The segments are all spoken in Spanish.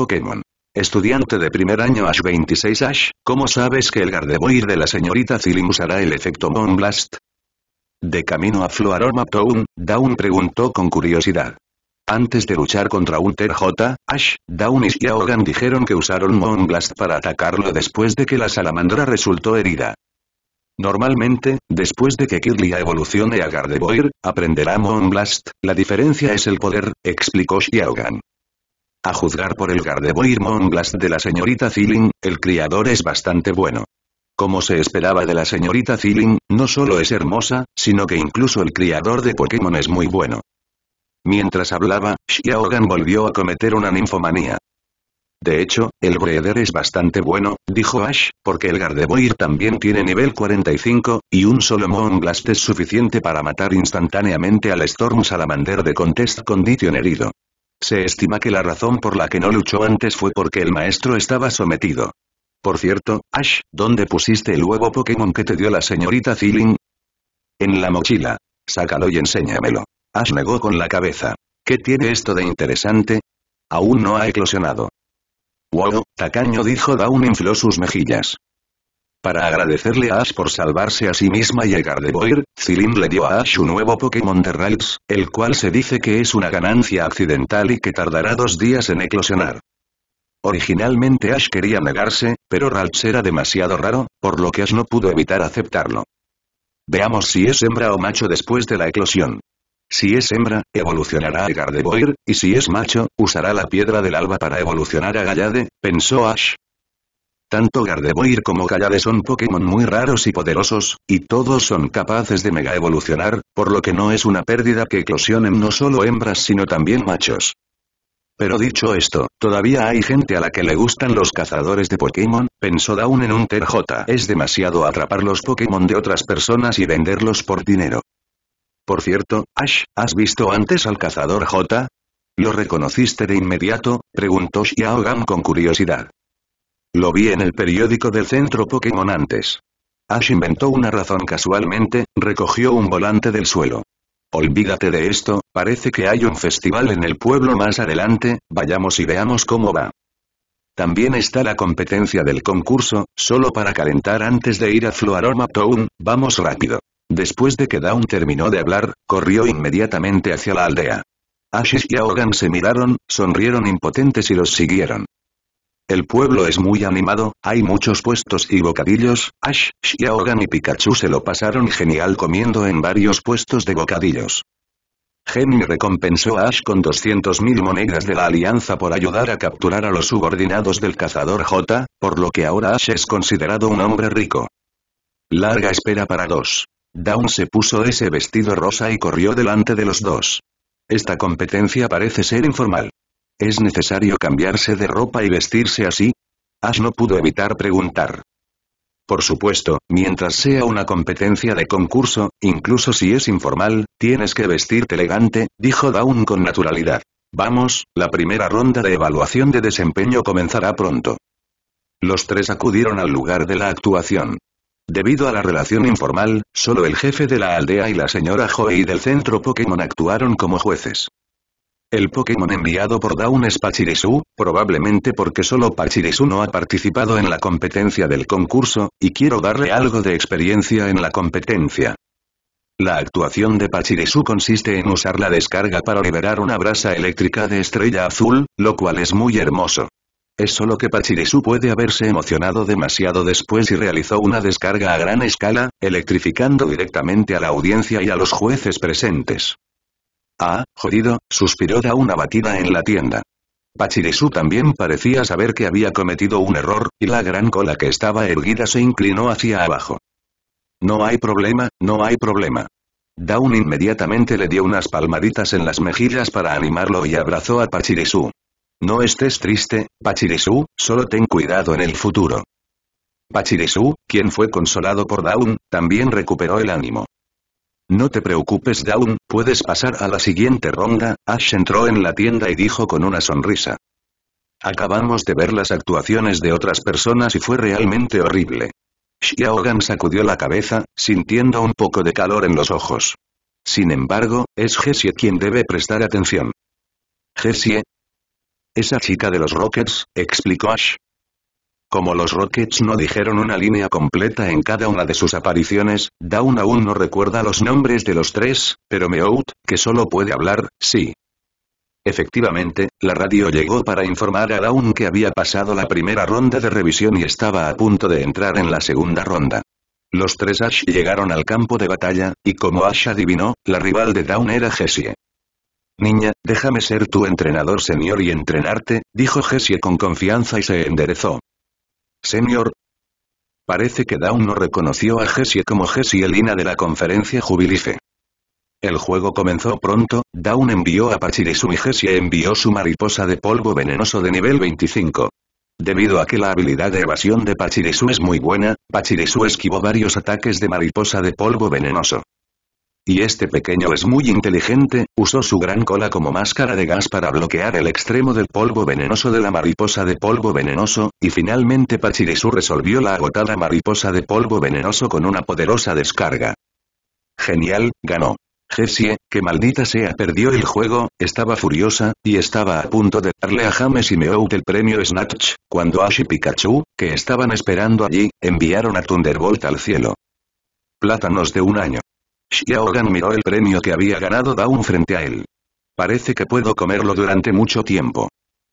Pokémon. Estudiante de primer año Ash 26 Ash, ¿cómo sabes que el Gardevoir de la señorita Zilin usará el efecto Moonblast? De camino a Floaroma Town, Dawn preguntó con curiosidad. Antes de luchar contra un J, Ash, Dawn y Xiaogan dijeron que usaron Moonblast para atacarlo después de que la salamandra resultó herida. Normalmente, después de que Kirlia evolucione a Gardevoir, aprenderá Moonblast, la diferencia es el poder, explicó Xiaogan. A juzgar por el Gardevoir Monglas de la señorita Zilling, el criador es bastante bueno. Como se esperaba de la señorita Zilling, no solo es hermosa, sino que incluso el criador de Pokémon es muy bueno. Mientras hablaba, Xiaogan volvió a cometer una ninfomanía. De hecho, el Breeder es bastante bueno, dijo Ash, porque el Gardevoir también tiene nivel 45, y un solo Monblast es suficiente para matar instantáneamente al Storm Salamander de Contest Condition herido. Se estima que la razón por la que no luchó antes fue porque el maestro estaba sometido. Por cierto, Ash, ¿dónde pusiste el huevo Pokémon que te dio la señorita Zilin? En la mochila. Sácalo y enséñamelo. Ash negó con la cabeza. ¿Qué tiene esto de interesante? Aún no ha eclosionado. Wow, tacaño dijo Down infló sus mejillas. Para agradecerle a Ash por salvarse a sí misma y a Gardevoir, Zilin le dio a Ash un nuevo Pokémon de Ralts, el cual se dice que es una ganancia accidental y que tardará dos días en eclosionar. Originalmente Ash quería negarse, pero Ralts era demasiado raro, por lo que Ash no pudo evitar aceptarlo. Veamos si es hembra o macho después de la eclosión. Si es hembra, evolucionará a Gardevoir, y si es macho, usará la piedra del alba para evolucionar a Gallade, pensó Ash, tanto Gardevoir como Callade son Pokémon muy raros y poderosos, y todos son capaces de mega evolucionar, por lo que no es una pérdida que eclosionen no solo hembras sino también machos. Pero dicho esto, todavía hay gente a la que le gustan los cazadores de Pokémon, pensó Dawn en un Terj. Es demasiado atrapar los Pokémon de otras personas y venderlos por dinero. Por cierto, Ash, ¿has visto antes al cazador J? ¿Lo reconociste de inmediato? Preguntó Xiaogan con curiosidad. Lo vi en el periódico del centro Pokémon antes. Ash inventó una razón casualmente, recogió un volante del suelo. Olvídate de esto, parece que hay un festival en el pueblo más adelante, vayamos y veamos cómo va. También está la competencia del concurso, solo para calentar antes de ir a Floaroma Town, vamos rápido. Después de que Dawn terminó de hablar, corrió inmediatamente hacia la aldea. Ash y Aogan se miraron, sonrieron impotentes y los siguieron. El pueblo es muy animado, hay muchos puestos y bocadillos, Ash, Xiaogan y Pikachu se lo pasaron genial comiendo en varios puestos de bocadillos. Henry recompensó a Ash con 200.000 monedas de la alianza por ayudar a capturar a los subordinados del cazador J, por lo que ahora Ash es considerado un hombre rico. Larga espera para dos. Dawn se puso ese vestido rosa y corrió delante de los dos. Esta competencia parece ser informal. ¿Es necesario cambiarse de ropa y vestirse así? Ash no pudo evitar preguntar. Por supuesto, mientras sea una competencia de concurso, incluso si es informal, tienes que vestirte elegante, dijo Dawn con naturalidad. Vamos, la primera ronda de evaluación de desempeño comenzará pronto. Los tres acudieron al lugar de la actuación. Debido a la relación informal, solo el jefe de la aldea y la señora Joey del centro Pokémon actuaron como jueces. El Pokémon enviado por Dawn es Pachirisu, probablemente porque solo Pachirisu no ha participado en la competencia del concurso, y quiero darle algo de experiencia en la competencia. La actuación de Pachirisu consiste en usar la descarga para liberar una brasa eléctrica de estrella azul, lo cual es muy hermoso. Es solo que Pachirisu puede haberse emocionado demasiado después y realizó una descarga a gran escala, electrificando directamente a la audiencia y a los jueces presentes. Ah, jodido, suspiró da una en la tienda. Pachiresu también parecía saber que había cometido un error, y la gran cola que estaba erguida se inclinó hacia abajo. No hay problema, no hay problema. Daun inmediatamente le dio unas palmaditas en las mejillas para animarlo y abrazó a Pachiresu. No estés triste, Pachiresu, solo ten cuidado en el futuro. Pachiresu, quien fue consolado por Daun, también recuperó el ánimo. No te preocupes Dawn, puedes pasar a la siguiente ronda, Ash entró en la tienda y dijo con una sonrisa. Acabamos de ver las actuaciones de otras personas y fue realmente horrible. Xiaogan sacudió la cabeza, sintiendo un poco de calor en los ojos. Sin embargo, es Jessie quien debe prestar atención. Jessie. Esa chica de los Rockets, explicó Ash. Como los Rockets no dijeron una línea completa en cada una de sus apariciones, Dawn aún no recuerda los nombres de los tres, pero Meout, que solo puede hablar, sí. Efectivamente, la radio llegó para informar a Dawn que había pasado la primera ronda de revisión y estaba a punto de entrar en la segunda ronda. Los tres Ash llegaron al campo de batalla, y como Ash adivinó, la rival de Dawn era Jessie. Niña, déjame ser tu entrenador señor y entrenarte, dijo Jessie con confianza y se enderezó. Señor, Parece que Dawn no reconoció a Jessie como Jessie Elina de la conferencia Jubilife. El juego comenzó pronto, Dawn envió a Pachirisu y Jessie envió su mariposa de polvo venenoso de nivel 25. Debido a que la habilidad de evasión de Pachirisu es muy buena, Pachirisu esquivó varios ataques de mariposa de polvo venenoso. Y este pequeño es muy inteligente, usó su gran cola como máscara de gas para bloquear el extremo del polvo venenoso de la mariposa de polvo venenoso, y finalmente Pachirisu resolvió la agotada mariposa de polvo venenoso con una poderosa descarga. Genial, ganó. Jessie, que maldita sea perdió el juego, estaba furiosa, y estaba a punto de darle a James y Meowth el premio Snatch, cuando Ash y Pikachu, que estaban esperando allí, enviaron a Thunderbolt al cielo. Plátanos de un año. Xiaogan miró el premio que había ganado Daun frente a él. Parece que puedo comerlo durante mucho tiempo.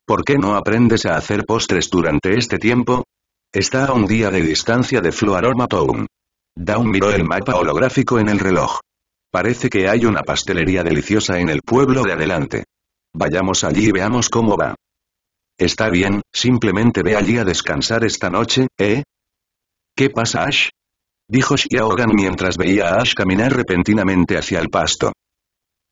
¿Por qué no aprendes a hacer postres durante este tiempo? Está a un día de distancia de Floaroma Town. Daun miró el mapa holográfico en el reloj. Parece que hay una pastelería deliciosa en el pueblo de adelante. Vayamos allí y veamos cómo va. Está bien, simplemente ve allí a descansar esta noche, ¿eh? ¿Qué pasa Ash? dijo Xiaogan mientras veía a Ash caminar repentinamente hacia el pasto.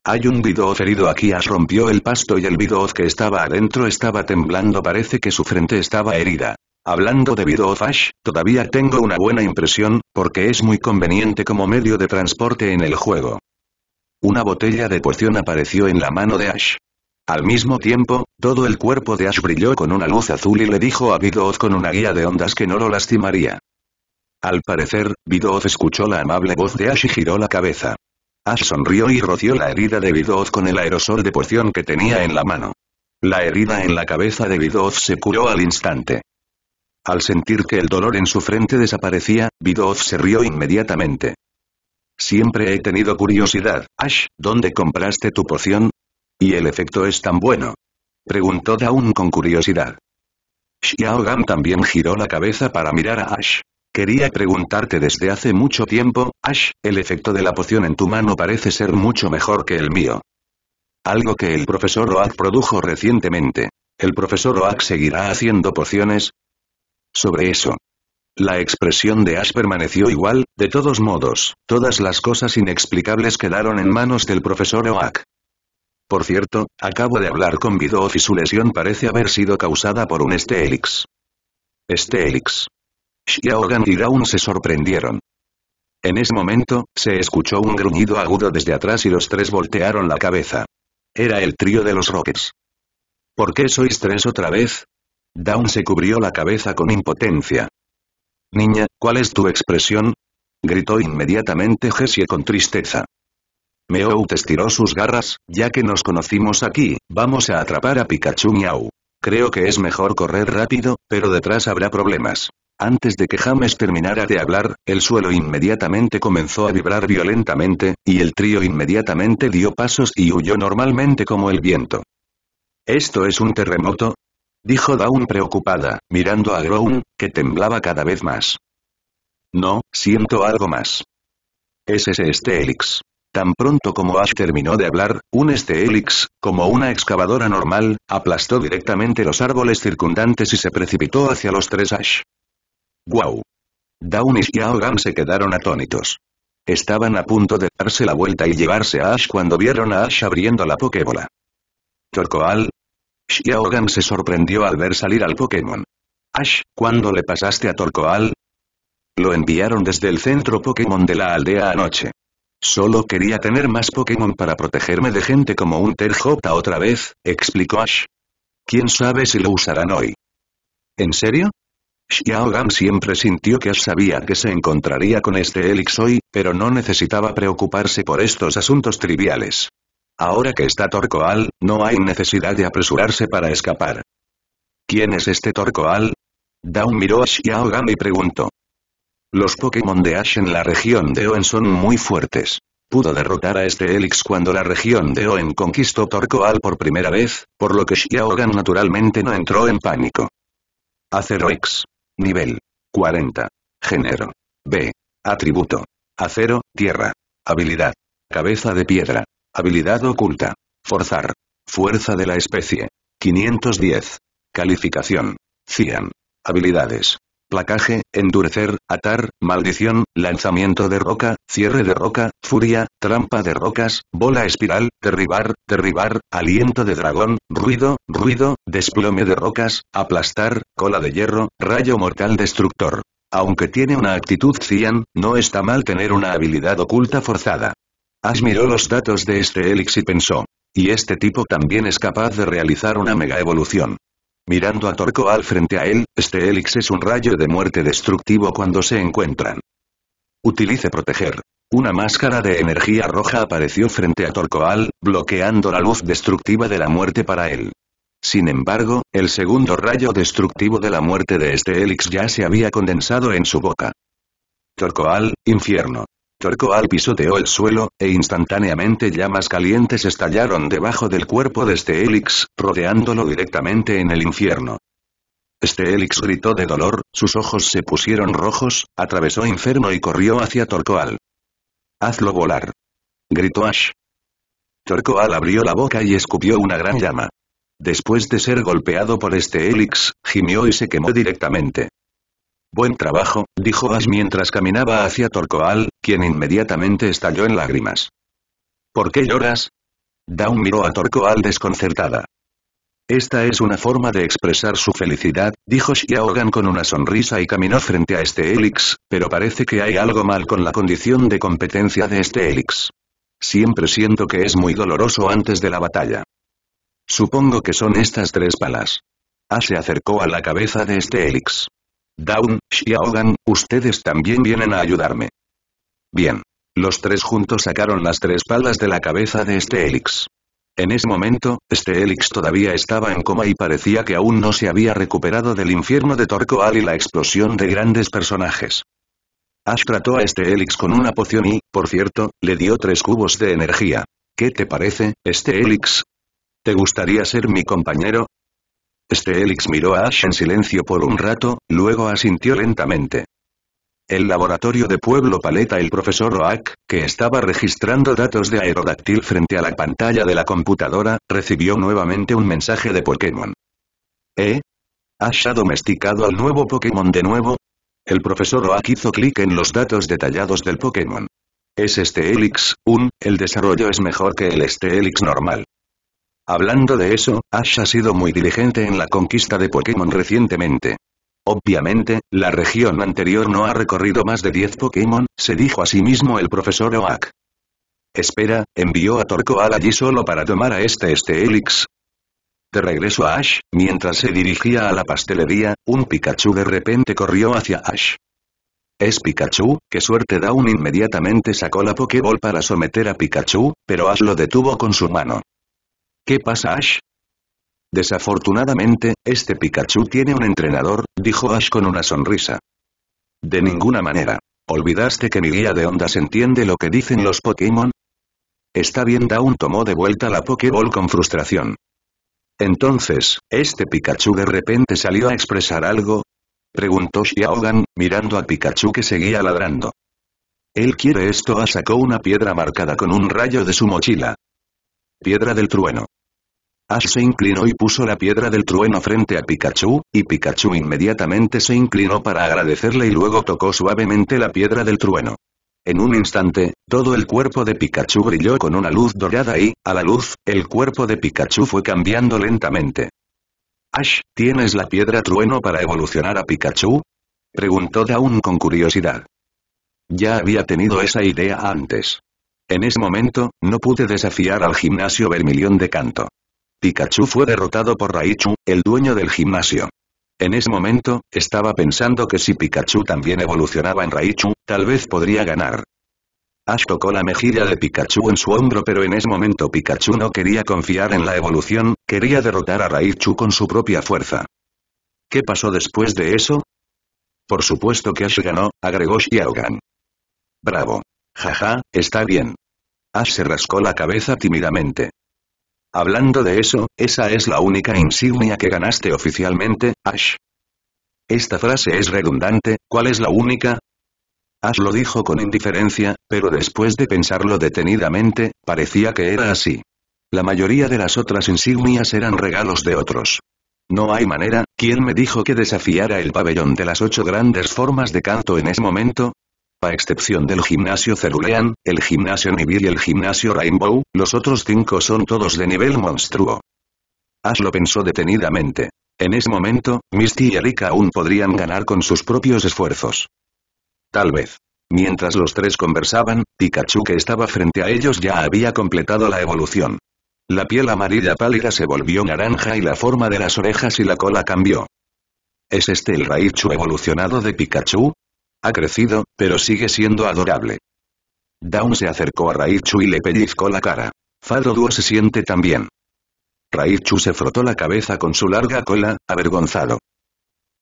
Hay un bidoz herido aquí Ash rompió el pasto y el bidoz que estaba adentro estaba temblando parece que su frente estaba herida. Hablando de bidoz Ash, todavía tengo una buena impresión, porque es muy conveniente como medio de transporte en el juego. Una botella de poción apareció en la mano de Ash. Al mismo tiempo, todo el cuerpo de Ash brilló con una luz azul y le dijo a Bidoz con una guía de ondas que no lo lastimaría. Al parecer, Bidoz escuchó la amable voz de Ash y giró la cabeza. Ash sonrió y roció la herida de Bidoz con el aerosol de poción que tenía en la mano. La herida en la cabeza de Bidoz se curó al instante. Al sentir que el dolor en su frente desaparecía, Bidoz se rió inmediatamente. Siempre he tenido curiosidad, Ash, ¿dónde compraste tu poción? ¿Y el efecto es tan bueno? Preguntó Daun con curiosidad. Xiao también giró la cabeza para mirar a Ash. Quería preguntarte desde hace mucho tiempo, Ash, el efecto de la poción en tu mano parece ser mucho mejor que el mío. Algo que el profesor Oak produjo recientemente. ¿El profesor Oak seguirá haciendo pociones? Sobre eso. La expresión de Ash permaneció igual, de todos modos, todas las cosas inexplicables quedaron en manos del profesor Oak. Por cierto, acabo de hablar con Bidoff y su lesión parece haber sido causada por un Stelix. Stelix. Xiaogan y Dawn se sorprendieron. En ese momento, se escuchó un gruñido agudo desde atrás y los tres voltearon la cabeza. Era el trío de los Rockets. ¿Por qué sois tres otra vez? Dawn se cubrió la cabeza con impotencia. Niña, ¿cuál es tu expresión? Gritó inmediatamente Jessie con tristeza. Meowth estiró sus garras, ya que nos conocimos aquí, vamos a atrapar a Pikachu Miau. Creo que es mejor correr rápido, pero detrás habrá problemas. Antes de que James terminara de hablar, el suelo inmediatamente comenzó a vibrar violentamente, y el trío inmediatamente dio pasos y huyó normalmente como el viento. ¿Esto es un terremoto? Dijo Dawn preocupada, mirando a Grown, que temblaba cada vez más. No, siento algo más. Es ese Stelix. Este Tan pronto como Ash terminó de hablar, un Stelix, este como una excavadora normal, aplastó directamente los árboles circundantes y se precipitó hacia los tres Ash. ¡Guau! Dawn y Aogan se quedaron atónitos. Estaban a punto de darse la vuelta y llevarse a Ash cuando vieron a Ash abriendo la Pokébola. ¿Torcoal? Shiaogan se sorprendió al ver salir al Pokémon. Ash, ¿cuándo le pasaste a Torcoal? Lo enviaron desde el centro Pokémon de la aldea anoche. Solo quería tener más Pokémon para protegerme de gente como un Terjota otra vez, explicó Ash. ¿Quién sabe si lo usarán hoy? ¿En serio? Xiao Gan siempre sintió que sabía que se encontraría con este Elix hoy, pero no necesitaba preocuparse por estos asuntos triviales. Ahora que está Torcoal, no hay necesidad de apresurarse para escapar. ¿Quién es este Torcoal? Dawn miró a Xiao y preguntó. Los Pokémon de Ash en la región de Oen son muy fuertes. Pudo derrotar a este Elix cuando la región de Oen conquistó Torcoal por primera vez, por lo que Xiao Gan naturalmente no entró en pánico. X. Nivel. 40. Género. B. Atributo. Acero, tierra. Habilidad. Cabeza de piedra. Habilidad oculta. Forzar. Fuerza de la especie. 510. Calificación. Cian. Habilidades placaje, endurecer, atar, maldición, lanzamiento de roca, cierre de roca, furia, trampa de rocas, bola espiral, derribar, derribar, aliento de dragón, ruido, ruido, desplome de rocas, aplastar, cola de hierro, rayo mortal destructor. Aunque tiene una actitud cian, no está mal tener una habilidad oculta forzada. As miró los datos de este elix y pensó. Y este tipo también es capaz de realizar una mega evolución. Mirando a Torcoal frente a él, este Helix es un rayo de muerte destructivo cuando se encuentran. Utilice proteger. Una máscara de energía roja apareció frente a Torcoal, bloqueando la luz destructiva de la muerte para él. Sin embargo, el segundo rayo destructivo de la muerte de este elix ya se había condensado en su boca. Torcoal, infierno. Torcoal pisoteó el suelo, e instantáneamente llamas calientes estallaron debajo del cuerpo de este hélix, rodeándolo directamente en el infierno. Este hélix gritó de dolor, sus ojos se pusieron rojos, atravesó infierno y corrió hacia Torcoal. «Hazlo volar!» gritó Ash. Torcoal abrió la boca y escupió una gran llama. Después de ser golpeado por este hélix, gimió y se quemó directamente. Buen trabajo, dijo Ash mientras caminaba hacia Torcoal, quien inmediatamente estalló en lágrimas. ¿Por qué lloras? Dawn miró a Torcoal desconcertada. Esta es una forma de expresar su felicidad, dijo Xiaogan con una sonrisa y caminó frente a este Elix, pero parece que hay algo mal con la condición de competencia de este elix Siempre siento que es muy doloroso antes de la batalla. Supongo que son estas tres palas. Ash se acercó a la cabeza de este Elix. Down, Xiaogan, ustedes también vienen a ayudarme. Bien. Los tres juntos sacaron las tres palas de la cabeza de este Elix. En ese momento, este Elix todavía estaba en coma y parecía que aún no se había recuperado del infierno de Torkoal y la explosión de grandes personajes. Ash trató a este Elix con una poción y, por cierto, le dio tres cubos de energía. ¿Qué te parece, este Elix? ¿Te gustaría ser mi compañero? Este Elix miró a Ash en silencio por un rato, luego asintió lentamente. El laboratorio de Pueblo Paleta el profesor Oak, que estaba registrando datos de aerodáctil frente a la pantalla de la computadora, recibió nuevamente un mensaje de Pokémon. ¿Eh? ha domesticado al nuevo Pokémon de nuevo? El profesor Oak hizo clic en los datos detallados del Pokémon. Es este Elix, un, el desarrollo es mejor que el este Elix normal. Hablando de eso, Ash ha sido muy diligente en la conquista de Pokémon recientemente. Obviamente, la región anterior no ha recorrido más de 10 Pokémon, se dijo a sí mismo el profesor Oak. Espera, envió a Torkoal allí solo para tomar a este este Helix. De regreso a Ash, mientras se dirigía a la pastelería, un Pikachu de repente corrió hacia Ash. Es Pikachu, que suerte Dawn inmediatamente sacó la Pokéball para someter a Pikachu, pero Ash lo detuvo con su mano. ¿Qué pasa Ash? Desafortunadamente, este Pikachu tiene un entrenador, dijo Ash con una sonrisa. De ninguna manera. ¿Olvidaste que mi guía de ondas entiende lo que dicen los Pokémon? Está bien Dawn tomó de vuelta la Pokéball con frustración. Entonces, ¿este Pikachu de repente salió a expresar algo? Preguntó Xiaogan, mirando a Pikachu que seguía ladrando. Él quiere esto Ash sacó una piedra marcada con un rayo de su mochila. Piedra del trueno. Ash se inclinó y puso la piedra del trueno frente a Pikachu, y Pikachu inmediatamente se inclinó para agradecerle y luego tocó suavemente la piedra del trueno. En un instante, todo el cuerpo de Pikachu brilló con una luz dorada y, a la luz, el cuerpo de Pikachu fue cambiando lentamente. Ash, ¿tienes la piedra trueno para evolucionar a Pikachu? Preguntó Dawn con curiosidad. Ya había tenido esa idea antes. En ese momento, no pude desafiar al gimnasio vermilión de canto. Pikachu fue derrotado por Raichu, el dueño del gimnasio. En ese momento, estaba pensando que si Pikachu también evolucionaba en Raichu, tal vez podría ganar. Ash tocó la mejilla de Pikachu en su hombro pero en ese momento Pikachu no quería confiar en la evolución, quería derrotar a Raichu con su propia fuerza. ¿Qué pasó después de eso? Por supuesto que Ash ganó, agregó Xiaogan. Bravo. Jaja, está bien. Ash se rascó la cabeza tímidamente. Hablando de eso, esa es la única insignia que ganaste oficialmente, Ash. Esta frase es redundante, ¿cuál es la única? Ash lo dijo con indiferencia, pero después de pensarlo detenidamente, parecía que era así. La mayoría de las otras insignias eran regalos de otros. No hay manera, ¿quién me dijo que desafiara el pabellón de las ocho grandes formas de canto en ese momento? a excepción del gimnasio Cerulean, el gimnasio Nibir y el gimnasio Rainbow, los otros cinco son todos de nivel monstruo. Ash lo pensó detenidamente. En ese momento, Misty y Erika aún podrían ganar con sus propios esfuerzos. Tal vez. Mientras los tres conversaban, Pikachu que estaba frente a ellos ya había completado la evolución. La piel amarilla pálida se volvió naranja y la forma de las orejas y la cola cambió. ¿Es este el Raichu evolucionado de Pikachu? Ha crecido, pero sigue siendo adorable. Dawn se acercó a Raichu y le pellizcó la cara. Fado Duo se siente también. Raichu se frotó la cabeza con su larga cola, avergonzado.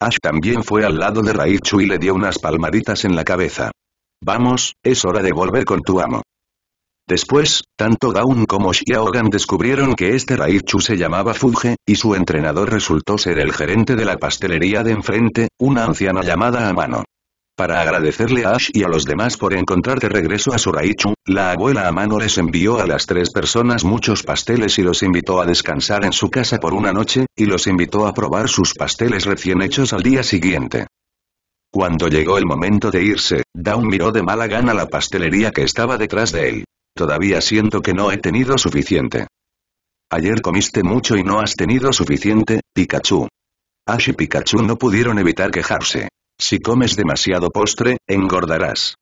Ash también fue al lado de Raichu y le dio unas palmaditas en la cabeza. Vamos, es hora de volver con tu amo. Después, tanto Daun como Xiaogan descubrieron que este Raichu se llamaba Fuge, y su entrenador resultó ser el gerente de la pastelería de enfrente, una anciana llamada Amano. Para agradecerle a Ash y a los demás por encontrar de regreso a Raichu, la abuela Amano les envió a las tres personas muchos pasteles y los invitó a descansar en su casa por una noche, y los invitó a probar sus pasteles recién hechos al día siguiente. Cuando llegó el momento de irse, Dawn miró de mala gana la pastelería que estaba detrás de él. Todavía siento que no he tenido suficiente. Ayer comiste mucho y no has tenido suficiente, Pikachu. Ash y Pikachu no pudieron evitar quejarse. Si comes demasiado postre, engordarás.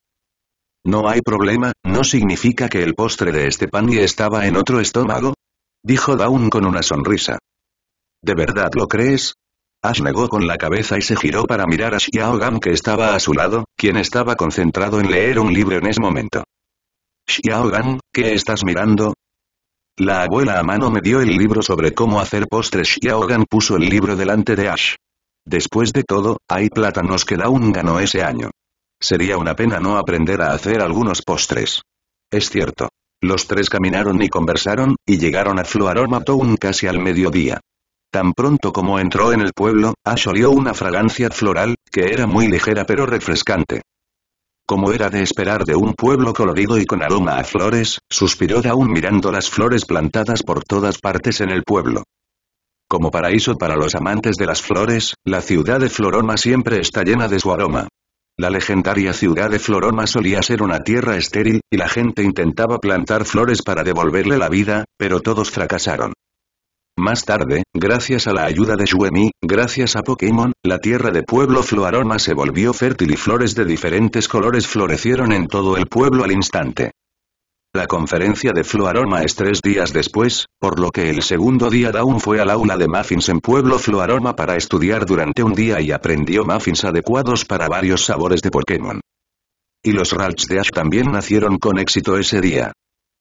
No hay problema, ¿no significa que el postre de este pan y estaba en otro estómago? Dijo Dawn con una sonrisa. ¿De verdad lo crees? Ash negó con la cabeza y se giró para mirar a Xiao que estaba a su lado, quien estaba concentrado en leer un libro en ese momento. Xiao Gan, ¿qué estás mirando? La abuela a mano me dio el libro sobre cómo hacer postres. Xiao Gan puso el libro delante de Ash. Después de todo, hay plátanos que Daun ganó ese año. Sería una pena no aprender a hacer algunos postres. Es cierto. Los tres caminaron y conversaron, y llegaron a Floaroma Town casi al mediodía. Tan pronto como entró en el pueblo, Ash una fragancia floral, que era muy ligera pero refrescante. Como era de esperar de un pueblo colorido y con aroma a flores, suspiró Daun mirando las flores plantadas por todas partes en el pueblo. Como paraíso para los amantes de las flores, la ciudad de Floroma siempre está llena de su aroma. La legendaria ciudad de Floroma solía ser una tierra estéril, y la gente intentaba plantar flores para devolverle la vida, pero todos fracasaron. Más tarde, gracias a la ayuda de Shuemi, gracias a Pokémon, la tierra de Pueblo Floroma se volvió fértil y flores de diferentes colores florecieron en todo el pueblo al instante. La conferencia de Floaroma es tres días después, por lo que el segundo día Dawn fue al aula de muffins en Pueblo Floaroma para estudiar durante un día y aprendió muffins adecuados para varios sabores de Pokémon. Y los Ralts de Ash también nacieron con éxito ese día.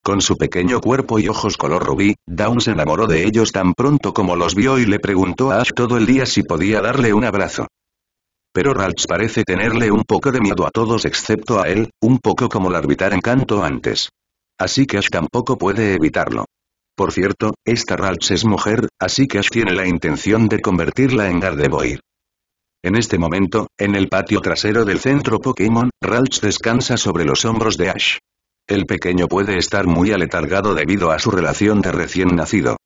Con su pequeño cuerpo y ojos color rubí, Dawn se enamoró de ellos tan pronto como los vio y le preguntó a Ash todo el día si podía darle un abrazo. Pero Ralts parece tenerle un poco de miedo a todos excepto a él, un poco como la arbitar encanto antes. Así que Ash tampoco puede evitarlo. Por cierto, esta Ralts es mujer, así que Ash tiene la intención de convertirla en Gardevoir. En este momento, en el patio trasero del centro Pokémon, Ralts descansa sobre los hombros de Ash. El pequeño puede estar muy aletargado debido a su relación de recién nacido.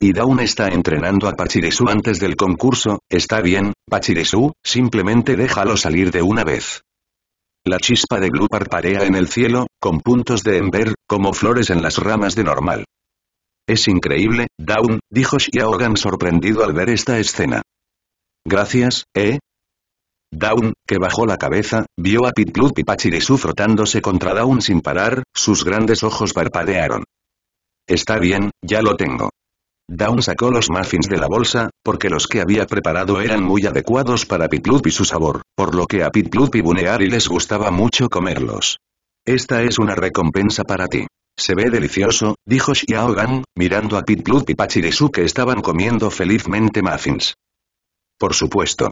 Y Dawn está entrenando a Pachirisu antes del concurso, está bien, Pachirisu, simplemente déjalo salir de una vez. La chispa de Blue parpadea en el cielo, con puntos de ember, como flores en las ramas de normal. Es increíble, Down, dijo Xiaogan sorprendido al ver esta escena. Gracias, ¿eh? Down, que bajó la cabeza, vio a Pit y Pachirisu frotándose contra Down sin parar, sus grandes ojos parpadearon. Está bien, ya lo tengo. Down sacó los muffins de la bolsa, porque los que había preparado eran muy adecuados para Pitlup y su sabor. Por lo que a Pit y Buneari les gustaba mucho comerlos. Esta es una recompensa para ti. Se ve delicioso, dijo Xiao Gan, mirando a Pit y Pachirisu que estaban comiendo felizmente muffins. Por supuesto.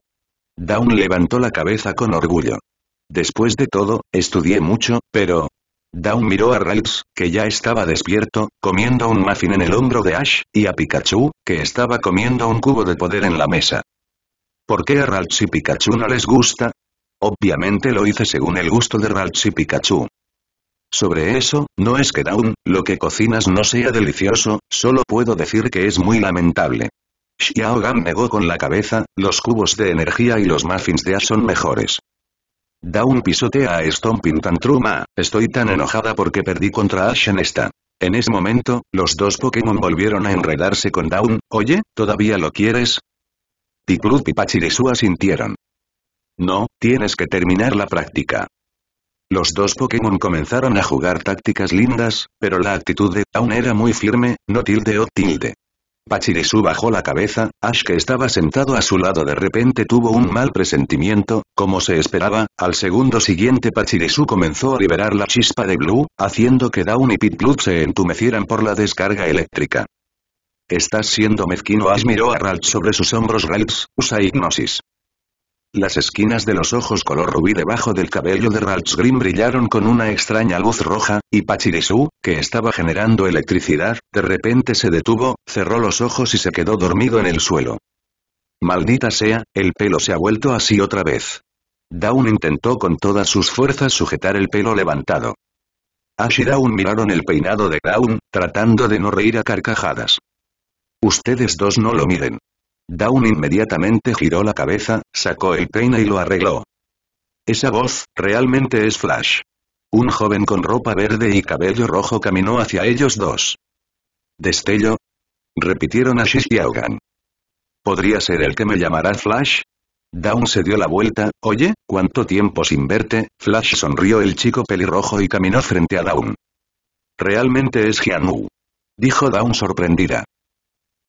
Dawn levantó la cabeza con orgullo. Después de todo, estudié mucho, pero... Dawn miró a Ralphs, que ya estaba despierto, comiendo un muffin en el hombro de Ash, y a Pikachu, que estaba comiendo un cubo de poder en la mesa. ¿Por qué a Ralts y Pikachu no les gusta? Obviamente lo hice según el gusto de Ralts y Pikachu. Sobre eso, no es que Dawn, lo que cocinas no sea delicioso, solo puedo decir que es muy lamentable. Xiao Gan negó con la cabeza, los cubos de energía y los muffins de Ash son mejores. Dawn pisotea a Stomping Tantruma, estoy tan enojada porque perdí contra Ash en esta. En ese momento, los dos Pokémon volvieron a enredarse con Dawn, oye, ¿todavía lo quieres? Tigrut y Pachirisu asintieron. No, tienes que terminar la práctica. Los dos Pokémon comenzaron a jugar tácticas lindas, pero la actitud de Dawn era muy firme, no tilde o tilde. Pachirisu bajó la cabeza, Ash que estaba sentado a su lado de repente tuvo un mal presentimiento, como se esperaba, al segundo siguiente Pachirisu comenzó a liberar la chispa de Blue, haciendo que Dawn y Pitblut se entumecieran por la descarga eléctrica. Estás siendo mezquino Ash miró a Ralph sobre sus hombros Ralph, usa hipnosis. Las esquinas de los ojos color rubí debajo del cabello de Ralph Green brillaron con una extraña luz roja, y Pachirisu, que estaba generando electricidad, de repente se detuvo, cerró los ojos y se quedó dormido en el suelo. Maldita sea, el pelo se ha vuelto así otra vez. Dawn intentó con todas sus fuerzas sujetar el pelo levantado. Ash y Dawn miraron el peinado de Dawn, tratando de no reír a carcajadas. Ustedes dos no lo miden. Dawn inmediatamente giró la cabeza, sacó el peine y lo arregló. Esa voz, realmente es Flash. Un joven con ropa verde y cabello rojo caminó hacia ellos dos. ¿Destello? Repitieron a y ¿Podría ser el que me llamará Flash? Dawn se dio la vuelta, oye, ¿cuánto tiempo sin verte? Flash sonrió el chico pelirrojo y caminó frente a Dawn. Realmente es Jianu. Dijo Dawn sorprendida.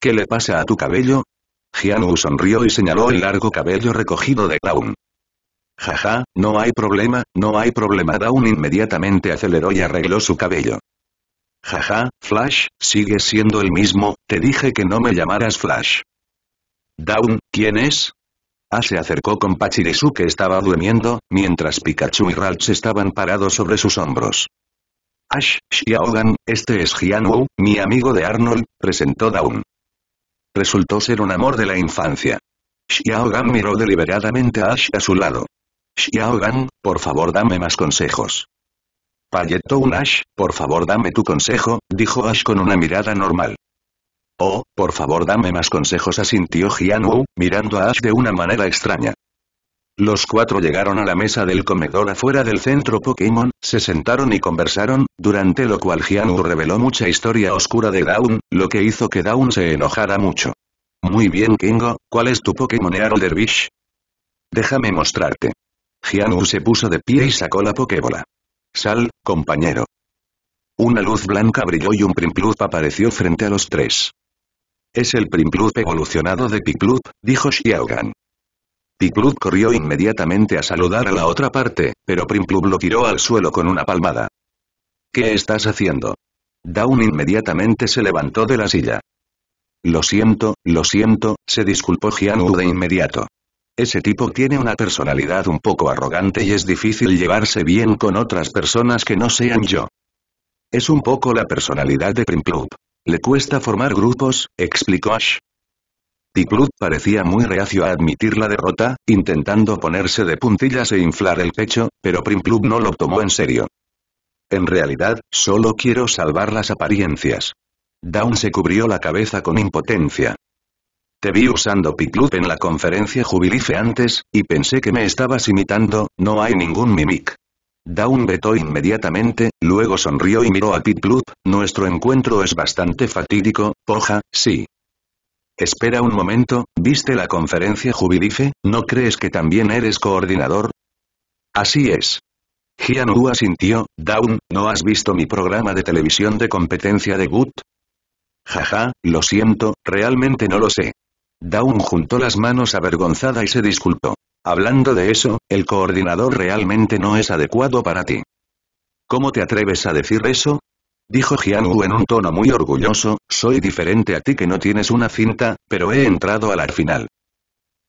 ¿Qué le pasa a tu cabello? Jianu sonrió y señaló el largo cabello recogido de Daun. Jaja, no hay problema, no hay problema. Daun inmediatamente aceleró y arregló su cabello. Jaja, Flash, sigues siendo el mismo, te dije que no me llamaras Flash. Daun, ¿quién es? A ah, se acercó con Pachirisu que estaba durmiendo, mientras Pikachu y Ralts estaban parados sobre sus hombros. Ash, Xiaogan, este es Jianwu, mi amigo de Arnold, presentó Daun. Resultó ser un amor de la infancia. Xiao Gan miró deliberadamente a Ash a su lado. Xiao Gan, por favor dame más consejos. un Ash, por favor dame tu consejo, dijo Ash con una mirada normal. Oh, por favor dame más consejos asintió Wu, mirando a Ash de una manera extraña. Los cuatro llegaron a la mesa del comedor afuera del centro Pokémon, se sentaron y conversaron, durante lo cual Gianu reveló mucha historia oscura de Dawn, lo que hizo que Dawn se enojara mucho. Muy bien Kingo, ¿cuál es tu Pokémon Herald Déjame mostrarte. Gianu se puso de pie y sacó la Pokébola. Sal, compañero. Una luz blanca brilló y un Primplup apareció frente a los tres. Es el Primplup evolucionado de Piplup, dijo Xiaogan club corrió inmediatamente a saludar a la otra parte, pero Primplub lo tiró al suelo con una palmada. ¿Qué estás haciendo? Down inmediatamente se levantó de la silla. Lo siento, lo siento, se disculpó Jianu de inmediato. Ese tipo tiene una personalidad un poco arrogante y es difícil llevarse bien con otras personas que no sean yo. Es un poco la personalidad de Primplub. Le cuesta formar grupos, explicó Ash, Piclud parecía muy reacio a admitir la derrota, intentando ponerse de puntillas e inflar el pecho, pero Primclub no lo tomó en serio. En realidad, solo quiero salvar las apariencias. Down se cubrió la cabeza con impotencia. Te vi usando Piplup en la conferencia Jubilife antes, y pensé que me estabas imitando, no hay ningún mimic. Down vetó inmediatamente, luego sonrió y miró a Piplup, nuestro encuentro es bastante fatídico, poja, sí. Espera un momento, ¿viste la conferencia jubilife, ¿No crees que también eres coordinador? Así es. «Hianu asintió, Dawn, ¿no has visto mi programa de televisión de competencia de Gut? Jaja, lo siento, realmente no lo sé. Dawn juntó las manos avergonzada y se disculpó. Hablando de eso, el coordinador realmente no es adecuado para ti. ¿Cómo te atreves a decir eso? dijo Jian en un tono muy orgulloso, soy diferente a ti que no tienes una cinta, pero he entrado al la final.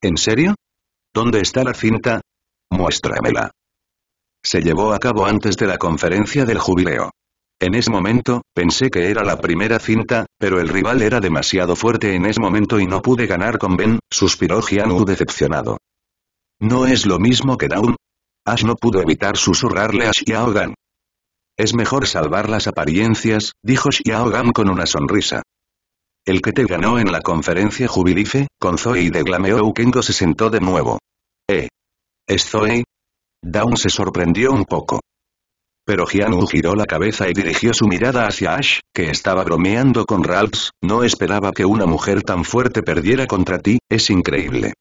¿En serio? ¿Dónde está la cinta? Muéstramela. Se llevó a cabo antes de la conferencia del jubileo. En ese momento, pensé que era la primera cinta, pero el rival era demasiado fuerte en ese momento y no pude ganar con Ben, suspiró Jian Wu decepcionado. ¿No es lo mismo que Daun? Ash no pudo evitar susurrarle a Xiao es mejor salvar las apariencias, dijo Xiao Gang con una sonrisa. El que te ganó en la conferencia Jubilife, con Zoe y Glameou Kengo se sentó de nuevo. ¿Eh? ¿Es Zoe? Dawn se sorprendió un poco. Pero Jianu giró la cabeza y dirigió su mirada hacia Ash, que estaba bromeando con Ralphs, no esperaba que una mujer tan fuerte perdiera contra ti, es increíble.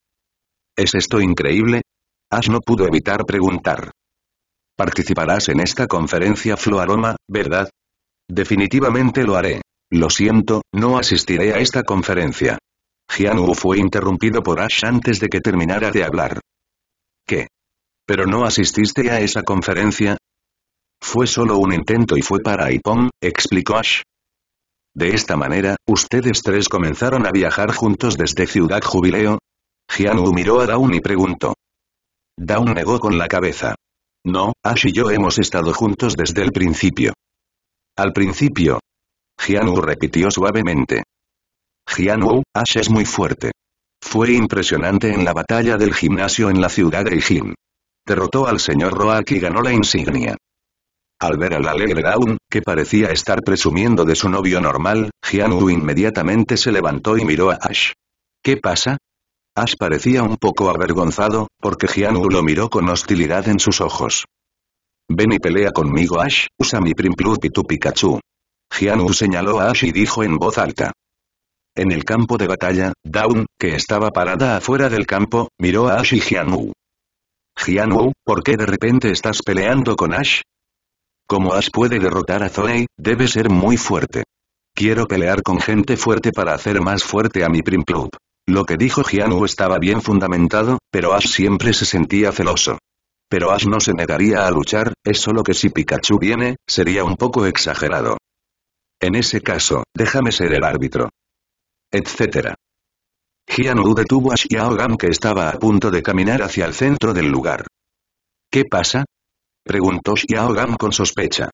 ¿Es esto increíble? Ash no pudo evitar preguntar. Participarás en esta conferencia Floaroma, ¿verdad? Definitivamente lo haré. Lo siento, no asistiré a esta conferencia. Wu fue interrumpido por Ash antes de que terminara de hablar. ¿Qué? ¿Pero no asististe a esa conferencia? Fue solo un intento y fue para Ipom, explicó Ash. De esta manera, ustedes tres comenzaron a viajar juntos desde Ciudad Jubileo. Wu miró a Dawn y preguntó. Dawn negó con la cabeza. No, Ash y yo hemos estado juntos desde el principio. Al principio. u repitió suavemente. u, Ash es muy fuerte. Fue impresionante en la batalla del gimnasio en la ciudad de Ijin. Derrotó al señor Roak y ganó la insignia. Al ver al alegre Daun, que parecía estar presumiendo de su novio normal, u inmediatamente se levantó y miró a Ash. ¿Qué pasa? Ash parecía un poco avergonzado, porque Jianu lo miró con hostilidad en sus ojos. Ven y pelea conmigo Ash, usa mi Primplup y tu Pikachu. Jianu señaló a Ash y dijo en voz alta. En el campo de batalla, Dawn, que estaba parada afuera del campo, miró a Ash y Jianu. Jianu, ¿por qué de repente estás peleando con Ash? Como Ash puede derrotar a Zoe, debe ser muy fuerte. Quiero pelear con gente fuerte para hacer más fuerte a mi Primplup. Lo que dijo Jianu estaba bien fundamentado, pero Ash siempre se sentía celoso. Pero Ash no se negaría a luchar, es solo que si Pikachu viene, sería un poco exagerado. En ese caso, déjame ser el árbitro. Etcétera. Jianu detuvo a Xiaogam que estaba a punto de caminar hacia el centro del lugar. ¿Qué pasa? Preguntó Xiaogam con sospecha.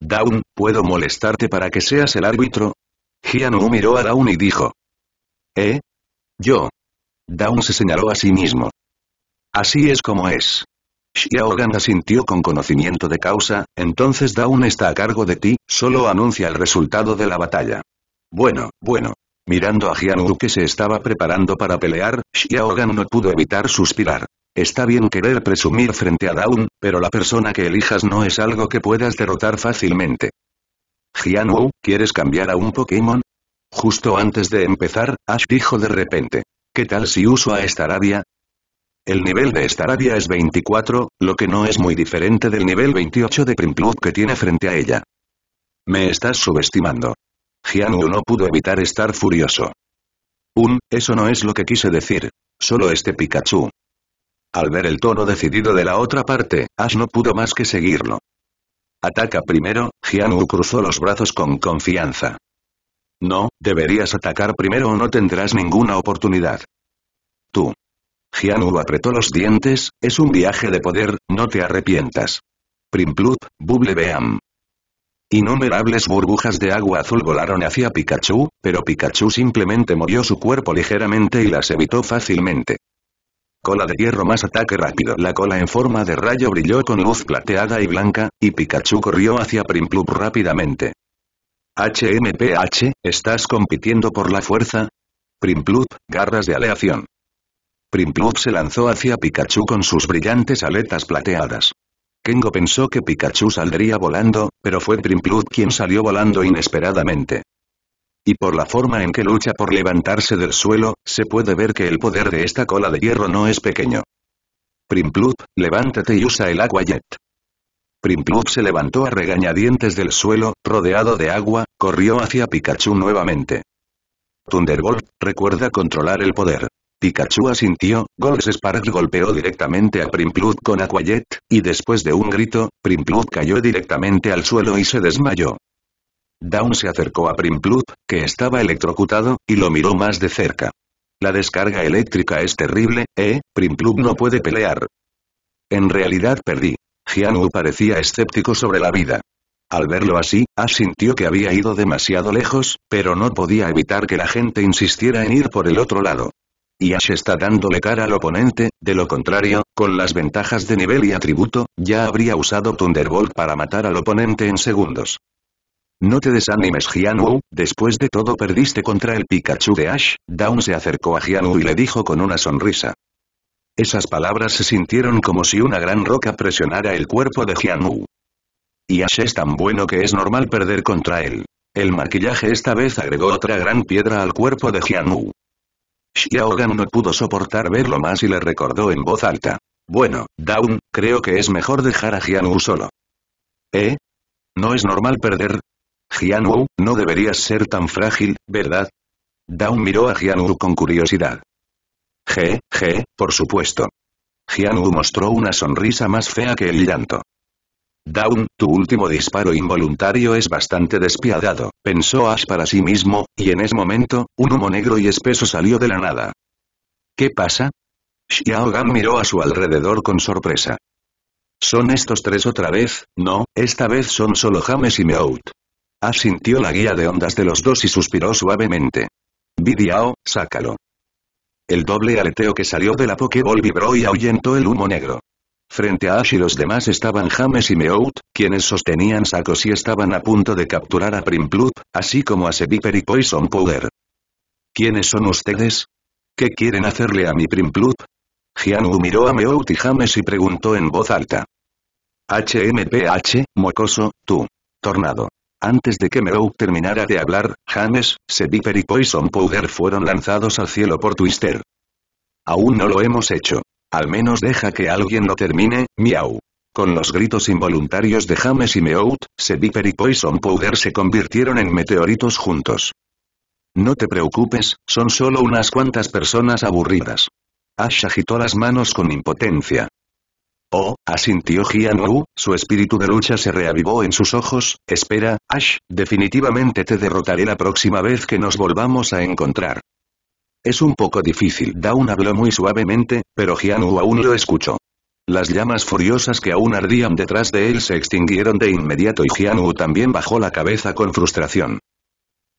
Dawn, ¿puedo molestarte para que seas el árbitro? Jianu miró a Dawn y dijo. ¿Eh? Yo. Dawn se señaló a sí mismo. Así es como es. Xiaogan asintió con conocimiento de causa, entonces Dawn está a cargo de ti, solo anuncia el resultado de la batalla. Bueno, bueno. Mirando a Wu que se estaba preparando para pelear, Xiaogan no pudo evitar suspirar. Está bien querer presumir frente a Dawn, pero la persona que elijas no es algo que puedas derrotar fácilmente. Wu, ¿quieres cambiar a un Pokémon? Justo antes de empezar, Ash dijo de repente. ¿Qué tal si uso a Staravia? El nivel de Staravia es 24, lo que no es muy diferente del nivel 28 de Primplug que tiene frente a ella. Me estás subestimando. Gianu no pudo evitar estar furioso. Un, eso no es lo que quise decir. Solo este Pikachu. Al ver el tono decidido de la otra parte, Ash no pudo más que seguirlo. Ataca primero, Gianu cruzó los brazos con confianza. No, deberías atacar primero o no tendrás ninguna oportunidad. Tú. Jianu apretó los dientes, es un viaje de poder, no te arrepientas. Primplup, Bubblebeam. Innumerables burbujas de agua azul volaron hacia Pikachu, pero Pikachu simplemente movió su cuerpo ligeramente y las evitó fácilmente. Cola de hierro más ataque rápido. La cola en forma de rayo brilló con luz plateada y blanca, y Pikachu corrió hacia Primplup rápidamente. HMPH, ¿estás compitiendo por la fuerza? Primplup, garras de aleación. Primplup se lanzó hacia Pikachu con sus brillantes aletas plateadas. Kengo pensó que Pikachu saldría volando, pero fue Primplup quien salió volando inesperadamente. Y por la forma en que lucha por levantarse del suelo, se puede ver que el poder de esta cola de hierro no es pequeño. Primplup, levántate y usa el agua jet. Primplup se levantó a regañadientes del suelo, rodeado de agua, Corrió hacia Pikachu nuevamente. Thunderbolt, recuerda controlar el poder. Pikachu asintió, Golds Spark golpeó directamente a Primplut con Aquajet, y después de un grito, Primplut cayó directamente al suelo y se desmayó. Dawn se acercó a Primplut, que estaba electrocutado, y lo miró más de cerca. La descarga eléctrica es terrible, ¿eh? Primplud no puede pelear. En realidad perdí. Jianu parecía escéptico sobre la vida. Al verlo así, Ash sintió que había ido demasiado lejos, pero no podía evitar que la gente insistiera en ir por el otro lado. Y Ash está dándole cara al oponente, de lo contrario, con las ventajas de nivel y atributo, ya habría usado Thunderbolt para matar al oponente en segundos. No te desanimes Jianwu, después de todo perdiste contra el Pikachu de Ash, Dawn se acercó a Jianwu y le dijo con una sonrisa. Esas palabras se sintieron como si una gran roca presionara el cuerpo de Jianwu. Y Ash es tan bueno que es normal perder contra él. El maquillaje esta vez agregó otra gran piedra al cuerpo de Xiao Xiaogan no pudo soportar verlo más y le recordó en voz alta. Bueno, Dawn, creo que es mejor dejar a Jianwu solo. ¿Eh? ¿No es normal perder? Jianwu, no deberías ser tan frágil, ¿verdad? Dawn miró a Jianwu con curiosidad. Je, je, por supuesto. Jianwu mostró una sonrisa más fea que el llanto. Down, tu último disparo involuntario es bastante despiadado, pensó Ash para sí mismo, y en ese momento, un humo negro y espeso salió de la nada. ¿Qué pasa? Xiao Gan miró a su alrededor con sorpresa. Son estos tres otra vez, no, esta vez son solo James y Meout. Ash sintió la guía de ondas de los dos y suspiró suavemente. Vidiao, sácalo. El doble aleteo que salió de la Pokéball vibró y ahuyentó el humo negro. Frente a Ash y los demás estaban James y Meowth, quienes sostenían sacos y estaban a punto de capturar a Primplup, así como a Seviper y Poison Powder. ¿Quiénes son ustedes? ¿Qué quieren hacerle a mi Primplup? Gianu miró a Meowth y James y preguntó en voz alta. HMPH, mocoso, tú. Tornado. Antes de que Meowth terminara de hablar, James, Seviper y Poison Powder fueron lanzados al cielo por Twister. Aún no lo hemos hecho. Al menos deja que alguien lo termine, miau. Con los gritos involuntarios de James y Meout, Seviper y Poison Powder se convirtieron en meteoritos juntos. No te preocupes, son solo unas cuantas personas aburridas. Ash agitó las manos con impotencia. Oh, asintió Wu, su espíritu de lucha se reavivó en sus ojos, espera, Ash, definitivamente te derrotaré la próxima vez que nos volvamos a encontrar. Es un poco difícil. Dawn habló muy suavemente, pero Jianu aún lo escuchó. Las llamas furiosas que aún ardían detrás de él se extinguieron de inmediato y Jianu también bajó la cabeza con frustración.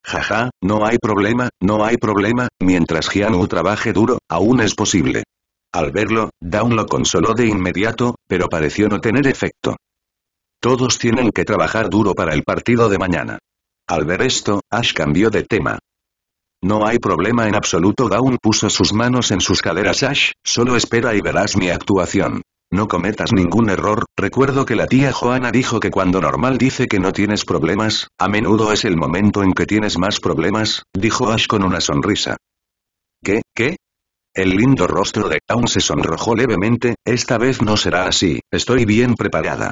Jaja, no hay problema, no hay problema, mientras Wu trabaje duro, aún es posible. Al verlo, Dawn lo consoló de inmediato, pero pareció no tener efecto. Todos tienen que trabajar duro para el partido de mañana. Al ver esto, Ash cambió de tema. No hay problema en absoluto. Dawn puso sus manos en sus caderas. Ash, solo espera y verás mi actuación. No cometas ningún error, recuerdo que la tía Joana dijo que cuando normal dice que no tienes problemas, a menudo es el momento en que tienes más problemas, dijo Ash con una sonrisa. ¿Qué, qué? El lindo rostro de Dawn se sonrojó levemente, esta vez no será así, estoy bien preparada.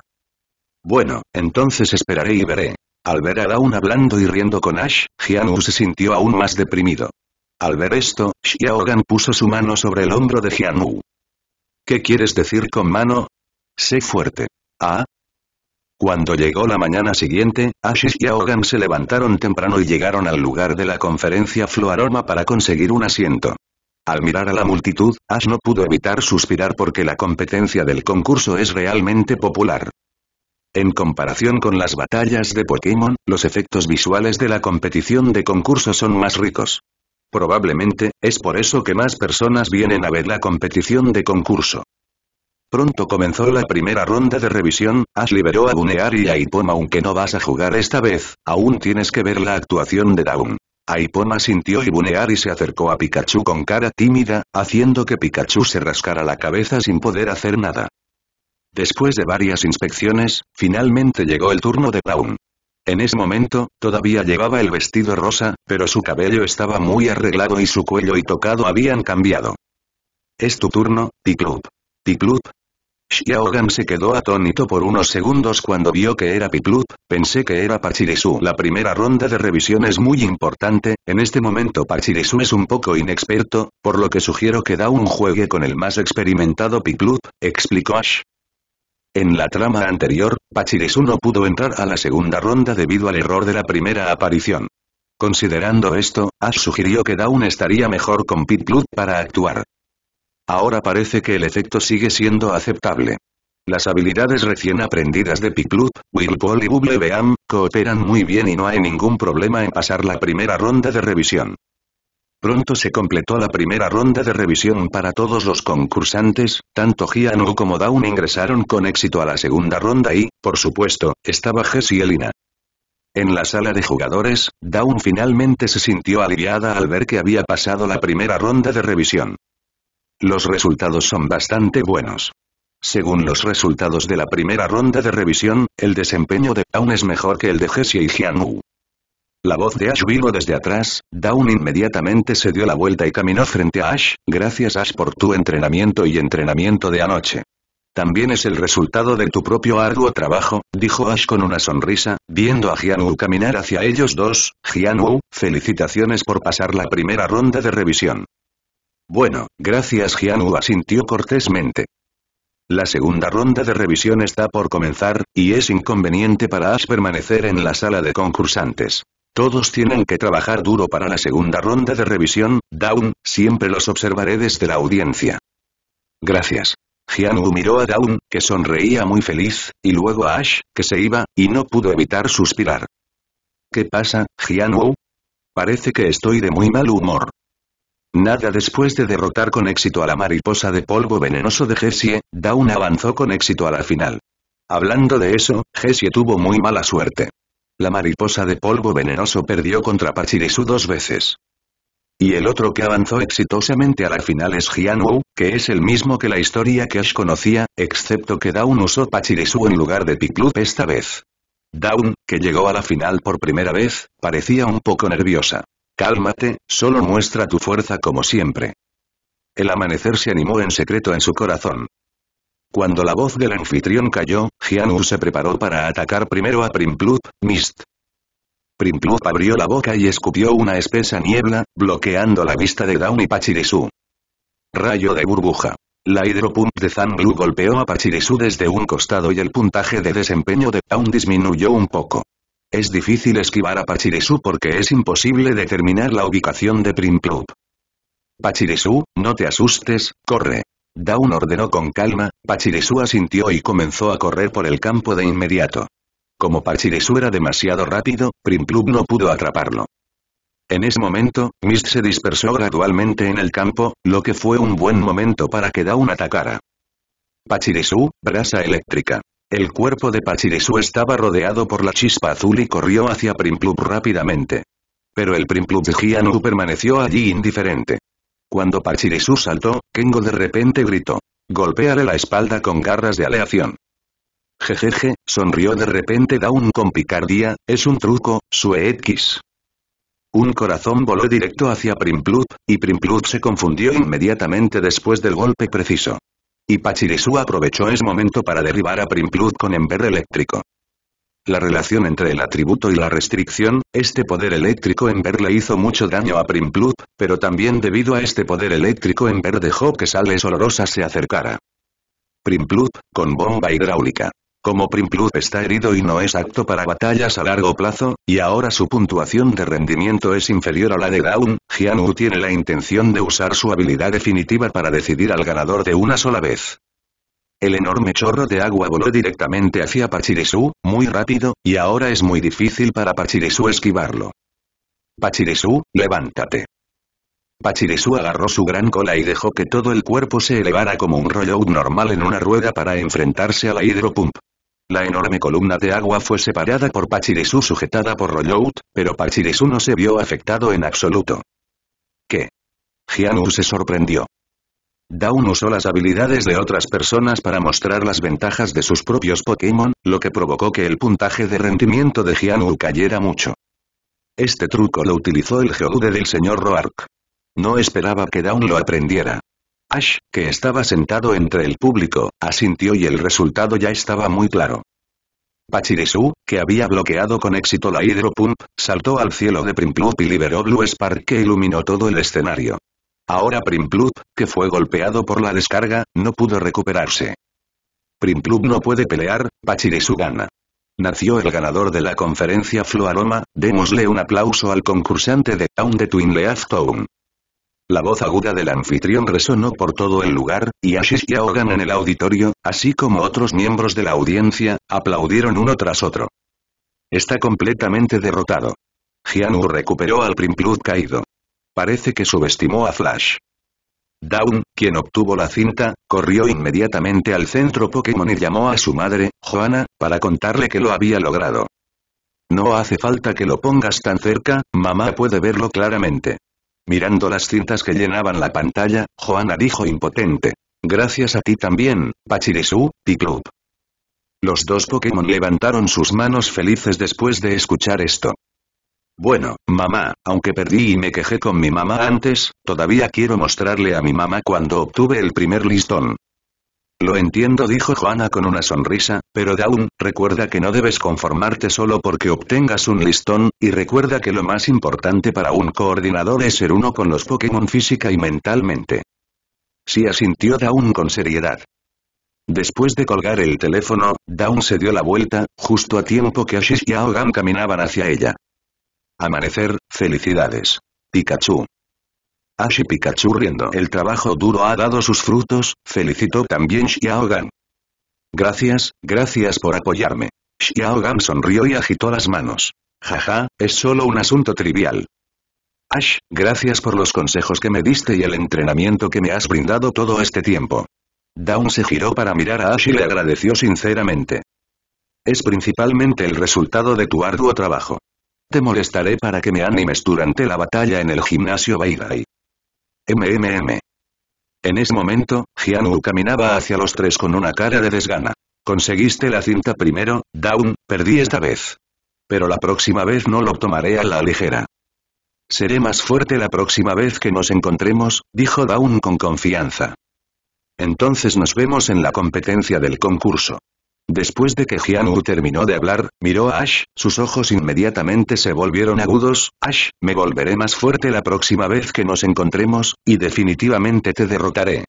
Bueno, entonces esperaré y veré. Al ver a Dawn hablando y riendo con Ash, Jianu se sintió aún más deprimido. Al ver esto, Xiaogan puso su mano sobre el hombro de Jianu. ¿Qué quieres decir con mano? Sé fuerte. ¿Ah? Cuando llegó la mañana siguiente, Ash y Xiaogan se levantaron temprano y llegaron al lugar de la conferencia Fluaroma para conseguir un asiento. Al mirar a la multitud, Ash no pudo evitar suspirar porque la competencia del concurso es realmente popular. En comparación con las batallas de Pokémon, los efectos visuales de la competición de concurso son más ricos. Probablemente, es por eso que más personas vienen a ver la competición de concurso. Pronto comenzó la primera ronda de revisión, Ash liberó a Bunear y a aunque no vas a jugar esta vez, aún tienes que ver la actuación de Dawn. Aipoma sintió y Bunear y se acercó a Pikachu con cara tímida, haciendo que Pikachu se rascara la cabeza sin poder hacer nada. Después de varias inspecciones, finalmente llegó el turno de Brown. En ese momento, todavía llevaba el vestido rosa, pero su cabello estaba muy arreglado y su cuello y tocado habían cambiado. Es tu turno, ¿Piplup? "Piplup?" Xiaogan se quedó atónito por unos segundos cuando vio que era Piplup, pensé que era Pachirisu. La primera ronda de revisión es muy importante, en este momento Pachirisu es un poco inexperto, por lo que sugiero que da un juegue con el más experimentado Piplup, explicó Ash. En la trama anterior, Pachirisu no pudo entrar a la segunda ronda debido al error de la primera aparición. Considerando esto, Ash sugirió que Dawn estaría mejor con Pit para actuar. Ahora parece que el efecto sigue siendo aceptable. Las habilidades recién aprendidas de Pit Willpool Whirlpool y Bubble cooperan muy bien y no hay ningún problema en pasar la primera ronda de revisión. Pronto se completó la primera ronda de revisión para todos los concursantes, tanto Jianu como Dawn ingresaron con éxito a la segunda ronda y, por supuesto, estaba Jessie Elina. En la sala de jugadores, Dawn finalmente se sintió aliviada al ver que había pasado la primera ronda de revisión. Los resultados son bastante buenos. Según los resultados de la primera ronda de revisión, el desempeño de Dawn es mejor que el de Jessie y Jianu. La voz de Ash vino desde atrás, Dawn inmediatamente se dio la vuelta y caminó frente a Ash, gracias Ash por tu entrenamiento y entrenamiento de anoche. También es el resultado de tu propio arduo trabajo, dijo Ash con una sonrisa, viendo a Wu caminar hacia ellos dos, Wu, felicitaciones por pasar la primera ronda de revisión. Bueno, gracias Wu asintió cortésmente. La segunda ronda de revisión está por comenzar, y es inconveniente para Ash permanecer en la sala de concursantes. Todos tienen que trabajar duro para la segunda ronda de revisión, Dawn, siempre los observaré desde la audiencia. Gracias. Wu miró a Dawn, que sonreía muy feliz, y luego a Ash, que se iba, y no pudo evitar suspirar. ¿Qué pasa, Wu? Parece que estoy de muy mal humor. Nada después de derrotar con éxito a la mariposa de polvo venenoso de Jessie, Dawn avanzó con éxito a la final. Hablando de eso, Jessie tuvo muy mala suerte. La mariposa de polvo venenoso perdió contra Pachirisu dos veces. Y el otro que avanzó exitosamente a la final es Jian que es el mismo que la historia que Ash conocía, excepto que Dawn usó Pachirisu en lugar de Piclup esta vez. Dawn, que llegó a la final por primera vez, parecía un poco nerviosa. Cálmate, solo muestra tu fuerza como siempre. El amanecer se animó en secreto en su corazón. Cuando la voz del anfitrión cayó, Jianu se preparó para atacar primero a Primplup, Mist. Primplup abrió la boca y escupió una espesa niebla, bloqueando la vista de Dawn y Pachirisu. Rayo de burbuja. La hidropump de Zanglu golpeó a Pachirisu desde un costado y el puntaje de desempeño de Dawn disminuyó un poco. Es difícil esquivar a Pachirisu porque es imposible determinar la ubicación de Primplup. Pachirisu, no te asustes, corre. Dawn ordenó con calma, Pachiresu asintió y comenzó a correr por el campo de inmediato. Como Pachiresu era demasiado rápido, Primplup no pudo atraparlo. En ese momento, Mist se dispersó gradualmente en el campo, lo que fue un buen momento para que Dawn atacara. Pachiresu, brasa eléctrica. El cuerpo de Pachiresu estaba rodeado por la chispa azul y corrió hacia Primplup rápidamente. Pero el Primplub Gianu permaneció allí indiferente. Cuando Pachirisu saltó, Kengo de repente gritó. Golpéale la espalda con garras de aleación. Jejeje, sonrió de repente Dawn con picardía, es un truco, sue X. Un corazón voló directo hacia Primplup, y Primplup se confundió inmediatamente después del golpe preciso. Y Pachirisu aprovechó ese momento para derribar a Primplup con ember eléctrico. La relación entre el atributo y la restricción, este poder eléctrico en Ver le hizo mucho daño a Primplup, pero también debido a este poder eléctrico en Ver dejó que Sales Olorosa se acercara. Primplup, con bomba hidráulica. Como Primplup está herido y no es apto para batallas a largo plazo, y ahora su puntuación de rendimiento es inferior a la de Dawn, Jianu tiene la intención de usar su habilidad definitiva para decidir al ganador de una sola vez. El enorme chorro de agua voló directamente hacia Pachirisu, muy rápido, y ahora es muy difícil para Pachirisu esquivarlo. Pachirisu, levántate. Pachirisu agarró su gran cola y dejó que todo el cuerpo se elevara como un rollout normal en una rueda para enfrentarse a la hidropump. La enorme columna de agua fue separada por Pachirisu sujetada por rollout, pero Pachirisu no se vio afectado en absoluto. ¿Qué? Gianu se sorprendió. Dawn usó las habilidades de otras personas para mostrar las ventajas de sus propios Pokémon, lo que provocó que el puntaje de rendimiento de Gianu cayera mucho. Este truco lo utilizó el Geodude del señor Roark. No esperaba que Dawn lo aprendiera. Ash, que estaba sentado entre el público, asintió y el resultado ya estaba muy claro. Pachirisu, que había bloqueado con éxito la Hydro Pump, saltó al cielo de Primplup y liberó Blue Spark que iluminó todo el escenario. Ahora Primplub, que fue golpeado por la descarga, no pudo recuperarse. Primplub no puede pelear, su gana. Nació el ganador de la conferencia Aroma. démosle un aplauso al concursante de Town de Twinleaf Town. La voz aguda del anfitrión resonó por todo el lugar, y Ashish y Hogan en el auditorio, así como otros miembros de la audiencia, aplaudieron uno tras otro. Está completamente derrotado. Gianu recuperó al Primplut caído. Parece que subestimó a Flash. Dawn, quien obtuvo la cinta, corrió inmediatamente al centro Pokémon y llamó a su madre, Joana, para contarle que lo había logrado. No hace falta que lo pongas tan cerca, mamá puede verlo claramente. Mirando las cintas que llenaban la pantalla, Joana dijo impotente. Gracias a ti también, Pachirisu, Club. Los dos Pokémon levantaron sus manos felices después de escuchar esto. Bueno, mamá, aunque perdí y me quejé con mi mamá antes, todavía quiero mostrarle a mi mamá cuando obtuve el primer listón. Lo entiendo dijo Juana con una sonrisa, pero Dawn, recuerda que no debes conformarte solo porque obtengas un listón, y recuerda que lo más importante para un coordinador es ser uno con los Pokémon física y mentalmente. Sí asintió Dawn con seriedad. Después de colgar el teléfono, Dawn se dio la vuelta, justo a tiempo que Ashish y Aogan caminaban hacia ella. Amanecer, felicidades. Pikachu. Ash y Pikachu riendo. El trabajo duro ha dado sus frutos, felicitó también Xiaogan. Gracias, gracias por apoyarme. Xiaogan sonrió y agitó las manos. Jaja, es solo un asunto trivial. Ash, gracias por los consejos que me diste y el entrenamiento que me has brindado todo este tiempo. Dawn se giró para mirar a Ash y le agradeció sinceramente. Es principalmente el resultado de tu arduo trabajo. Te molestaré para que me animes durante la batalla en el gimnasio Baigai. MMM. En ese momento, Jianu caminaba hacia los tres con una cara de desgana. Conseguiste la cinta primero, Daun. perdí esta vez. Pero la próxima vez no lo tomaré a la ligera. Seré más fuerte la próxima vez que nos encontremos, dijo Daun con confianza. Entonces nos vemos en la competencia del concurso. Después de que Jianu terminó de hablar, miró a Ash, sus ojos inmediatamente se volvieron agudos, Ash, me volveré más fuerte la próxima vez que nos encontremos, y definitivamente te derrotaré.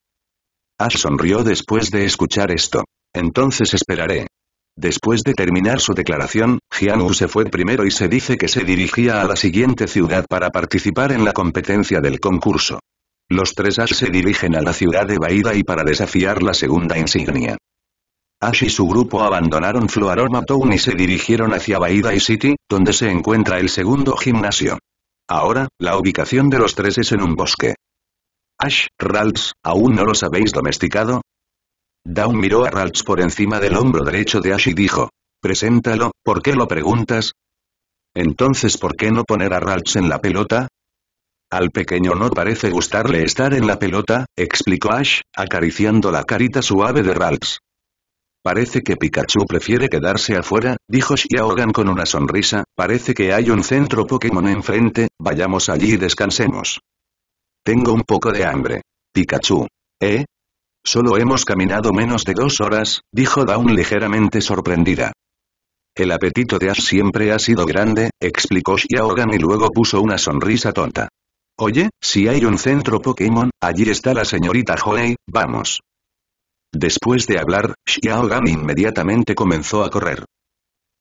Ash sonrió después de escuchar esto. Entonces esperaré. Después de terminar su declaración, Jianu se fue primero y se dice que se dirigía a la siguiente ciudad para participar en la competencia del concurso. Los tres Ash se dirigen a la ciudad de Baida y para desafiar la segunda insignia. Ash y su grupo abandonaron Fluoroma Town y se dirigieron hacia Baidai City, donde se encuentra el segundo gimnasio. Ahora, la ubicación de los tres es en un bosque. Ash, Ralts, ¿aún no los habéis domesticado? Dawn miró a Ralts por encima del hombro derecho de Ash y dijo. Preséntalo, ¿por qué lo preguntas? Entonces ¿por qué no poner a Ralts en la pelota? Al pequeño no parece gustarle estar en la pelota, explicó Ash, acariciando la carita suave de Ralts. Parece que Pikachu prefiere quedarse afuera, dijo Xiaogan con una sonrisa, parece que hay un centro Pokémon enfrente, vayamos allí y descansemos. Tengo un poco de hambre. Pikachu. ¿Eh? Solo hemos caminado menos de dos horas, dijo Dawn ligeramente sorprendida. El apetito de Ash siempre ha sido grande, explicó Xiaogan y luego puso una sonrisa tonta. Oye, si hay un centro Pokémon, allí está la señorita Joey, vamos. Después de hablar, Xiao inmediatamente comenzó a correr.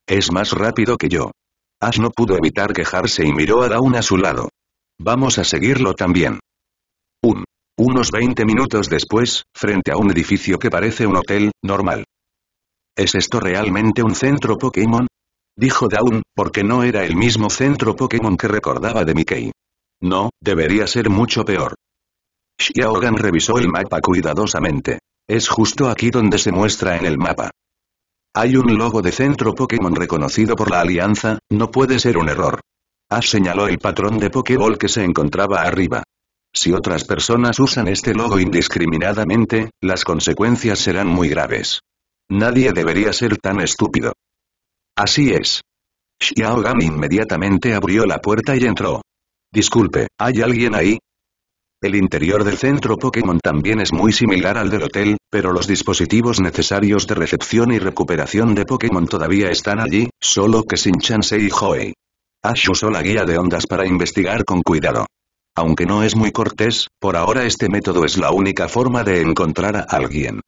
Es más rápido que yo. Ash no pudo evitar quejarse y miró a Dawn a su lado. Vamos a seguirlo también. Un. Unos 20 minutos después, frente a un edificio que parece un hotel, normal. ¿Es esto realmente un centro Pokémon? Dijo Dawn, porque no era el mismo centro Pokémon que recordaba de Mickey. No, debería ser mucho peor. Xiaogan revisó el mapa cuidadosamente. Es justo aquí donde se muestra en el mapa. Hay un logo de centro Pokémon reconocido por la Alianza, no puede ser un error. Ash señaló el patrón de Pokéball que se encontraba arriba. Si otras personas usan este logo indiscriminadamente, las consecuencias serán muy graves. Nadie debería ser tan estúpido. Así es. Xiaogami inmediatamente abrió la puerta y entró. Disculpe, ¿hay alguien ahí? El interior del centro Pokémon también es muy similar al del hotel, pero los dispositivos necesarios de recepción y recuperación de Pokémon todavía están allí, solo que sin Chance y Joey. Ash usó la guía de ondas para investigar con cuidado. Aunque no es muy cortés, por ahora este método es la única forma de encontrar a alguien.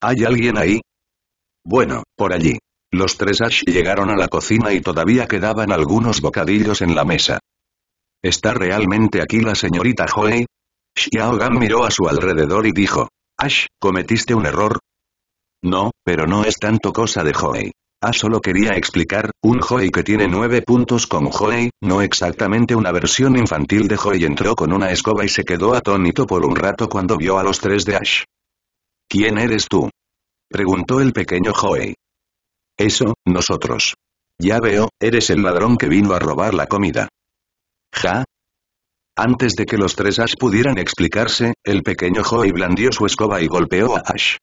¿Hay alguien ahí? Bueno, por allí. Los tres Ash llegaron a la cocina y todavía quedaban algunos bocadillos en la mesa. ¿Está realmente aquí la señorita Joey? Xiao miró a su alrededor y dijo. Ash, ¿cometiste un error? No, pero no es tanto cosa de Joey. Ah, solo quería explicar, un Joey que tiene nueve puntos como Joey, no exactamente una versión infantil de Joey entró con una escoba y se quedó atónito por un rato cuando vio a los tres de Ash. ¿Quién eres tú? Preguntó el pequeño Joey. Eso, nosotros. Ya veo, eres el ladrón que vino a robar la comida. Ja. Antes de que los tres Ash pudieran explicarse, el pequeño Joey blandió su escoba y golpeó a Ash.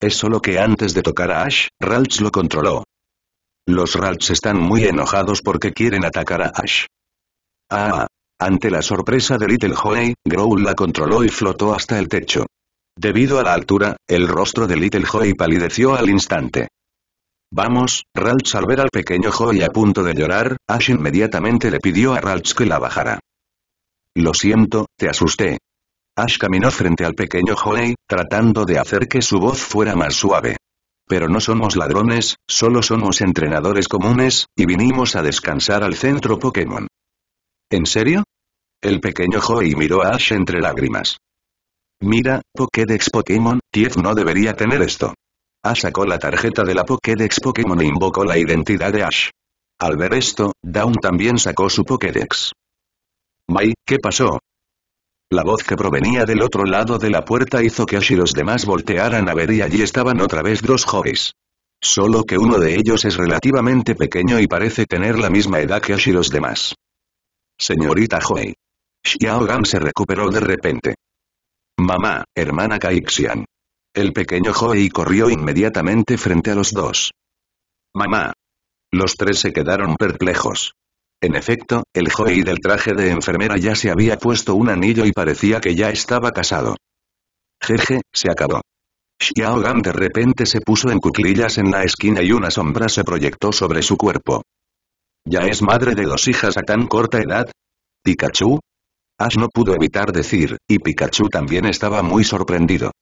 Es solo que antes de tocar a Ash, Ralts lo controló. Los Ralts están muy enojados porque quieren atacar a Ash. Ah, ah. Ante la sorpresa de Little Joey, Growl la controló y flotó hasta el techo. Debido a la altura, el rostro de Little Joey palideció al instante. Vamos, Ralts al ver al pequeño Joy a punto de llorar, Ash inmediatamente le pidió a Ralts que la bajara. Lo siento, te asusté. Ash caminó frente al pequeño Joey, tratando de hacer que su voz fuera más suave. Pero no somos ladrones, solo somos entrenadores comunes, y vinimos a descansar al centro Pokémon. ¿En serio? El pequeño Joey miró a Ash entre lágrimas. Mira, Pokédex Pokémon, 10 no debería tener esto. A sacó la tarjeta de la Pokédex Pokémon e invocó la identidad de Ash. Al ver esto, Dawn también sacó su Pokédex. Mai, ¿qué pasó? La voz que provenía del otro lado de la puerta hizo que Ash y los demás voltearan a ver y allí estaban otra vez dos jóvenes. Solo que uno de ellos es relativamente pequeño y parece tener la misma edad que Ash y los demás. Señorita Xiao Xiaogan se recuperó de repente. Mamá, hermana Kaixian. El pequeño Joey corrió inmediatamente frente a los dos. ¡Mamá! Los tres se quedaron perplejos. En efecto, el Joey del traje de enfermera ya se había puesto un anillo y parecía que ya estaba casado. Jeje, se acabó. Xiao Gan de repente se puso en cuclillas en la esquina y una sombra se proyectó sobre su cuerpo. ¿Ya es madre de dos hijas a tan corta edad? ¿Pikachu? Ash no pudo evitar decir, y Pikachu también estaba muy sorprendido.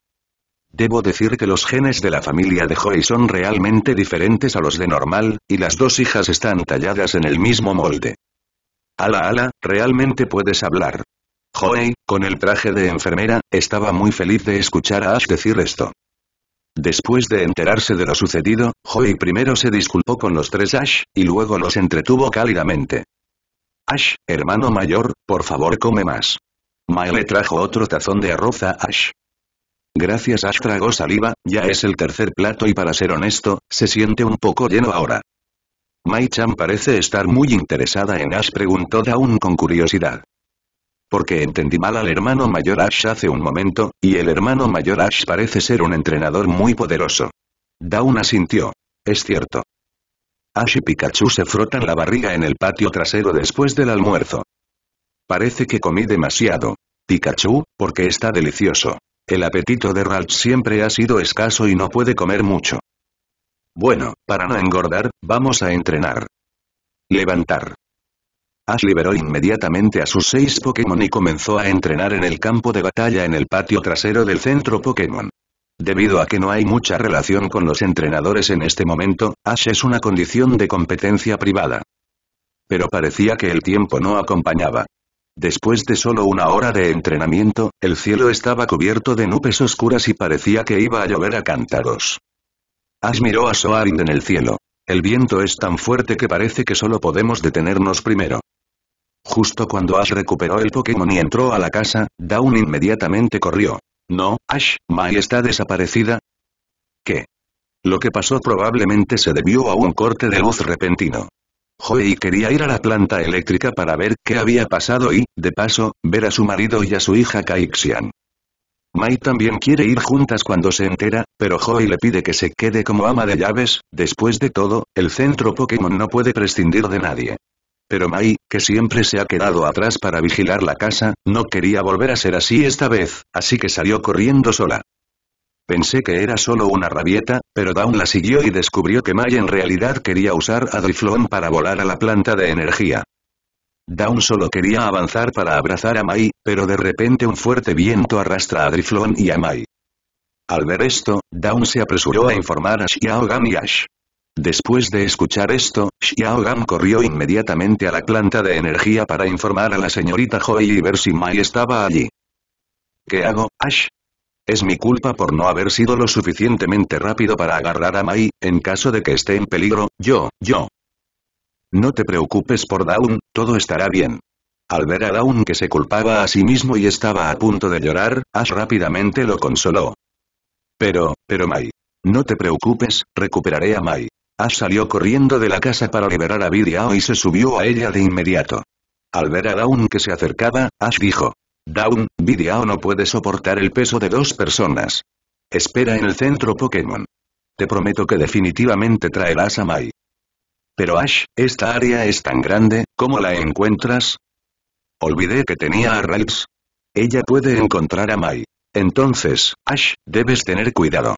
Debo decir que los genes de la familia de Joy son realmente diferentes a los de normal, y las dos hijas están talladas en el mismo molde. Ala ala, realmente puedes hablar. Joey, con el traje de enfermera, estaba muy feliz de escuchar a Ash decir esto. Después de enterarse de lo sucedido, Joey primero se disculpó con los tres Ash, y luego los entretuvo cálidamente. Ash, hermano mayor, por favor come más. Mae le trajo otro tazón de arroz a Ash. Gracias Ash tragó saliva, ya es el tercer plato y para ser honesto, se siente un poco lleno ahora. Mai-chan parece estar muy interesada en Ash preguntó Daun con curiosidad. Porque entendí mal al hermano mayor Ash hace un momento, y el hermano mayor Ash parece ser un entrenador muy poderoso. Daun asintió. Es cierto. Ash y Pikachu se frotan la barriga en el patio trasero después del almuerzo. Parece que comí demasiado. Pikachu, porque está delicioso. El apetito de Ralph siempre ha sido escaso y no puede comer mucho. Bueno, para no engordar, vamos a entrenar. Levantar. Ash liberó inmediatamente a sus seis Pokémon y comenzó a entrenar en el campo de batalla en el patio trasero del centro Pokémon. Debido a que no hay mucha relación con los entrenadores en este momento, Ash es una condición de competencia privada. Pero parecía que el tiempo no acompañaba. Después de solo una hora de entrenamiento, el cielo estaba cubierto de nubes oscuras y parecía que iba a llover a cántaros. Ash miró a Soarin en el cielo. El viento es tan fuerte que parece que solo podemos detenernos primero. Justo cuando Ash recuperó el Pokémon y entró a la casa, Dawn inmediatamente corrió. No, Ash, Mai está desaparecida. ¿Qué? Lo que pasó probablemente se debió a un corte de luz repentino. Joey quería ir a la planta eléctrica para ver qué había pasado y, de paso, ver a su marido y a su hija Kaixian. Mai también quiere ir juntas cuando se entera, pero Joey le pide que se quede como ama de llaves, después de todo, el centro Pokémon no puede prescindir de nadie. Pero Mai, que siempre se ha quedado atrás para vigilar la casa, no quería volver a ser así esta vez, así que salió corriendo sola. Pensé que era solo una rabieta, pero Dawn la siguió y descubrió que Mai en realidad quería usar a Driflon para volar a la planta de energía. Dawn solo quería avanzar para abrazar a Mai, pero de repente un fuerte viento arrastra a Driflon y a Mai. Al ver esto, Dawn se apresuró a informar a Xiao y Ash. Después de escuchar esto, Xiao corrió inmediatamente a la planta de energía para informar a la señorita Joy y ver si Mai estaba allí. ¿Qué hago, Ash? Es mi culpa por no haber sido lo suficientemente rápido para agarrar a Mai, en caso de que esté en peligro, yo, yo. No te preocupes por Daun, todo estará bien. Al ver a Daun que se culpaba a sí mismo y estaba a punto de llorar, Ash rápidamente lo consoló. Pero, pero Mai. No te preocupes, recuperaré a Mai. Ash salió corriendo de la casa para liberar a Vidiao y se subió a ella de inmediato. Al ver a Daun que se acercaba, Ash dijo. Down, Video no puede soportar el peso de dos personas. Espera en el centro Pokémon. Te prometo que definitivamente traerás a Mai. Pero Ash, esta área es tan grande, ¿cómo la encuentras? Olvidé que tenía a Raids. Ella puede encontrar a Mai. Entonces, Ash, debes tener cuidado.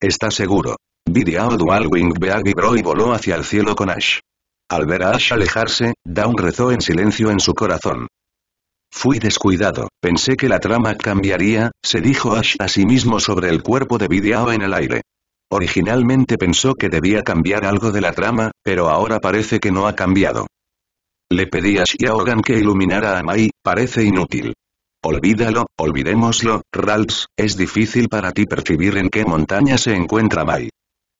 Está seguro. Video Dual Wing vibró y voló hacia el cielo con Ash. Al ver a Ash alejarse, Dawn rezó en silencio en su corazón. Fui descuidado, pensé que la trama cambiaría, se dijo Ash a sí mismo sobre el cuerpo de Vidiao en el aire. Originalmente pensó que debía cambiar algo de la trama, pero ahora parece que no ha cambiado. Le pedí a Hogan que iluminara a Mai, parece inútil. Olvídalo, olvidémoslo, ralphs es difícil para ti percibir en qué montaña se encuentra Mai.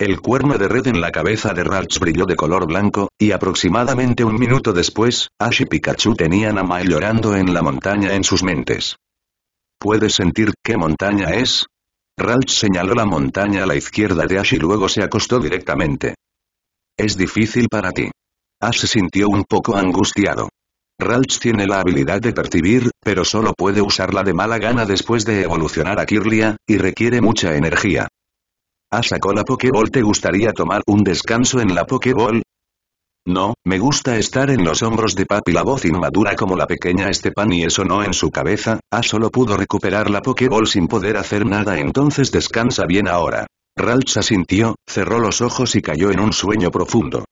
El cuerno de red en la cabeza de Ralch brilló de color blanco, y aproximadamente un minuto después, Ash y Pikachu tenían a Mai llorando en la montaña en sus mentes. ¿Puedes sentir qué montaña es? Ralch señaló la montaña a la izquierda de Ash y luego se acostó directamente. Es difícil para ti. Ash se sintió un poco angustiado. Ralch tiene la habilidad de percibir, pero solo puede usarla de mala gana después de evolucionar a Kirlia, y requiere mucha energía. ¿Has sacó la Pokéball te gustaría tomar un descanso en la Pokéball? No, me gusta estar en los hombros de papi la voz inmadura como la pequeña Estepan y eso no en su cabeza, Ha ah, solo pudo recuperar la Pokéball sin poder hacer nada entonces descansa bien ahora. Ralts asintió, cerró los ojos y cayó en un sueño profundo.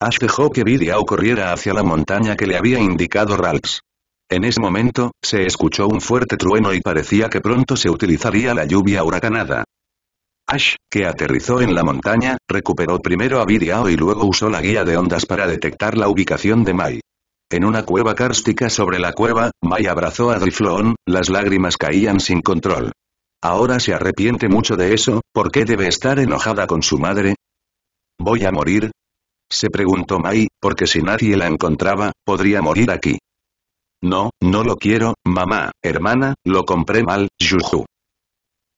Ash dejó que Vidiao corriera hacia la montaña que le había indicado Ralts En ese momento, se escuchó un fuerte trueno y parecía que pronto se utilizaría la lluvia huracanada. Ash, que aterrizó en la montaña, recuperó primero a Viriao y luego usó la guía de ondas para detectar la ubicación de Mai. En una cueva kárstica sobre la cueva, Mai abrazó a Drifloon, las lágrimas caían sin control. Ahora se arrepiente mucho de eso, ¿por qué debe estar enojada con su madre? ¿Voy a morir? Se preguntó Mai, porque si nadie la encontraba, podría morir aquí. No, no lo quiero, mamá, hermana, lo compré mal, Juju.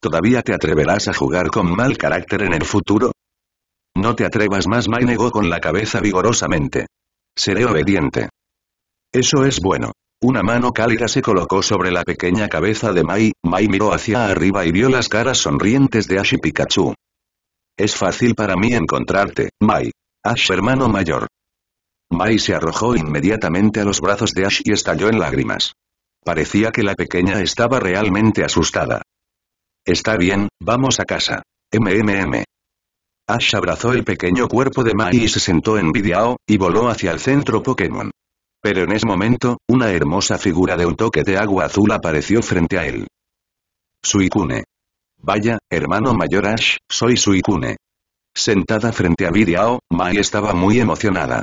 ¿Todavía te atreverás a jugar con mal carácter en el futuro? No te atrevas más, Mai negó con la cabeza vigorosamente. Seré obediente. Eso es bueno. Una mano cálida se colocó sobre la pequeña cabeza de Mai, Mai miró hacia arriba y vio las caras sonrientes de Ash y Pikachu. Es fácil para mí encontrarte, Mai. Ash hermano mayor. Mai se arrojó inmediatamente a los brazos de Ash y estalló en lágrimas. Parecía que la pequeña estaba realmente asustada. Está bien, vamos a casa. MMM. Ash abrazó el pequeño cuerpo de Mai y se sentó en Vidiao, y voló hacia el centro Pokémon. Pero en ese momento, una hermosa figura de un toque de agua azul apareció frente a él. Suikune. Vaya, hermano mayor Ash, soy Suicune. Sentada frente a VidiAo, Mai estaba muy emocionada.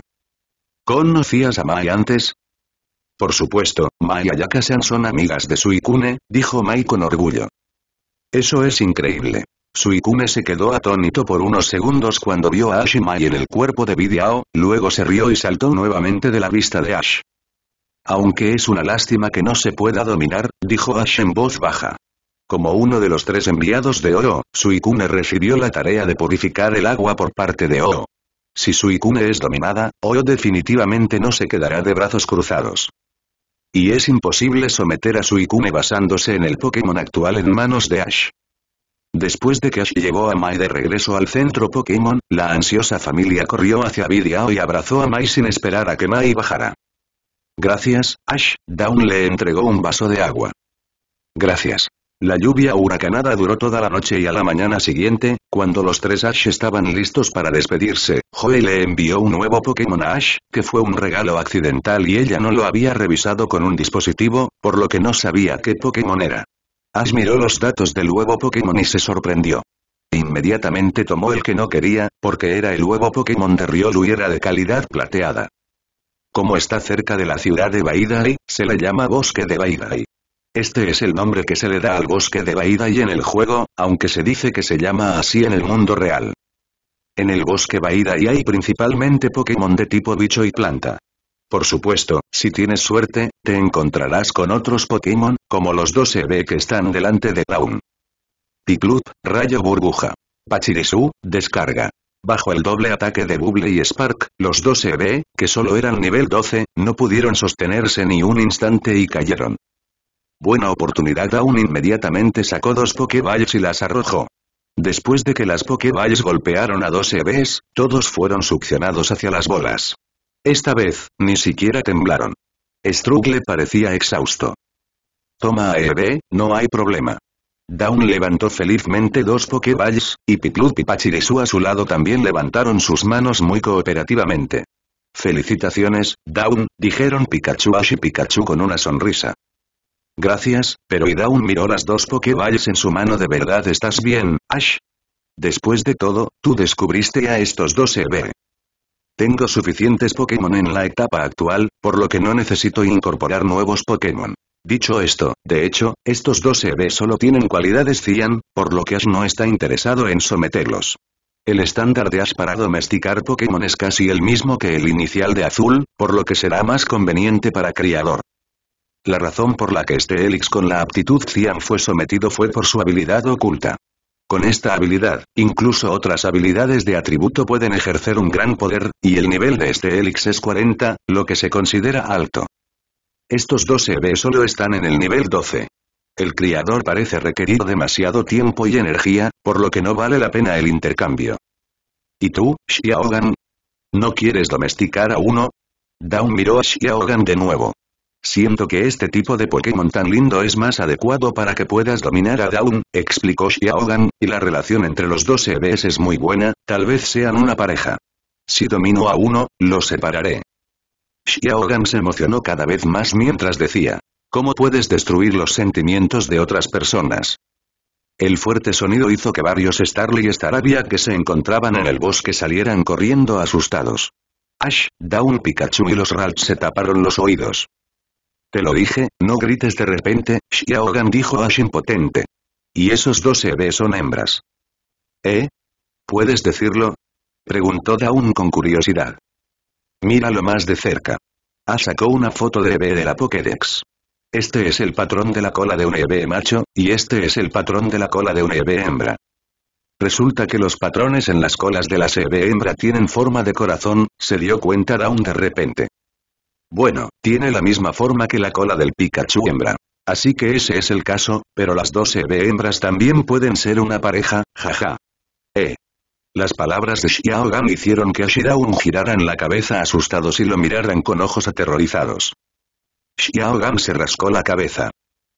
¿Conocías a Mai antes? Por supuesto, Mai y Ayaka-san son amigas de Suikune, dijo Mai con orgullo. Eso es increíble. Suikune se quedó atónito por unos segundos cuando vio a Ashima en el cuerpo de Bidiao, luego se rió y saltó nuevamente de la vista de Ash. Aunque es una lástima que no se pueda dominar, dijo Ash en voz baja. Como uno de los tres enviados de Oro, Suikune recibió la tarea de purificar el agua por parte de Oro. Si Suikune es dominada, Oro definitivamente no se quedará de brazos cruzados. Y es imposible someter a su Ikune basándose en el Pokémon actual en manos de Ash. Después de que Ash llevó a Mai de regreso al centro Pokémon, la ansiosa familia corrió hacia Vidiao y abrazó a Mai sin esperar a que Mai bajara. Gracias, Ash, Dawn le entregó un vaso de agua. Gracias. La lluvia huracanada duró toda la noche y a la mañana siguiente, cuando los tres Ash estaban listos para despedirse, Joey le envió un nuevo Pokémon a Ash, que fue un regalo accidental y ella no lo había revisado con un dispositivo, por lo que no sabía qué Pokémon era. Ash miró los datos del nuevo Pokémon y se sorprendió. Inmediatamente tomó el que no quería, porque era el nuevo Pokémon de Riolu y era de calidad plateada. Como está cerca de la ciudad de Baidai, se le llama Bosque de Baidai. Este es el nombre que se le da al bosque de Baida y en el juego, aunque se dice que se llama así en el mundo real. En el bosque Baida y hay principalmente Pokémon de tipo bicho y planta. Por supuesto, si tienes suerte, te encontrarás con otros Pokémon, como los dos EV que están delante de Dawn. Piclup, Rayo Burbuja. Pachirisu, Descarga. Bajo el doble ataque de Bubble y Spark, los dos EV, que solo eran nivel 12, no pudieron sostenerse ni un instante y cayeron. Buena oportunidad Dawn inmediatamente sacó dos Pokeballs y las arrojó. Después de que las Pokeballs golpearon a dos EBs, todos fueron succionados hacia las bolas. Esta vez, ni siquiera temblaron. Struggle parecía exhausto. Toma a e EB, no hay problema. Dawn levantó felizmente dos Pokeballs, y Piplup y Pachirisu a su lado también levantaron sus manos muy cooperativamente. Felicitaciones, Dawn, dijeron Pikachu Ash y Pikachu con una sonrisa. Gracias, pero Idaun miró las dos Pokéballs en su mano. ¿De verdad estás bien, Ash? Después de todo, tú descubriste a estos dos EB. Eh, Tengo suficientes Pokémon en la etapa actual, por lo que no necesito incorporar nuevos Pokémon. Dicho esto, de hecho, estos dos EB eh, solo tienen cualidades Cian, por lo que Ash no está interesado en someterlos. El estándar de Ash para domesticar Pokémon es casi el mismo que el inicial de Azul, por lo que será más conveniente para Criador. La razón por la que este elix con la aptitud Cian fue sometido fue por su habilidad oculta. Con esta habilidad, incluso otras habilidades de atributo pueden ejercer un gran poder, y el nivel de este elix es 40, lo que se considera alto. Estos dos EB solo están en el nivel 12. El criador parece requerir demasiado tiempo y energía, por lo que no vale la pena el intercambio. ¿Y tú, Xiaogan? ¿No quieres domesticar a uno? un miró a Xiaogan de nuevo. Siento que este tipo de Pokémon tan lindo es más adecuado para que puedas dominar a Dawn, explicó Xiaogan, y la relación entre los dos EBS es muy buena, tal vez sean una pareja. Si domino a uno, lo separaré. Xiaogan se emocionó cada vez más mientras decía, ¿cómo puedes destruir los sentimientos de otras personas? El fuerte sonido hizo que varios Starly y Staravia que se encontraban en el bosque salieran corriendo asustados. Ash, Dawn Pikachu y los Ralts se taparon los oídos. Te lo dije, no grites de repente, Xiaogan dijo Ash impotente. Y esos dos ve son hembras. ¿Eh? ¿Puedes decirlo? Preguntó Daun con curiosidad. Míralo más de cerca. A ah, sacó una foto de EB de la Pokédex. Este es el patrón de la cola de un EB macho, y este es el patrón de la cola de un EB hembra. Resulta que los patrones en las colas de las EB hembra tienen forma de corazón, se dio cuenta Daun de repente. Bueno, tiene la misma forma que la cola del Pikachu hembra. Así que ese es el caso, pero las dos EV eh, hembras también pueden ser una pareja, jaja. Eh. Las palabras de Xiaogan hicieron que Ashiraun giraran la cabeza asustados y lo miraran con ojos aterrorizados. Gan se rascó la cabeza.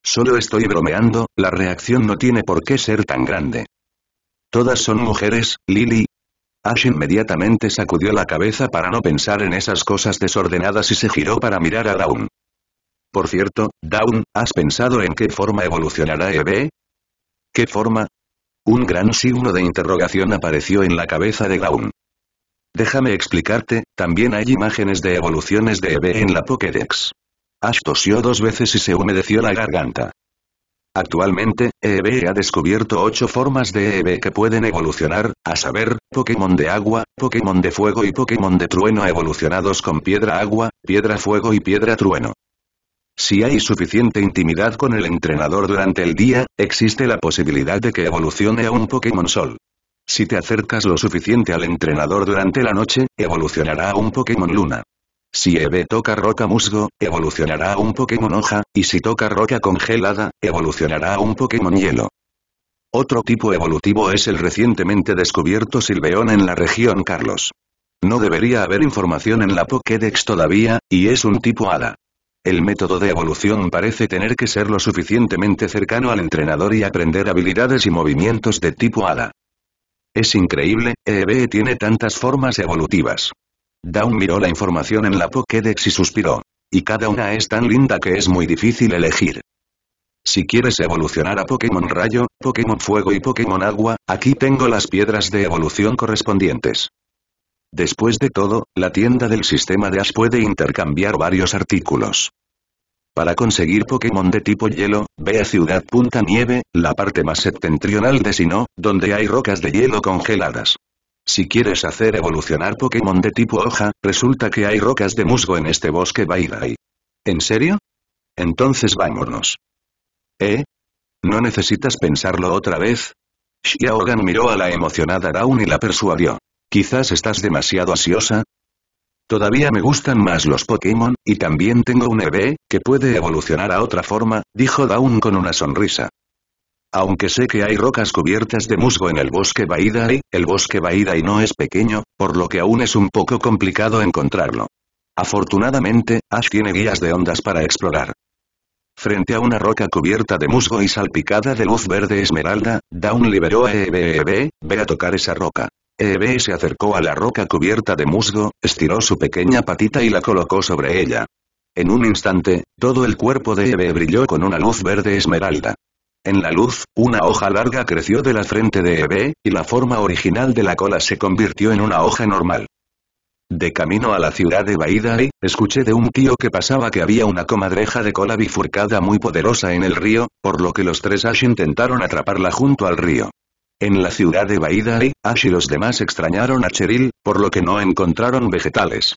Solo estoy bromeando, la reacción no tiene por qué ser tan grande. Todas son mujeres, Lily, Ash inmediatamente sacudió la cabeza para no pensar en esas cosas desordenadas y se giró para mirar a Dawn. Por cierto, Dawn, ¿has pensado en qué forma evolucionará EB? ¿Qué forma? Un gran signo de interrogación apareció en la cabeza de Dawn. Déjame explicarte, también hay imágenes de evoluciones de EB en la Pokédex. Ash tosió dos veces y se humedeció la garganta. Actualmente, Eevee ha descubierto ocho formas de Eevee que pueden evolucionar, a saber, Pokémon de agua, Pokémon de fuego y Pokémon de trueno evolucionados con piedra agua, piedra fuego y piedra trueno. Si hay suficiente intimidad con el entrenador durante el día, existe la posibilidad de que evolucione a un Pokémon Sol. Si te acercas lo suficiente al entrenador durante la noche, evolucionará a un Pokémon Luna. Si Eve toca roca musgo, evolucionará a un Pokémon hoja, y si toca roca congelada, evolucionará un Pokémon hielo. Otro tipo evolutivo es el recientemente descubierto Silveón en la región Carlos. No debería haber información en la Pokédex todavía, y es un tipo hada. El método de evolución parece tener que ser lo suficientemente cercano al entrenador y aprender habilidades y movimientos de tipo hada. Es increíble, EB tiene tantas formas evolutivas. Dawn miró la información en la Pokédex y suspiró. Y cada una es tan linda que es muy difícil elegir. Si quieres evolucionar a Pokémon Rayo, Pokémon Fuego y Pokémon Agua, aquí tengo las piedras de evolución correspondientes. Después de todo, la tienda del sistema de Ash puede intercambiar varios artículos. Para conseguir Pokémon de tipo hielo, ve a Ciudad Punta Nieve, la parte más septentrional de Sinnoh, donde hay rocas de hielo congeladas. Si quieres hacer evolucionar Pokémon de tipo hoja, resulta que hay rocas de musgo en este bosque Bairai. ¿En serio? Entonces vámonos. ¿Eh? ¿No necesitas pensarlo otra vez? Xiaogan miró a la emocionada Dawn y la persuadió. Quizás estás demasiado ansiosa. Todavía me gustan más los Pokémon, y también tengo un bebé, que puede evolucionar a otra forma, dijo Dawn con una sonrisa. Aunque sé que hay rocas cubiertas de musgo en el bosque Baidai, el bosque Baidai no es pequeño, por lo que aún es un poco complicado encontrarlo. Afortunadamente, Ash tiene guías de ondas para explorar. Frente a una roca cubierta de musgo y salpicada de luz verde esmeralda, Dawn liberó a EBEB, ve a tocar esa roca. EB se acercó a la roca cubierta de musgo, estiró su pequeña patita y la colocó sobre ella. En un instante, todo el cuerpo de Eve brilló con una luz verde esmeralda. En la luz, una hoja larga creció de la frente de Eve, y la forma original de la cola se convirtió en una hoja normal. De camino a la ciudad de Baidai, escuché de un tío que pasaba que había una comadreja de cola bifurcada muy poderosa en el río, por lo que los tres Ash intentaron atraparla junto al río. En la ciudad de Baidai, Ash y los demás extrañaron a Cheryl, por lo que no encontraron vegetales.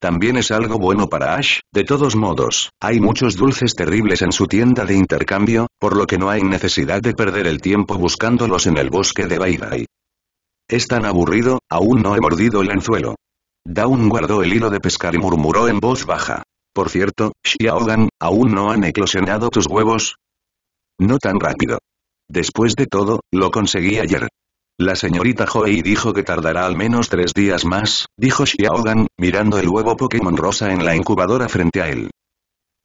También es algo bueno para Ash, de todos modos, hay muchos dulces terribles en su tienda de intercambio, por lo que no hay necesidad de perder el tiempo buscándolos en el bosque de Bairai. Es tan aburrido, aún no he mordido el anzuelo. Dawn guardó el hilo de pescar y murmuró en voz baja. Por cierto, Xiaogan, ¿aún no han eclosionado tus huevos? No tan rápido. Después de todo, lo conseguí ayer. La señorita Joey dijo que tardará al menos tres días más, dijo Xiaogan, mirando el huevo Pokémon rosa en la incubadora frente a él.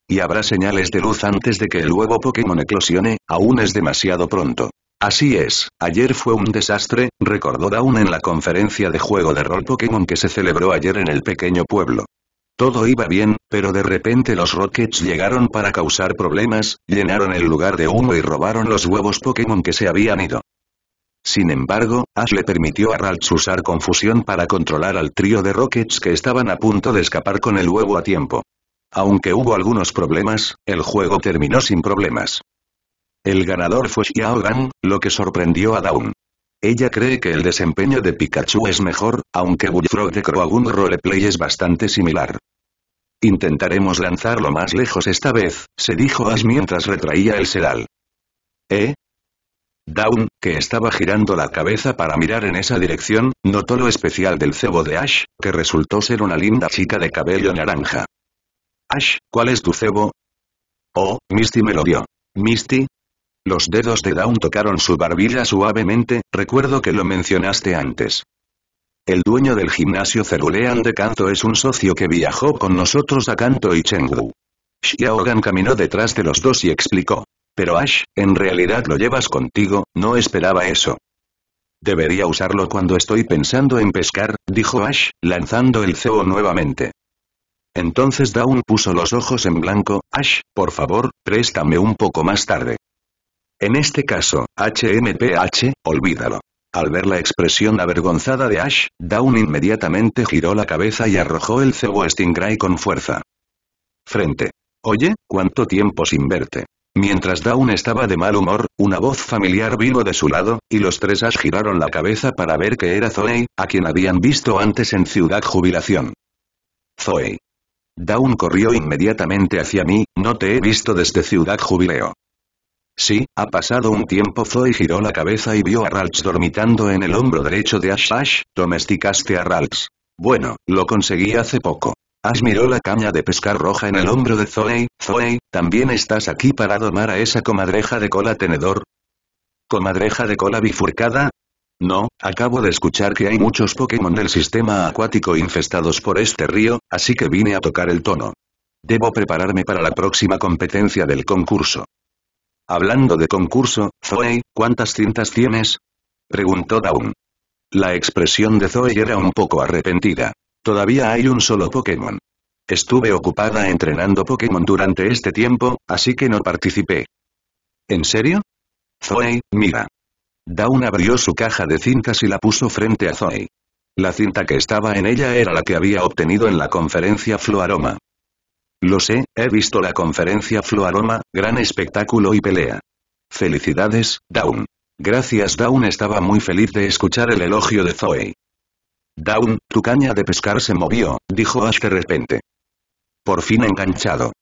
Y habrá señales de luz antes de que el huevo Pokémon eclosione, aún es demasiado pronto. Así es, ayer fue un desastre, recordó Dawn en la conferencia de juego de rol Pokémon que se celebró ayer en el pequeño pueblo. Todo iba bien, pero de repente los Rockets llegaron para causar problemas, llenaron el lugar de humo y robaron los huevos Pokémon que se habían ido. Sin embargo, Ash le permitió a Ralts usar confusión para controlar al trío de Rockets que estaban a punto de escapar con el huevo a tiempo. Aunque hubo algunos problemas, el juego terminó sin problemas. El ganador fue Xiao Gan, lo que sorprendió a Dawn. Ella cree que el desempeño de Pikachu es mejor, aunque Bullfrog de Croagun Roleplay es bastante similar. Intentaremos lanzarlo más lejos esta vez, se dijo Ash mientras retraía el seral. ¿Eh? Dawn, que estaba girando la cabeza para mirar en esa dirección, notó lo especial del cebo de Ash, que resultó ser una linda chica de cabello naranja. Ash, ¿cuál es tu cebo? Oh, Misty me lo dio. Misty. Los dedos de Dawn tocaron su barbilla suavemente, recuerdo que lo mencionaste antes. El dueño del gimnasio Cerulean de Kanto es un socio que viajó con nosotros a Kanto y Chengdu. Xiaogan caminó detrás de los dos y explicó. Pero Ash, en realidad lo llevas contigo, no esperaba eso. Debería usarlo cuando estoy pensando en pescar, dijo Ash, lanzando el cebo nuevamente. Entonces Dawn puso los ojos en blanco, Ash, por favor, préstame un poco más tarde. En este caso, HMPH, olvídalo. Al ver la expresión avergonzada de Ash, Dawn inmediatamente giró la cabeza y arrojó el cebo Stingray con fuerza. Frente. Oye, ¿cuánto tiempo sin verte? Mientras Dawn estaba de mal humor, una voz familiar vino de su lado, y los tres Ash giraron la cabeza para ver que era Zoe, a quien habían visto antes en Ciudad Jubilación. Zoe. Dawn corrió inmediatamente hacia mí, no te he visto desde Ciudad Jubileo. Sí, ha pasado un tiempo Zoe giró la cabeza y vio a Ralts dormitando en el hombro derecho de Ash Ash, domesticaste a Ralph. Bueno, lo conseguí hace poco. Ash miró la caña de pescar roja en el hombro de Zoe, Zoe, ¿también estás aquí para domar a esa comadreja de cola tenedor? ¿Comadreja de cola bifurcada? No, acabo de escuchar que hay muchos Pokémon del sistema acuático infestados por este río, así que vine a tocar el tono. Debo prepararme para la próxima competencia del concurso. Hablando de concurso, Zoe, ¿cuántas cintas tienes? Preguntó Dawn. La expresión de Zoe era un poco arrepentida. Todavía hay un solo Pokémon. Estuve ocupada entrenando Pokémon durante este tiempo, así que no participé. ¿En serio? Zoe, mira, Dawn abrió su caja de cintas y la puso frente a Zoe. La cinta que estaba en ella era la que había obtenido en la conferencia Floaroma. Lo sé, he visto la conferencia Floaroma, gran espectáculo y pelea. Felicidades, Dawn. Gracias Dawn estaba muy feliz de escuchar el elogio de Zoe. Dawn, tu caña de pescar se movió, dijo Ash de repente. Por fin enganchado.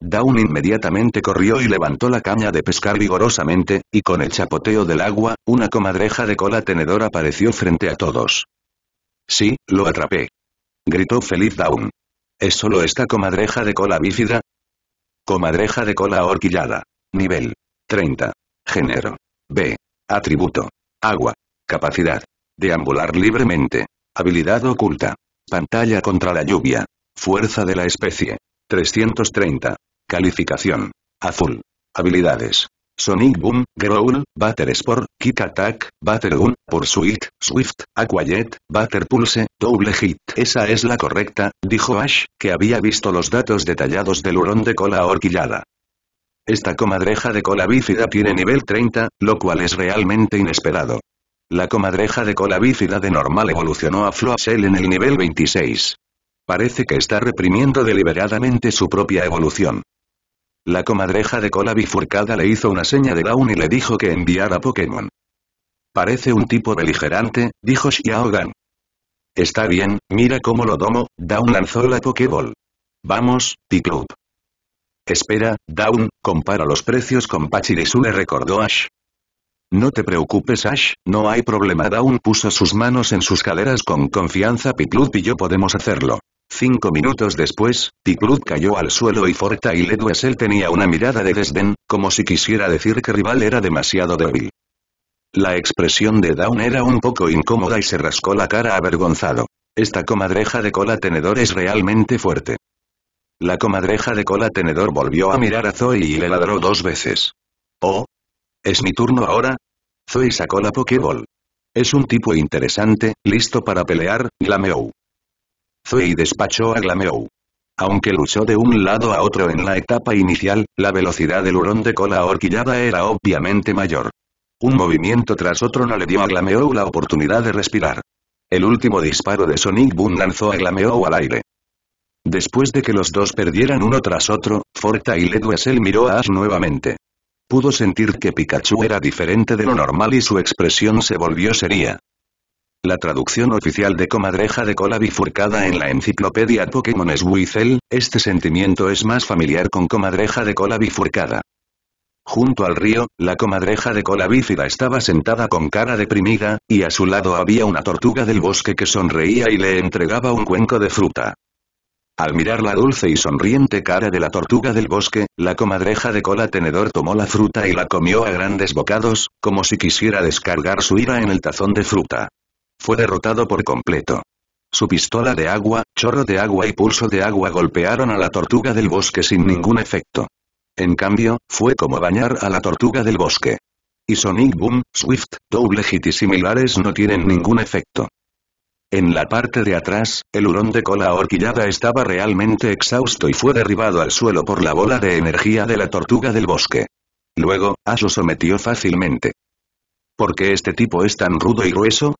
Down inmediatamente corrió y levantó la caña de pescar vigorosamente, y con el chapoteo del agua, una comadreja de cola tenedor apareció frente a todos. Sí, lo atrapé. Gritó feliz Down. ¿Es solo esta comadreja de cola bífida? Comadreja de cola horquillada. Nivel. 30. Género. B. Atributo. Agua. Capacidad. Deambular libremente. Habilidad oculta. Pantalla contra la lluvia. Fuerza de la especie. 330. Calificación. Azul. Habilidades. Sonic Boom, Growl, Butter Sport, Kick Attack, Butter Gun, Pursuit, Swift, Aquajet, Butter Pulse, Double Hit. Esa es la correcta, dijo Ash, que había visto los datos detallados del hurón de cola horquillada. Esta comadreja de cola bífida tiene nivel 30, lo cual es realmente inesperado. La comadreja de cola bífida de normal evolucionó a Shell en el nivel 26. Parece que está reprimiendo deliberadamente su propia evolución. La comadreja de cola bifurcada le hizo una seña de down y le dijo que enviara Pokémon. Parece un tipo beligerante, dijo Xiao Está bien, mira cómo lo domo, Dawn lanzó la Pokéball. Vamos, club Espera, Dawn, compara los precios con Pachirisu le recordó Ash. No te preocupes Ash, no hay problema Dawn puso sus manos en sus caderas con confianza Piplup y yo podemos hacerlo. Cinco minutos después, Picrut cayó al suelo y y Edwesel tenía una mirada de desdén, como si quisiera decir que rival era demasiado débil. La expresión de Dawn era un poco incómoda y se rascó la cara avergonzado. Esta comadreja de cola tenedor es realmente fuerte. La comadreja de cola tenedor volvió a mirar a Zoe y le ladró dos veces. ¿Oh? ¿Es mi turno ahora? Zoe sacó la Pokéball. Es un tipo interesante, listo para pelear, Glameow. Fue y despachó a Glameow. Aunque luchó de un lado a otro en la etapa inicial, la velocidad del hurón de cola horquillada era obviamente mayor. Un movimiento tras otro no le dio a Glameow la oportunidad de respirar. El último disparo de Sonic Boom lanzó a Glameow al aire. Después de que los dos perdieran uno tras otro, Forta y Ledwesel miró a Ash nuevamente. Pudo sentir que Pikachu era diferente de lo normal y su expresión se volvió seria. La traducción oficial de comadreja de cola bifurcada en la enciclopedia Pokémon es Weasel, este sentimiento es más familiar con comadreja de cola bifurcada. Junto al río, la comadreja de cola bífida estaba sentada con cara deprimida, y a su lado había una tortuga del bosque que sonreía y le entregaba un cuenco de fruta. Al mirar la dulce y sonriente cara de la tortuga del bosque, la comadreja de cola tenedor tomó la fruta y la comió a grandes bocados, como si quisiera descargar su ira en el tazón de fruta fue derrotado por completo. Su pistola de agua, chorro de agua y pulso de agua golpearon a la tortuga del bosque sin ningún efecto. En cambio, fue como bañar a la tortuga del bosque. Y Sonic Boom, Swift, Double Hit y similares no tienen ningún efecto. En la parte de atrás, el hurón de cola horquillada estaba realmente exhausto y fue derribado al suelo por la bola de energía de la tortuga del bosque. Luego, Ash lo sometió fácilmente. ¿Por qué este tipo es tan rudo y grueso?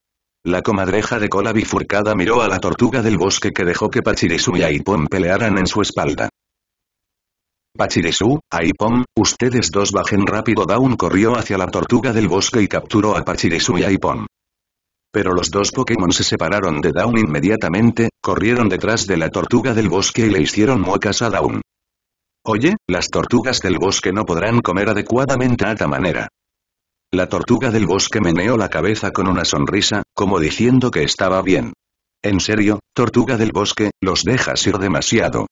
La comadreja de cola bifurcada miró a la tortuga del bosque que dejó que Pachirisu y Aipom pelearan en su espalda. Pachirisu, Aipom, ustedes dos bajen rápido. Dawn corrió hacia la tortuga del bosque y capturó a Pachirisu y Aipom. Pero los dos Pokémon se separaron de Dawn inmediatamente, corrieron detrás de la tortuga del bosque y le hicieron muecas a Dawn. Oye, las tortugas del bosque no podrán comer adecuadamente a esta manera. La tortuga del bosque meneó la cabeza con una sonrisa, como diciendo que estaba bien. En serio, tortuga del bosque, los dejas ir demasiado.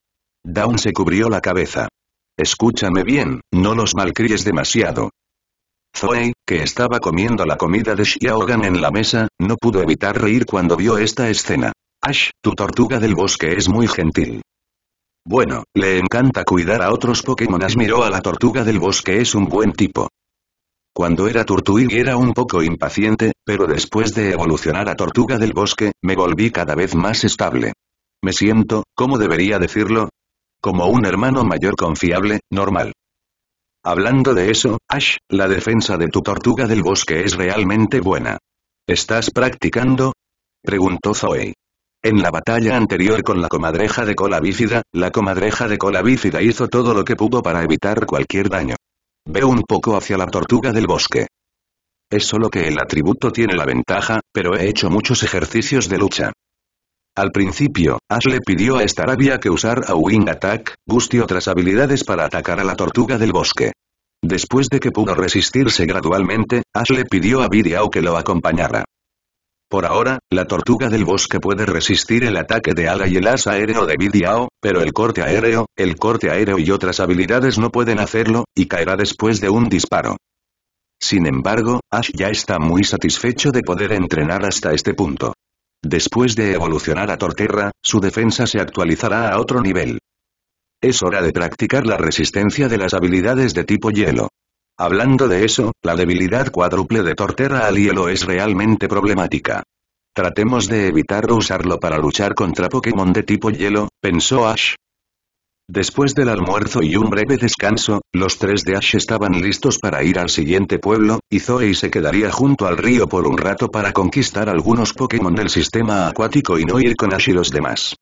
Dawn se cubrió la cabeza. Escúchame bien, no los malcríes demasiado. Zoe, que estaba comiendo la comida de Xiaogan en la mesa, no pudo evitar reír cuando vio esta escena. Ash, tu tortuga del bosque es muy gentil. Bueno, le encanta cuidar a otros Pokémon. Ash miró a la tortuga del bosque es un buen tipo. Cuando era y era un poco impaciente, pero después de evolucionar a Tortuga del Bosque, me volví cada vez más estable. Me siento, ¿cómo debería decirlo? Como un hermano mayor confiable, normal. Hablando de eso, Ash, la defensa de tu Tortuga del Bosque es realmente buena. ¿Estás practicando? Preguntó Zoe. En la batalla anterior con la comadreja de cola bífida, la comadreja de cola bífida hizo todo lo que pudo para evitar cualquier daño. Veo un poco hacia la tortuga del bosque. Es solo que el atributo tiene la ventaja, pero he hecho muchos ejercicios de lucha. Al principio, Ash le pidió a Staravia que usar a Wing Attack, Gust y otras habilidades para atacar a la tortuga del bosque. Después de que pudo resistirse gradualmente, Ash le pidió a Viriao que lo acompañara. Por ahora, la tortuga del bosque puede resistir el ataque de ala y el as aéreo de Bidiao, pero el corte aéreo, el corte aéreo y otras habilidades no pueden hacerlo, y caerá después de un disparo. Sin embargo, Ash ya está muy satisfecho de poder entrenar hasta este punto. Después de evolucionar a Torterra, su defensa se actualizará a otro nivel. Es hora de practicar la resistencia de las habilidades de tipo hielo. Hablando de eso, la debilidad cuádruple de Tortera al hielo es realmente problemática. Tratemos de evitar usarlo para luchar contra Pokémon de tipo hielo, pensó Ash. Después del almuerzo y un breve descanso, los tres de Ash estaban listos para ir al siguiente pueblo, y Zoe se quedaría junto al río por un rato para conquistar algunos Pokémon del sistema acuático y no ir con Ash y los demás.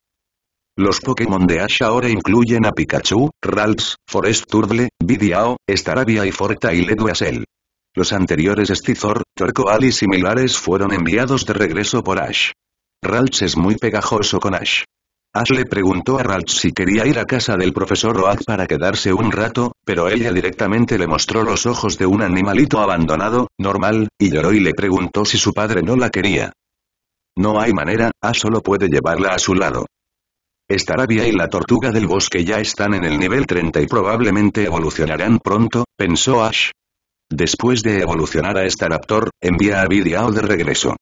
Los Pokémon de Ash ahora incluyen a Pikachu, Ralts, Forest Turtle, Bidiao, Staravia y y Ledwassel. Los anteriores Stizor, Torkoal y similares fueron enviados de regreso por Ash. Ralts es muy pegajoso con Ash. Ash le preguntó a Ralts si quería ir a casa del profesor Oak para quedarse un rato, pero ella directamente le mostró los ojos de un animalito abandonado, normal, y lloró y le preguntó si su padre no la quería. No hay manera, Ash solo puede llevarla a su lado. Starabia y la tortuga del bosque ya están en el nivel 30 y probablemente evolucionarán pronto, pensó Ash. Después de evolucionar a Staraptor, este envía a Vidiao de regreso.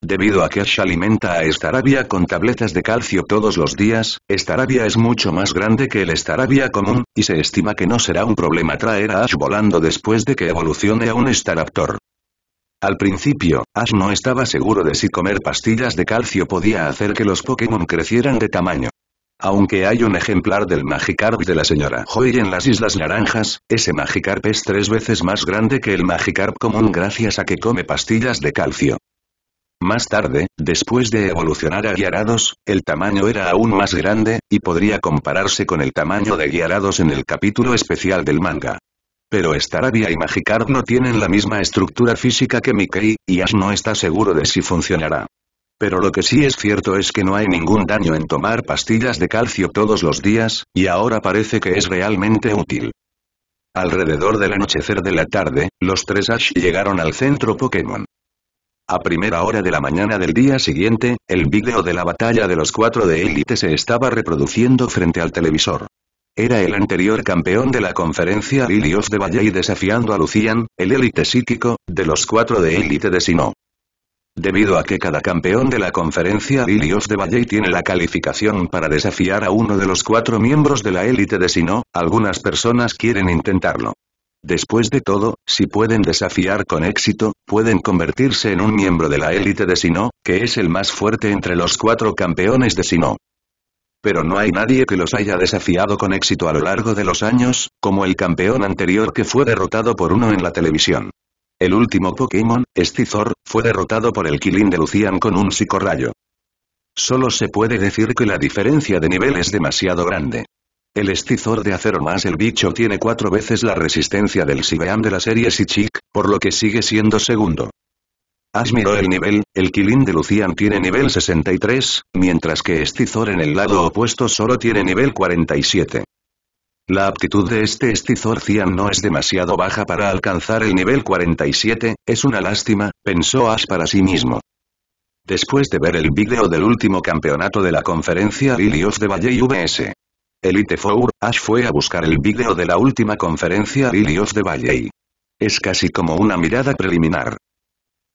Debido a que Ash alimenta a Starabia con tabletas de calcio todos los días, Starabia es mucho más grande que el Starabia común, y se estima que no será un problema traer a Ash volando después de que evolucione a un Staraptor. Este al principio, Ash no estaba seguro de si comer pastillas de calcio podía hacer que los Pokémon crecieran de tamaño. Aunque hay un ejemplar del Magikarp de la señora Joy en las Islas Naranjas, ese Magikarp es tres veces más grande que el Magikarp común gracias a que come pastillas de calcio. Más tarde, después de evolucionar a Guiarados, el tamaño era aún más grande, y podría compararse con el tamaño de Gyarados en el capítulo especial del manga pero Staravia y Magikarp no tienen la misma estructura física que Mickey, y Ash no está seguro de si funcionará. Pero lo que sí es cierto es que no hay ningún daño en tomar pastillas de calcio todos los días, y ahora parece que es realmente útil. Alrededor del anochecer de la tarde, los tres Ash llegaron al centro Pokémon. A primera hora de la mañana del día siguiente, el vídeo de la batalla de los cuatro de élite se estaba reproduciendo frente al televisor. Era el anterior campeón de la conferencia Ilios de Valle y desafiando a Lucian, el élite psíquico, de los cuatro de élite de Sino. Debido a que cada campeón de la conferencia Lilios de Valle tiene la calificación para desafiar a uno de los cuatro miembros de la élite de Sino, algunas personas quieren intentarlo. Después de todo, si pueden desafiar con éxito, pueden convertirse en un miembro de la élite de Sino, que es el más fuerte entre los cuatro campeones de Sino pero no hay nadie que los haya desafiado con éxito a lo largo de los años, como el campeón anterior que fue derrotado por uno en la televisión. El último Pokémon, Scizor, fue derrotado por el Kilin de Lucian con un psicorrayo. Solo se puede decir que la diferencia de nivel es demasiado grande. El Scizor de acero más el bicho tiene cuatro veces la resistencia del Sibeam de la serie Psychic, por lo que sigue siendo segundo miró el nivel, el kilin de Lucian tiene nivel 63, mientras que Stizor en el lado opuesto solo tiene nivel 47. La aptitud de este Stizor Cian no es demasiado baja para alcanzar el nivel 47, es una lástima, pensó Ash para sí mismo. Después de ver el vídeo del último campeonato de la conferencia Lily de Valle y VS. Elite Four, Ash fue a buscar el vídeo de la última conferencia of de Valley. Es casi como una mirada preliminar.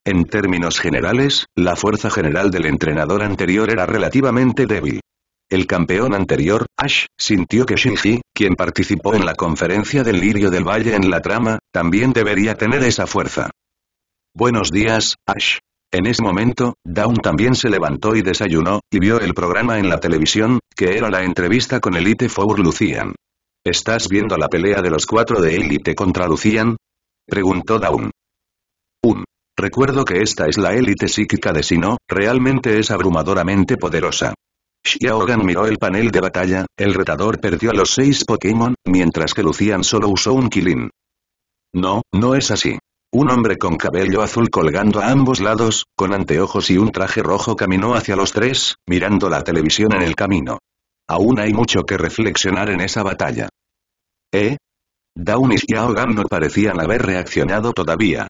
En términos generales, la fuerza general del entrenador anterior era relativamente débil. El campeón anterior, Ash, sintió que Shinji, quien participó en la conferencia del lirio del valle en la trama, también debería tener esa fuerza. Buenos días, Ash. En ese momento, Dawn también se levantó y desayunó, y vio el programa en la televisión, que era la entrevista con Elite Four Lucian. ¿Estás viendo la pelea de los cuatro de Elite contra Lucian? Preguntó Dawn. Recuerdo que esta es la élite psíquica de Sino, realmente es abrumadoramente poderosa. Xiaogan miró el panel de batalla, el retador perdió a los seis Pokémon, mientras que Lucian solo usó un Kilin. No, no es así. Un hombre con cabello azul colgando a ambos lados, con anteojos y un traje rojo caminó hacia los tres, mirando la televisión en el camino. Aún hay mucho que reflexionar en esa batalla. ¿Eh? Dawn y Xiaogan no parecían haber reaccionado todavía.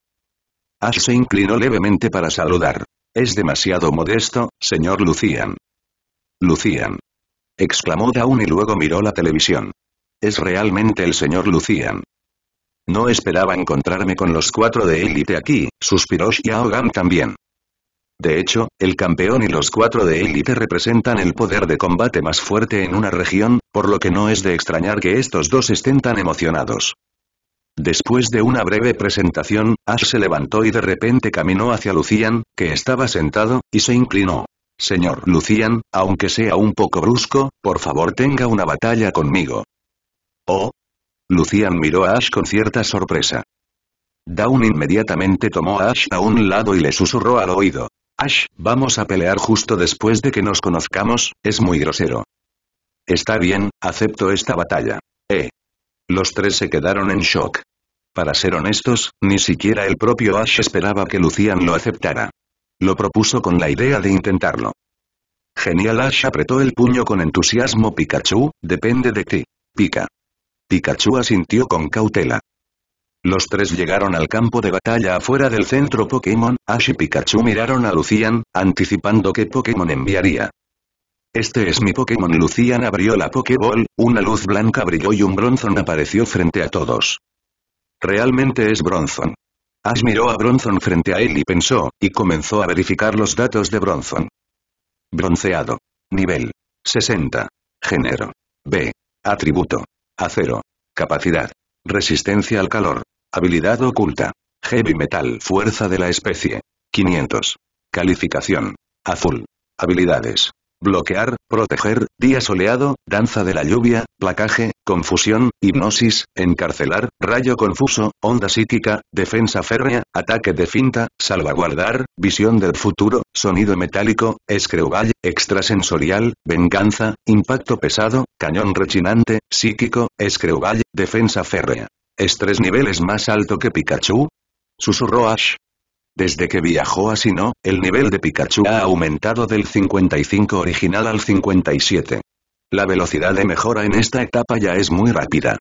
Ash se inclinó levemente para saludar. Es demasiado modesto, señor Lucian. Lucian. Exclamó Dawn y luego miró la televisión. Es realmente el señor Lucian. No esperaba encontrarme con los cuatro de élite aquí, suspiró Xiao también. De hecho, el campeón y los cuatro de élite representan el poder de combate más fuerte en una región, por lo que no es de extrañar que estos dos estén tan emocionados. Después de una breve presentación, Ash se levantó y de repente caminó hacia Lucian, que estaba sentado, y se inclinó. Señor Lucian, aunque sea un poco brusco, por favor tenga una batalla conmigo. ¿Oh? Lucian miró a Ash con cierta sorpresa. Dawn inmediatamente tomó a Ash a un lado y le susurró al oído. Ash, vamos a pelear justo después de que nos conozcamos, es muy grosero. Está bien, acepto esta batalla. Eh. Los tres se quedaron en shock. Para ser honestos, ni siquiera el propio Ash esperaba que Lucian lo aceptara. Lo propuso con la idea de intentarlo. Genial Ash apretó el puño con entusiasmo Pikachu, depende de ti. Pika. Pikachu asintió con cautela. Los tres llegaron al campo de batalla afuera del centro Pokémon, Ash y Pikachu miraron a Lucian, anticipando qué Pokémon enviaría. Este es mi Pokémon Lucian abrió la Pokéball, una luz blanca brilló y un bronzón apareció frente a todos. Realmente es Bronson. Ash miró a Bronson frente a él y pensó, y comenzó a verificar los datos de Bronson. Bronceado. Nivel. 60. Género. B. Atributo. Acero. Capacidad. Resistencia al calor. Habilidad oculta. Heavy metal. Fuerza de la especie. 500. Calificación. Azul. Habilidades. Bloquear, proteger, día soleado, danza de la lluvia, placaje, confusión, hipnosis, encarcelar, rayo confuso, onda psíquica, defensa férrea, ataque de finta, salvaguardar, visión del futuro, sonido metálico, escreugal, extrasensorial, venganza, impacto pesado, cañón rechinante, psíquico, escreugal, defensa férrea. ¿Es tres niveles más alto que Pikachu? Susurró Ash. Desde que viajó a Sinnoh, el nivel de Pikachu ha aumentado del 55 original al 57. La velocidad de mejora en esta etapa ya es muy rápida.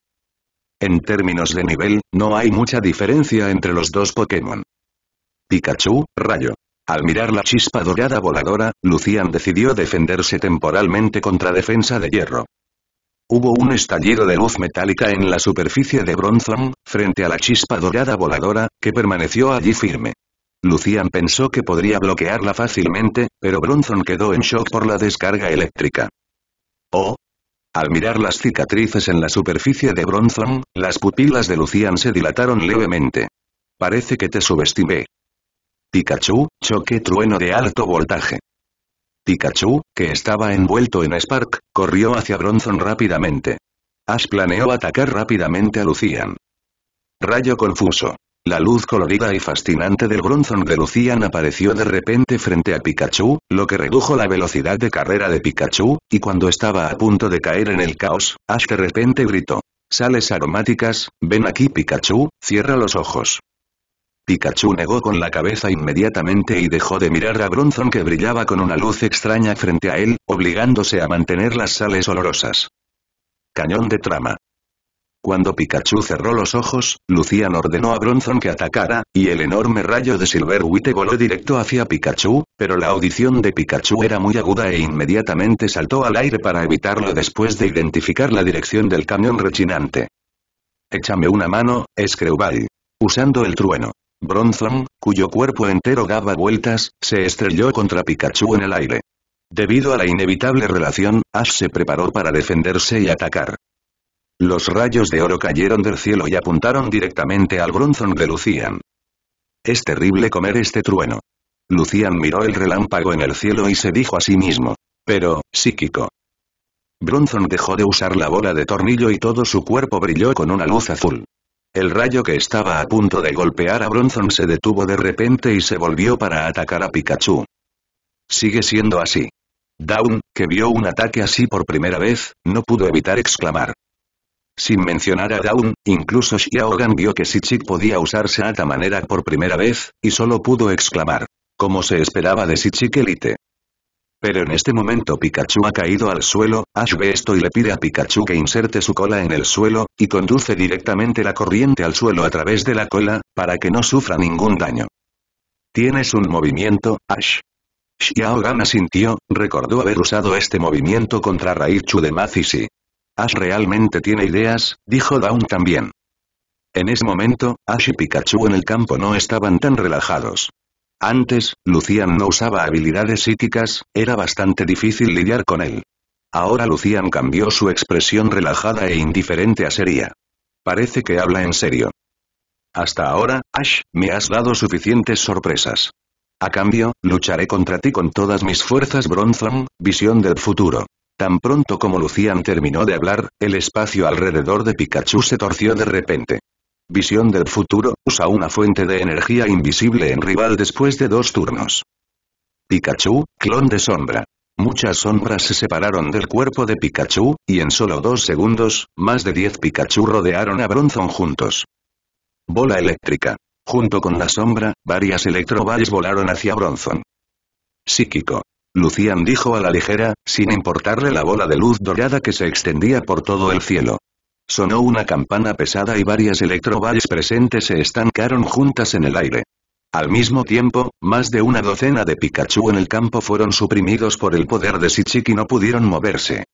En términos de nivel, no hay mucha diferencia entre los dos Pokémon. Pikachu, rayo. Al mirar la chispa dorada voladora, Lucian decidió defenderse temporalmente contra defensa de hierro. Hubo un estallido de luz metálica en la superficie de Bronzong, frente a la chispa dorada voladora, que permaneció allí firme. Lucian pensó que podría bloquearla fácilmente, pero Bronzong quedó en shock por la descarga eléctrica. Oh. Al mirar las cicatrices en la superficie de Bronson, las pupilas de Lucian se dilataron levemente. Parece que te subestimé. Pikachu, choque trueno de alto voltaje. Pikachu, que estaba envuelto en Spark, corrió hacia Bronson rápidamente. Ash planeó atacar rápidamente a Lucian. Rayo confuso. La luz colorida y fascinante del bronzón de Lucian apareció de repente frente a Pikachu, lo que redujo la velocidad de carrera de Pikachu, y cuando estaba a punto de caer en el caos, Ash de repente gritó. Sales aromáticas, ven aquí Pikachu, cierra los ojos. Pikachu negó con la cabeza inmediatamente y dejó de mirar a Bronzon que brillaba con una luz extraña frente a él, obligándose a mantener las sales olorosas. Cañón de trama. Cuando Pikachu cerró los ojos, Lucian ordenó a Bronson que atacara, y el enorme rayo de Witte voló directo hacia Pikachu, pero la audición de Pikachu era muy aguda e inmediatamente saltó al aire para evitarlo después de identificar la dirección del camión rechinante. Échame una mano, Screwball. Usando el trueno. Bronson, cuyo cuerpo entero daba vueltas, se estrelló contra Pikachu en el aire. Debido a la inevitable relación, Ash se preparó para defenderse y atacar. Los rayos de oro cayeron del cielo y apuntaron directamente al Bronson de Lucian. Es terrible comer este trueno. Lucian miró el relámpago en el cielo y se dijo a sí mismo. Pero, psíquico. Bronson dejó de usar la bola de tornillo y todo su cuerpo brilló con una luz azul. El rayo que estaba a punto de golpear a Bronson se detuvo de repente y se volvió para atacar a Pikachu. Sigue siendo así. Dawn, que vio un ataque así por primera vez, no pudo evitar exclamar. Sin mencionar a Dawn, incluso Xiaogan vio que Sichik podía usarse a esta manera por primera vez, y solo pudo exclamar. Como se esperaba de Sichik Elite. Pero en este momento Pikachu ha caído al suelo, Ash ve esto y le pide a Pikachu que inserte su cola en el suelo, y conduce directamente la corriente al suelo a través de la cola, para que no sufra ningún daño. Tienes un movimiento, Ash. Xiao asintió, sintió, recordó haber usado este movimiento contra Raichu de Mazishi. Ash realmente tiene ideas, dijo Dawn también. En ese momento, Ash y Pikachu en el campo no estaban tan relajados. Antes, Lucian no usaba habilidades psíquicas, era bastante difícil lidiar con él. Ahora Lucian cambió su expresión relajada e indiferente a seria. Parece que habla en serio. Hasta ahora, Ash, me has dado suficientes sorpresas. A cambio, lucharé contra ti con todas mis fuerzas Bronzong, visión del futuro. Tan pronto como Lucian terminó de hablar, el espacio alrededor de Pikachu se torció de repente. Visión del futuro, usa una fuente de energía invisible en rival después de dos turnos. Pikachu, clon de sombra. Muchas sombras se separaron del cuerpo de Pikachu, y en solo dos segundos, más de diez Pikachu rodearon a Bronson juntos. Bola eléctrica. Junto con la sombra, varias electroballs volaron hacia Bronson. Psíquico. Lucian dijo a la ligera, sin importarle la bola de luz dorada que se extendía por todo el cielo. Sonó una campana pesada y varias electroballs presentes se estancaron juntas en el aire. Al mismo tiempo, más de una docena de Pikachu en el campo fueron suprimidos por el poder de Shichiki y no pudieron moverse.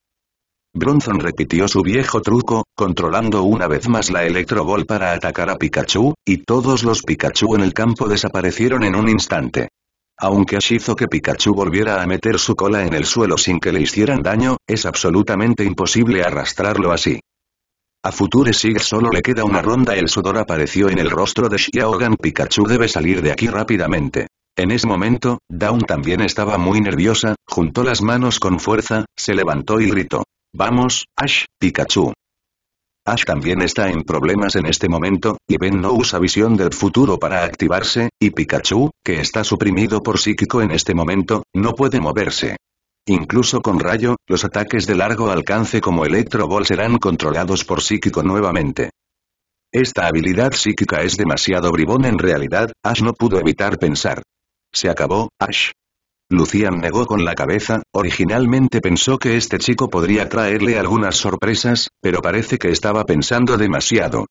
Bronson repitió su viejo truco, controlando una vez más la Electroball para atacar a Pikachu, y todos los Pikachu en el campo desaparecieron en un instante. Aunque Ash hizo que Pikachu volviera a meter su cola en el suelo sin que le hicieran daño, es absolutamente imposible arrastrarlo así. A Future Sig solo le queda una ronda el sudor apareció en el rostro de Xiaogan Pikachu debe salir de aquí rápidamente. En ese momento, Dawn también estaba muy nerviosa, juntó las manos con fuerza, se levantó y gritó. Vamos, Ash, Pikachu. Ash también está en problemas en este momento, y Ben no usa visión del futuro para activarse, y Pikachu, que está suprimido por psíquico en este momento, no puede moverse. Incluso con rayo, los ataques de largo alcance como Electro Ball serán controlados por psíquico nuevamente. Esta habilidad psíquica es demasiado bribón en realidad, Ash no pudo evitar pensar. Se acabó, Ash. Lucian negó con la cabeza, originalmente pensó que este chico podría traerle algunas sorpresas, pero parece que estaba pensando demasiado.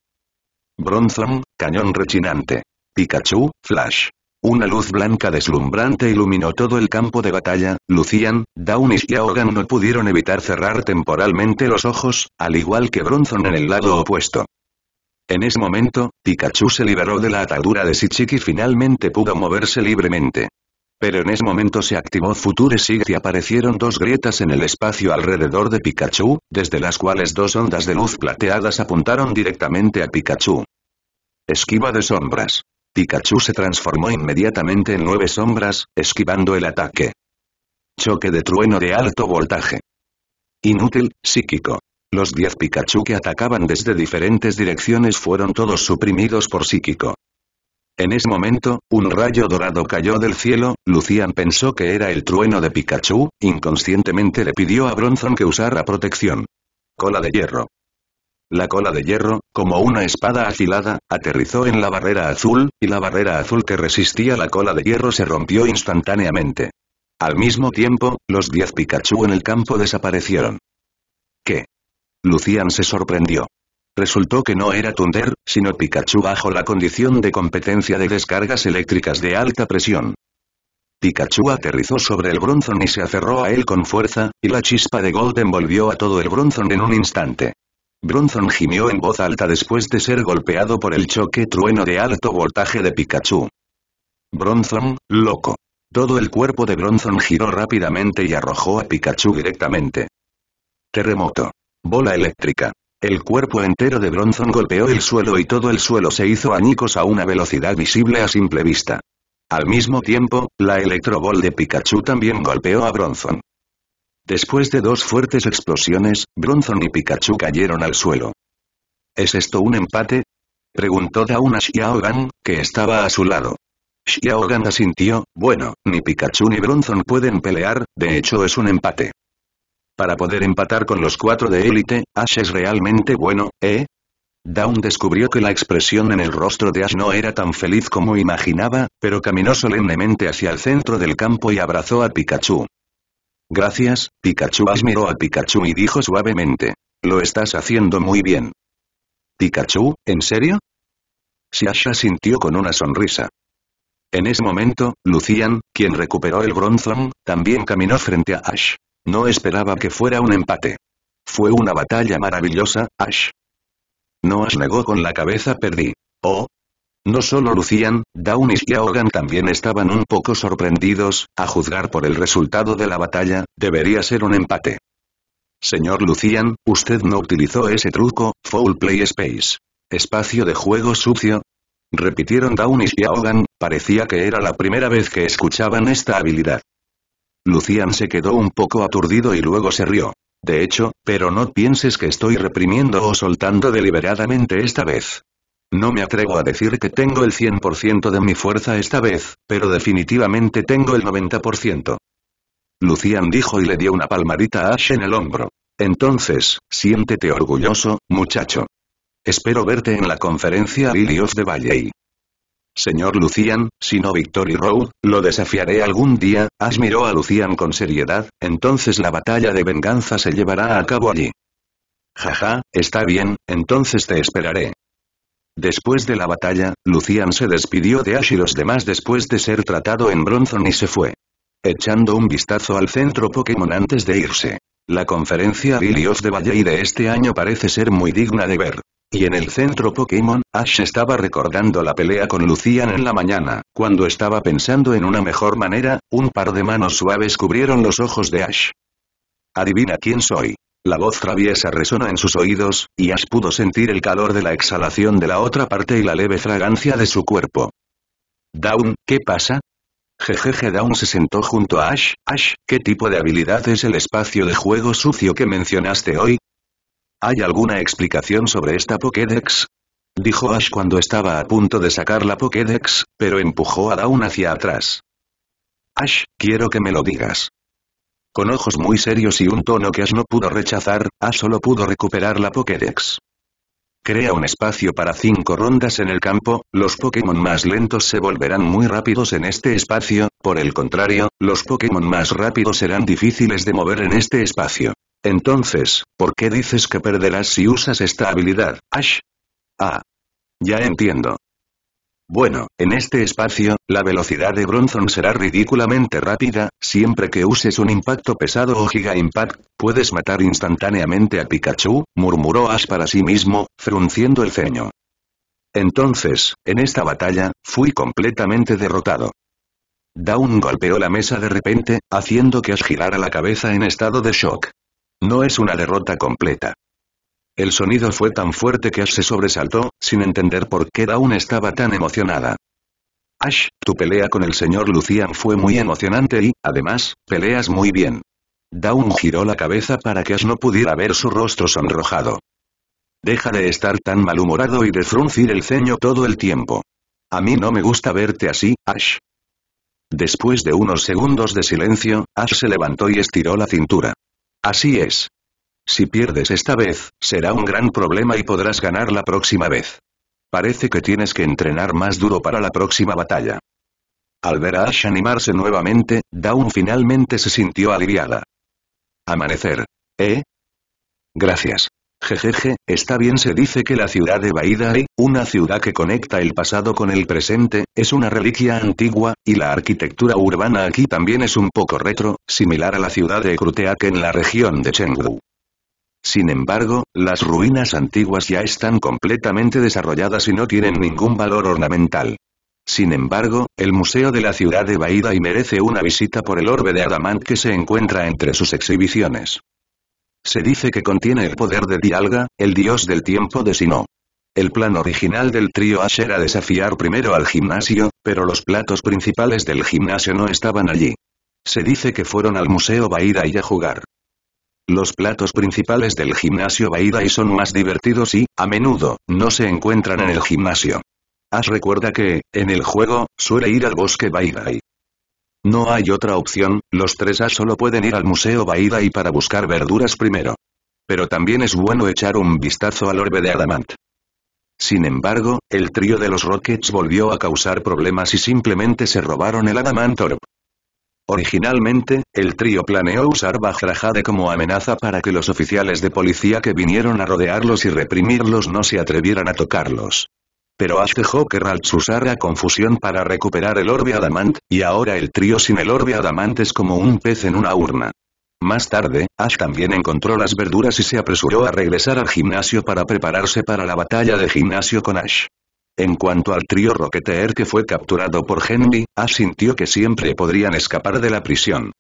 Bronson, cañón rechinante. Pikachu, Flash. Una luz blanca deslumbrante iluminó todo el campo de batalla, Lucian, Downish y Aogan no pudieron evitar cerrar temporalmente los ojos, al igual que Bronson en el lado opuesto. En ese momento, Pikachu se liberó de la atadura de Sichiki y finalmente pudo moverse libremente. Pero en ese momento se activó Future Sight y aparecieron dos grietas en el espacio alrededor de Pikachu, desde las cuales dos ondas de luz plateadas apuntaron directamente a Pikachu. Esquiva de sombras. Pikachu se transformó inmediatamente en nueve sombras, esquivando el ataque. Choque de trueno de alto voltaje. Inútil, psíquico. Los 10 Pikachu que atacaban desde diferentes direcciones fueron todos suprimidos por psíquico. En ese momento, un rayo dorado cayó del cielo, Lucian pensó que era el trueno de Pikachu, inconscientemente le pidió a Bronson que usara protección. Cola de hierro. La cola de hierro, como una espada afilada, aterrizó en la barrera azul, y la barrera azul que resistía la cola de hierro se rompió instantáneamente. Al mismo tiempo, los diez Pikachu en el campo desaparecieron. ¿Qué? Lucian se sorprendió. Resultó que no era Thunder, sino Pikachu bajo la condición de competencia de descargas eléctricas de alta presión. Pikachu aterrizó sobre el Bronson y se aferró a él con fuerza, y la chispa de Golden envolvió a todo el Bronson en un instante. Bronson gimió en voz alta después de ser golpeado por el choque trueno de alto voltaje de Pikachu. Bronson, loco. Todo el cuerpo de Bronson giró rápidamente y arrojó a Pikachu directamente. Terremoto. Bola eléctrica. El cuerpo entero de Bronson golpeó el suelo y todo el suelo se hizo añicos a una velocidad visible a simple vista. Al mismo tiempo, la electrobol de Pikachu también golpeó a Bronson. Después de dos fuertes explosiones, Bronson y Pikachu cayeron al suelo. ¿Es esto un empate? Preguntó Dawn a Gan, que estaba a su lado. Gan asintió, bueno, ni Pikachu ni Bronson pueden pelear, de hecho es un empate. Para poder empatar con los cuatro de élite, Ash es realmente bueno, ¿eh? Dawn descubrió que la expresión en el rostro de Ash no era tan feliz como imaginaba, pero caminó solemnemente hacia el centro del campo y abrazó a Pikachu. Gracias, Pikachu Ash miró a Pikachu y dijo suavemente. Lo estás haciendo muy bien. Pikachu, ¿en serio? Si Ash asintió con una sonrisa. En ese momento, Lucian, quien recuperó el Bronzong, también caminó frente a Ash. No esperaba que fuera un empate. Fue una batalla maravillosa, Ash. No negó con la cabeza perdí. Oh. No solo Lucian, Downis y Hogan también estaban un poco sorprendidos, a juzgar por el resultado de la batalla, debería ser un empate. Señor Lucian, usted no utilizó ese truco, Foul Play Space. Espacio de juego sucio. Repitieron Downis y Hogan, parecía que era la primera vez que escuchaban esta habilidad. Lucian se quedó un poco aturdido y luego se rió. De hecho, pero no pienses que estoy reprimiendo o soltando deliberadamente esta vez. No me atrevo a decir que tengo el 100% de mi fuerza esta vez, pero definitivamente tengo el 90%. Lucian dijo y le dio una palmadita a Ash en el hombro. Entonces, siéntete orgulloso, muchacho. Espero verte en la conferencia Lily de Valle Valley. Señor Lucian, si no Victory Road, lo desafiaré algún día, Ash miró a Lucian con seriedad, entonces la batalla de venganza se llevará a cabo allí. Jaja, está bien, entonces te esperaré. Después de la batalla, Lucian se despidió de Ash y los demás después de ser tratado en Bronson y se fue. Echando un vistazo al centro Pokémon antes de irse. La conferencia de of de Valle de este año parece ser muy digna de ver. Y en el centro Pokémon, Ash estaba recordando la pelea con Lucian en la mañana, cuando estaba pensando en una mejor manera, un par de manos suaves cubrieron los ojos de Ash. Adivina quién soy. La voz traviesa resonó en sus oídos, y Ash pudo sentir el calor de la exhalación de la otra parte y la leve fragancia de su cuerpo. Down, ¿qué pasa? Jejeje Down se sentó junto a Ash. Ash, ¿qué tipo de habilidad es el espacio de juego sucio que mencionaste hoy? ¿Hay alguna explicación sobre esta Pokédex? Dijo Ash cuando estaba a punto de sacar la Pokédex, pero empujó a Dawn hacia atrás. Ash, quiero que me lo digas. Con ojos muy serios y un tono que Ash no pudo rechazar, Ash solo pudo recuperar la Pokédex. Crea un espacio para cinco rondas en el campo, los Pokémon más lentos se volverán muy rápidos en este espacio, por el contrario, los Pokémon más rápidos serán difíciles de mover en este espacio. Entonces, ¿por qué dices que perderás si usas esta habilidad, Ash? Ah. Ya entiendo. Bueno, en este espacio, la velocidad de Bronson será ridículamente rápida, siempre que uses un impacto pesado o Giga Impact, puedes matar instantáneamente a Pikachu, murmuró Ash para sí mismo, frunciendo el ceño. Entonces, en esta batalla, fui completamente derrotado. Dawn golpeó la mesa de repente, haciendo que Ash girara la cabeza en estado de shock. No es una derrota completa. El sonido fue tan fuerte que Ash se sobresaltó, sin entender por qué Dawn estaba tan emocionada. Ash, tu pelea con el señor Lucian fue muy emocionante y, además, peleas muy bien. Dawn giró la cabeza para que Ash no pudiera ver su rostro sonrojado. Deja de estar tan malhumorado y de fruncir el ceño todo el tiempo. A mí no me gusta verte así, Ash. Después de unos segundos de silencio, Ash se levantó y estiró la cintura. Así es. Si pierdes esta vez, será un gran problema y podrás ganar la próxima vez. Parece que tienes que entrenar más duro para la próxima batalla. Al ver a Ash animarse nuevamente, Dawn finalmente se sintió aliviada. Amanecer. ¿Eh? Gracias. Jejeje, está bien se dice que la ciudad de Baidai, una ciudad que conecta el pasado con el presente, es una reliquia antigua, y la arquitectura urbana aquí también es un poco retro, similar a la ciudad de Kruteak en la región de Chengdu. Sin embargo, las ruinas antiguas ya están completamente desarrolladas y no tienen ningún valor ornamental. Sin embargo, el Museo de la Ciudad de Baidai merece una visita por el orbe de Adamant que se encuentra entre sus exhibiciones. Se dice que contiene el poder de Dialga, el dios del tiempo de Sinnoh. El plan original del trío Ash era desafiar primero al gimnasio, pero los platos principales del gimnasio no estaban allí. Se dice que fueron al Museo Baida y a jugar. Los platos principales del gimnasio Baida y son más divertidos y, a menudo, no se encuentran en el gimnasio. Ash recuerda que, en el juego, suele ir al bosque Baidai. No hay otra opción, los 3A solo pueden ir al Museo Baida y para buscar verduras primero. Pero también es bueno echar un vistazo al orbe de Adamant. Sin embargo, el trío de los Rockets volvió a causar problemas y simplemente se robaron el Adamant Orb. Originalmente, el trío planeó usar Bajrajade como amenaza para que los oficiales de policía que vinieron a rodearlos y reprimirlos no se atrevieran a tocarlos. Pero Ash dejó que Ralts usara confusión para recuperar el orbe adamant, y ahora el trío sin el orbe adamant es como un pez en una urna. Más tarde, Ash también encontró las verduras y se apresuró a regresar al gimnasio para prepararse para la batalla de gimnasio con Ash. En cuanto al trío Rocketeer que fue capturado por Henry, Ash sintió que siempre podrían escapar de la prisión.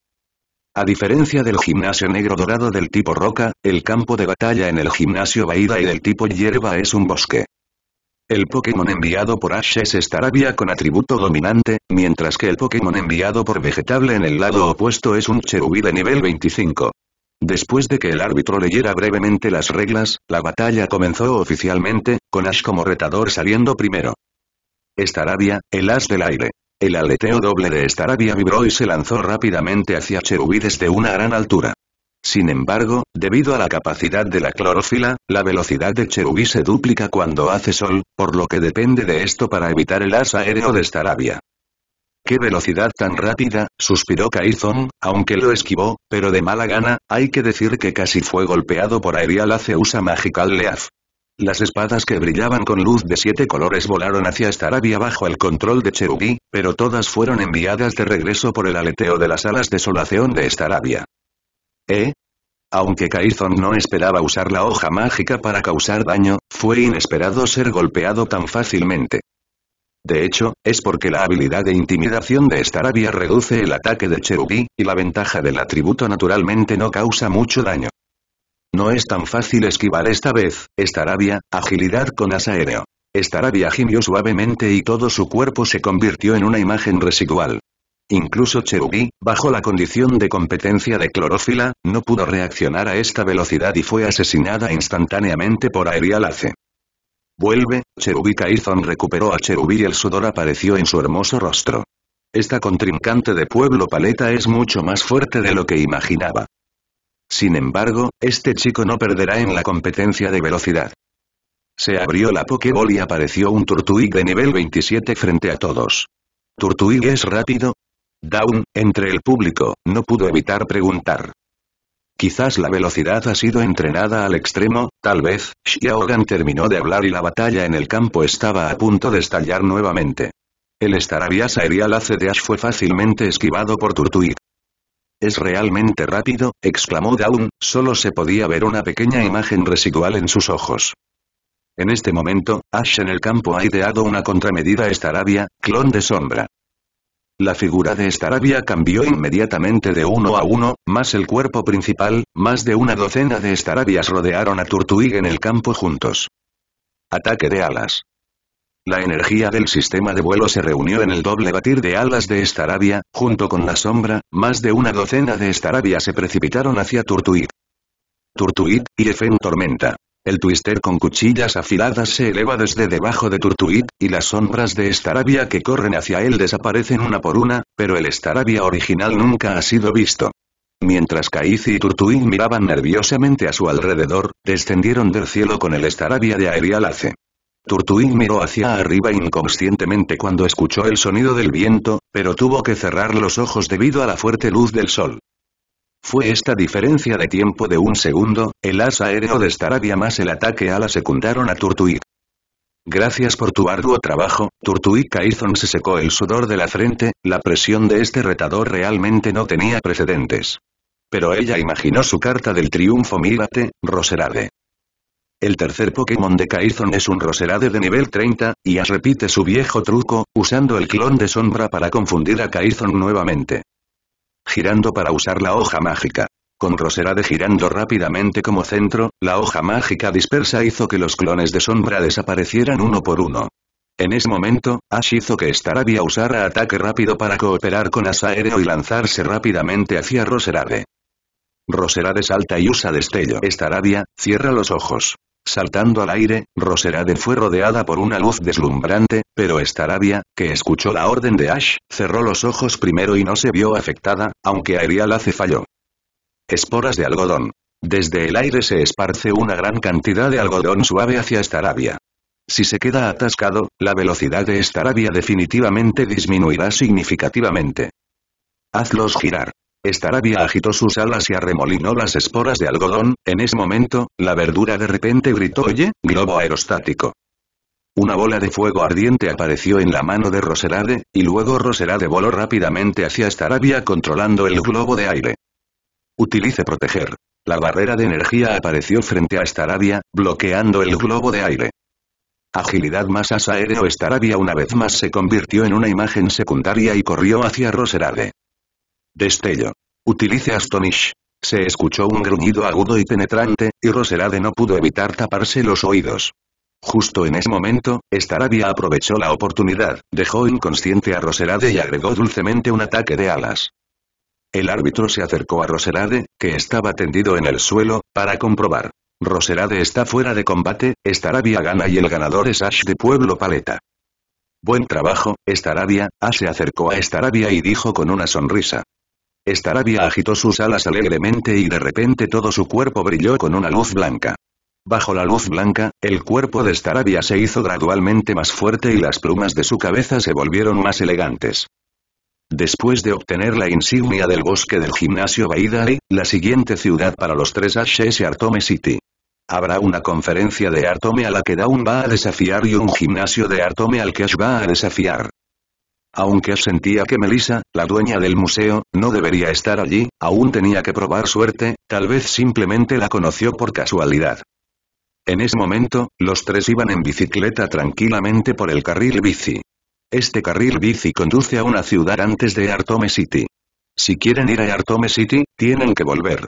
A diferencia del gimnasio negro dorado del tipo roca, el campo de batalla en el gimnasio Baida y del tipo hierba es un bosque. El Pokémon enviado por Ash es Staravia con atributo dominante, mientras que el Pokémon enviado por Vegetable en el lado opuesto es un Cherubí de nivel 25. Después de que el árbitro leyera brevemente las reglas, la batalla comenzó oficialmente, con Ash como retador saliendo primero. Staravia, el as del aire. El aleteo doble de Staravia vibró y se lanzó rápidamente hacia Cherubí desde una gran altura. Sin embargo, debido a la capacidad de la clorofila, la velocidad de Cherubí se duplica cuando hace sol, por lo que depende de esto para evitar el as aéreo de Starabia. ¡Qué velocidad tan rápida! suspiró Kaizon, aunque lo esquivó, pero de mala gana, hay que decir que casi fue golpeado por Aerial Aceusa Magical Leaf. Las espadas que brillaban con luz de siete colores volaron hacia Starabia bajo el control de Cherubí, pero todas fueron enviadas de regreso por el aleteo de las alas de solación de Starabia. ¿Eh? Aunque Kaizon no esperaba usar la hoja mágica para causar daño, fue inesperado ser golpeado tan fácilmente. De hecho, es porque la habilidad de intimidación de Staravia reduce el ataque de Cherubí, y la ventaja del atributo naturalmente no causa mucho daño. No es tan fácil esquivar esta vez, Staravia, agilidad con asa aéreo. Staravia gimió suavemente y todo su cuerpo se convirtió en una imagen residual. Incluso Cherubí, bajo la condición de competencia de Clorofila, no pudo reaccionar a esta velocidad y fue asesinada instantáneamente por Aerial Ace. Vuelve, Cherubí Caizon recuperó a Cherubí y el sudor apareció en su hermoso rostro. Esta contrincante de Pueblo Paleta es mucho más fuerte de lo que imaginaba. Sin embargo, este chico no perderá en la competencia de velocidad. Se abrió la Pokéball y apareció un Turtuig de nivel 27 frente a todos. Turtuig es rápido, Down, entre el público, no pudo evitar preguntar. Quizás la velocidad ha sido entrenada al extremo, tal vez, Xiaogan terminó de hablar y la batalla en el campo estaba a punto de estallar nuevamente. El Staravia aerial hace de Ash fue fácilmente esquivado por Turtuit. Es realmente rápido, exclamó Down, solo se podía ver una pequeña imagen residual en sus ojos. En este momento, Ash en el campo ha ideado una contramedida Starabia, clon de sombra. La figura de Starabia cambió inmediatamente de uno a uno, más el cuerpo principal, más de una docena de Starabias rodearon a Turtuig en el campo juntos. Ataque de alas. La energía del sistema de vuelo se reunió en el doble batir de alas de Starabia, junto con la sombra, más de una docena de Starabia se precipitaron hacia Turtuit. Turtuit, y Tormenta. El twister con cuchillas afiladas se eleva desde debajo de Turtuit, y las sombras de Starabia que corren hacia él desaparecen una por una, pero el Starabia original nunca ha sido visto. Mientras Caiz y Turtuit miraban nerviosamente a su alrededor, descendieron del cielo con el Starabia de Aerialace. Turtuit miró hacia arriba inconscientemente cuando escuchó el sonido del viento, pero tuvo que cerrar los ojos debido a la fuerte luz del sol. Fue esta diferencia de tiempo de un segundo, el as aéreo de Staravia más el ataque la secundaron a Turtuit. Gracias por tu arduo trabajo, y Caizon se secó el sudor de la frente, la presión de este retador realmente no tenía precedentes. Pero ella imaginó su carta del triunfo Mírate, Roserade. El tercer Pokémon de Caizon es un Roserade de nivel 30, y as repite su viejo truco, usando el clon de sombra para confundir a Caizon nuevamente girando para usar la hoja mágica. Con Roserade girando rápidamente como centro, la hoja mágica dispersa hizo que los clones de sombra desaparecieran uno por uno. En ese momento, Ash hizo que Staravia usara ataque rápido para cooperar con Asaereo y lanzarse rápidamente hacia Roserade. Roserade salta y usa destello. Staravia, cierra los ojos. Saltando al aire, Roserade fue rodeada por una luz deslumbrante, pero Staravia, que escuchó la orden de Ash, cerró los ojos primero y no se vio afectada, aunque Aerial hace falló. Esporas de algodón. Desde el aire se esparce una gran cantidad de algodón suave hacia Staravia. Si se queda atascado, la velocidad de Staravia definitivamente disminuirá significativamente. Hazlos girar. Esta agitó sus alas y arremolinó las esporas de algodón, en ese momento, la verdura de repente gritó «Oye, globo aerostático». Una bola de fuego ardiente apareció en la mano de Roserade, y luego Roserade voló rápidamente hacia Starabia controlando el globo de aire. Utilice proteger. La barrera de energía apareció frente a Starabia, bloqueando el globo de aire. Agilidad más asa aéreo Starabia una vez más se convirtió en una imagen secundaria y corrió hacia Roserade. Destello. Utilice Astonish. Se escuchó un gruñido agudo y penetrante, y Roserade no pudo evitar taparse los oídos. Justo en ese momento, Staravia aprovechó la oportunidad, dejó inconsciente a Roserade y agregó dulcemente un ataque de alas. El árbitro se acercó a Roserade, que estaba tendido en el suelo, para comprobar. Roserade está fuera de combate, Staravia gana y el ganador es Ash de Pueblo Paleta. Buen trabajo, Staravia, Ash se acercó a Staravia y dijo con una sonrisa. Esta agitó sus alas alegremente y de repente todo su cuerpo brilló con una luz blanca. Bajo la luz blanca, el cuerpo de Starabia se hizo gradualmente más fuerte y las plumas de su cabeza se volvieron más elegantes. Después de obtener la insignia del bosque del gimnasio Baidari, la siguiente ciudad para los tres H es Artome City. Habrá una conferencia de Artome a la que Dawn va a desafiar y un gimnasio de Artome al que Ash va a desafiar. Aunque sentía que Melissa, la dueña del museo, no debería estar allí, aún tenía que probar suerte, tal vez simplemente la conoció por casualidad. En ese momento, los tres iban en bicicleta tranquilamente por el carril bici. Este carril bici conduce a una ciudad antes de Artome City. Si quieren ir a Artome City, tienen que volver.